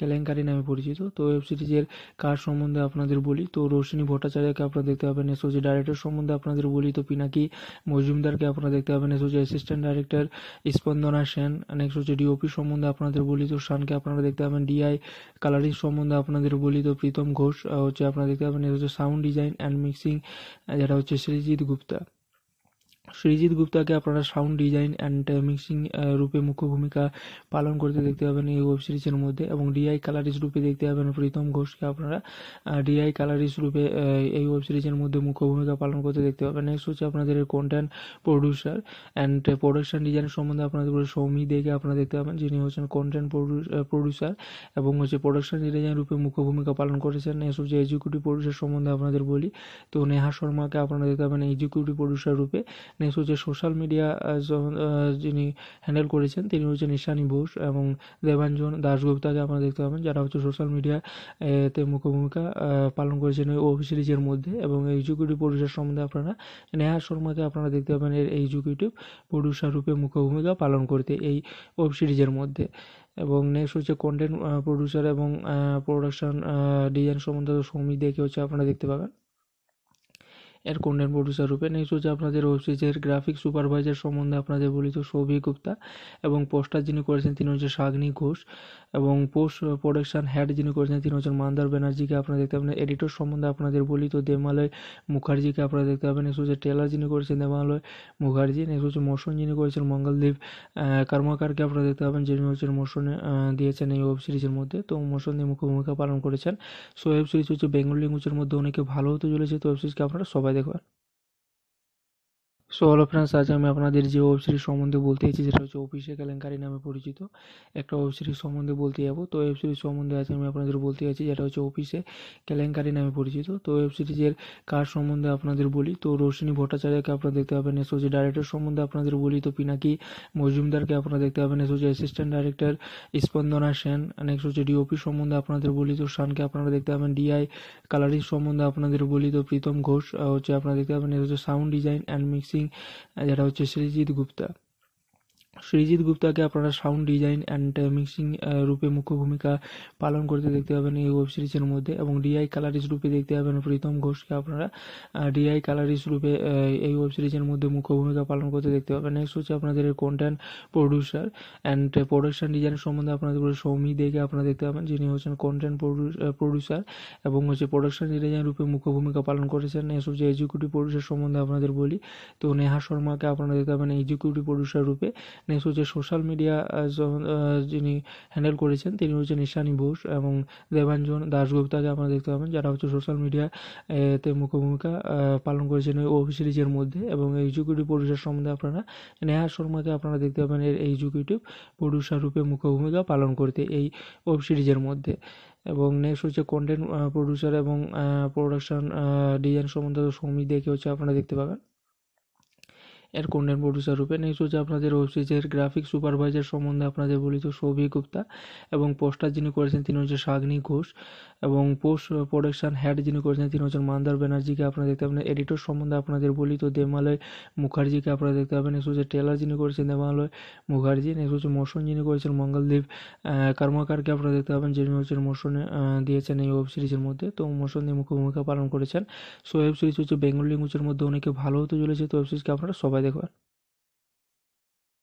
কেলেঙ্কারি নামে পরিচিত তো ওয়েব সিরিজের কার সম্বন্ধে আপনাদের বলি তো রোশনী ভট্টাচার্যকে আপনারা দেখতে পাবেন হচ্ছে ডাইরেক্টর সম্বন্ধে আপনাদের বলি তো পিনাকি মজুমদারকে আপনারা দেখতে পাবেন হচ্ছে assistant director Spandana Sen next হচ্ছে ডিওপি সম্বন্ধে আপনাদের বলি তো শানকে আপনারা দেখতে পাবেন ডিআই কালারিং সম্বন্ধে আপনাদের বলি তো প্রীতম ঘোষ হচ্ছে আপনারা দেখতে পাবেন হচ্ছে সাউন্ড ডিজাইন অ্যান্ড মিক্সিং সিং যেটা হচ্ছে সৃজিৎ গুপ্তা সৃজিত গুপ্তাকে আপনারা সাউন্ড ডিজাইন অ্যান্ড মিক্সিং রূপে মুখ্য ভূমিকা পালন করতে দেখতে পাবেন এই ওয়েব সিরিজের মধ্যে এবং ডিআই কালারিস রূপে দেখতে পাবেন প্রীতম ঘোষকে আপনারা ডিআই কালারিস রূপে এই ওয়েব সিরিজের মধ্যে মুখ্য ভূমিকা পালন করতে দেখতে পাবেন নেক্সট হচ্ছে আপনাদের content producer and production design সম্বন্ধে আপনাদের সৌমি দেখে আপনারা দেখতে পাবেন যিনি হচ্ছেন কন্টেন্ট প্রডিউসার এবং হচ্ছে প্রোডাকশন ডিজাইন রূপে মুখ্য ভূমিকা পালন করেছেন নেক্সট হচ্ছে এক্সিকিউটিভ প্রডিউসার সম্বন্ধে আপনাদের বলি তো নেহা শর্মাকে আপনারা দেখতে পাবেন এক্সিকিউটিভ প্রডিউসার রূপে নেক্সট হচ্ছে সোশ্যাল মিডিয়া যিনি হ্যান্ডেল করেছেন তিনি হচ্ছেন ঈশানী বোস এবং দেবাঞ্জন দাশগুপ্তাকে আপনারা দেখতে পাবেন যারা হচ্ছে সোশ্যাল মিডিয়াতে মুখ্য ভূমিকা পালন করেছেন ওই সিরিজের মধ্যে এবং এক্সিকিউটিভ প্রডিউসার সম্বন্ধে আপনারা নেহা শর্মাকে আপনারা দেখতে পাবেন এর এক্সিকিউটিভ প্রডিউসার রূপে মুখ্য ভূমিকা পালন করতে এই ওয়েব সিরিজের মধ্যে এবং নেক্সট হচ্ছে কন্টেন্ট প্রডিউসার এবং প্রোডাকশান ডিজাইন সম্বন্ধে সৌমিক দেখে হচ্ছে আপনারা দেখতে পাবেন এর কন্টেন্ট প্রডিউসার রূপে নেক্সট হচ্ছে আপনাদের ওয়েব সিরিজের গ্রাফিক সুপারভাইজার সম্বন্ধে আপনাদের বলি তো সৌভিক গুপ্তা এবং পোস্টার যিনি করেছেন তিনি হচ্ছে শাগ্নি ঘোষ এবং পোস্ট প্রোডাকশান হ্যাড যিনি করেছেন তিনি হচ্ছেন মান্দার ব্যানার্জিকে আপনারা দেখতে পাবেন এডিটর সম্বন্ধে আপনাদের বলি তো দেমালয় মুখার্জিকে আপনারা দেখতে পাবেন নেক্সট হচ্ছে টেলার যিনি করেছেন দেমালয় মুখার্জি নেক্সট হচ্ছে মোশন যিনি করেছেন মঙ্গলদ্বীপ কর্মাকারকে আপনারা দেখতে পাবেন যিনি হচ্ছেন মোশন দিয়েছেন এই ওয়েব সিরিজের মধ্যে তো মোশন দিয়ে মুখ্য ভূমিকা পালন করেছেন সো ওয়েব সিরিজ হচ্ছে বেঙ্গল ল্যাঙ্গুয়েজের মধ্যে অনেকে ভালো হতে চলেছে তো ওয়েব সিরিজকে আপনারা সবাই de jugar. সো হলো ফ্রেন্ডস আজ আমি আপনাদের যে ওয়েব সিরিজ সম্বন্ধে বলতে চাইছি সেটা হচ্ছে অফিসে কেলেঙ্কারি নামে পরিচিত একটা ওয়েব সিরিজ সম্বন্ধে বলতে যাবো তো ওয়েব সিরিজ সম্বন্ধে আজ আমি আপনাদের বলতে চাইছি যেটা হচ্ছে অফিসে কেলেঙ্কারি নামে পরিচিত তো ওয়েব সিরিজের কার সম্বন্ধে আপনাদের বলি তো রোশিনী ভট্টাচার্যকে আপনারা দেখতে পাবেন এসওজি ডাইরেক্টর সম্বন্ধে আপনাদের বলি তো পিনাকি মজুমদারকে আপনারা দেখতে পাবেন SOG assistant director Spandana Sen next হচ্ছে ডিওপি সম্বন্ধে আপনাদের বলি তো শানকে আপনারা দেখতে পাবেন ডিআই কালারিং সম্বন্ধে আপনাদের বলি তো প্রীতম ঘোষ হচ্ছে আপনারা দেখতে পাবেন হচ্ছে sound design and mixing Singh Rao चश्री गुप्ता সৃজিত গুপ্তাকে আপনারা সাউন্ড ডিজাইন অ্যান্ড মিক্সিং রূপে মুখ্য ভূমিকা পালন করতে দেখতে পাবেন এই ওয়েব সিরিজের মধ্যে এবং ডিআই কালারিস রূপে দেখতে পাবেন প্রীতম ঘোষকে আপনারা ডিআই কালারিস রূপে এই ওয়েব সিরিজের মধ্যে মুখ্য ভূমিকা পালন করতে দেখতে পাবেন নেক্সট হচ্ছে আপনাদের content producer and production design সম্বন্ধে আপনাদের সৌমি দেখে আপনারা দেখতে পাবেন যিনি হচ্ছেন কন্টেন্ট প্রডিউসার এবং হচ্ছে প্রোডাকশন ডিজাইন রূপে মুখ্য ভূমিকা পালন করেছেন নেক্সট হচ্ছে এক্সিকিউটিভ প্রডিউসার সম্বন্ধে আপনাদের বলি তো নেহা শর্মাকে আপনারা দেখতে পাবেন এক্সিকিউটিভ প্রডিউসার রূপে নেক্সট হচ্ছে সোশ্যাল মিডিয়া যিনি হ্যান্ডেল করেছেন তিনি হচ্ছেন ঈশানী ঘোষ এবং দেবাঞ্জন দাশগুপ্তাকে আপনারা দেখতে পাবেন যারা হচ্ছে সোশ্যাল মিডিয়াতে মুখ্য ভূমিকা পালন করেছেন ওই ওয়েব সিরিজের মধ্যে এবং এক্সিকিউটিভ প্রডিউসার সম্বন্ধে আপনারা নেহা শর্মাকে আপনারা দেখতে পাবেন এর এক্সিকিউটিভ প্রডিউসার রূপে মুখ্য ভূমিকা পালন করতে এই ওয়েব সিরিজের মধ্যে এবং নেক্সট হচ্ছে কন্টেন্ট প্রডিউসার এবং প্রোডাকশান ডিজাইন সম্বন্ধে সৌমিক দেখে হচ্ছে আপনারা দেখতে পাবেন এর কন্টেন্ট প্রডিউসার রূপে নেক্সট হচ্ছে আপনাদের সিরিজের গ্রাফিক সুপারভাইজার সম্বন্ধে আপনাদের বলি তো সৌভিক গুপ্তা এবং পোস্টার যিনি করেছেন তিনি হচ্ছে শাগ্নি ঘোষ এবং পোস্ট প্রোডাকশান হ্যাড যিনি করেছেন তিনি হচ্ছেন মান্দার ব্যানার্জিকে আপনারা দেখতে পাবেন এডিটর সম্বন্ধে আপনাদের বলি তো দেমালয় মুখার্জিকে আপনারা দেখতে পাবেন নেক্সট হচ্ছে টেলার যিনি করেছেন দেমালয় মুখার্জি নেক্সট হচ্ছে মোশন যিনি করেছেন মঙ্গলদ্বীপ কর্মাকারকে আপনারা দেখতে পাবেন যিনি হচ্ছে মোশন দিয়েছেন এই ওয়েব সিরিজের মধ্যে তো মোশন দিয়ে মুখ্য ভূমিকা পালন করেছেন সো ওয়েব সিরিজ হচ্ছে বেঙ্গল ল্যাঙ্গুয়েজের মধ্যে অনেকে ভালো হতে চলেছে তো ওয়েব সিরিজকে আপনারা সবাই de jugar.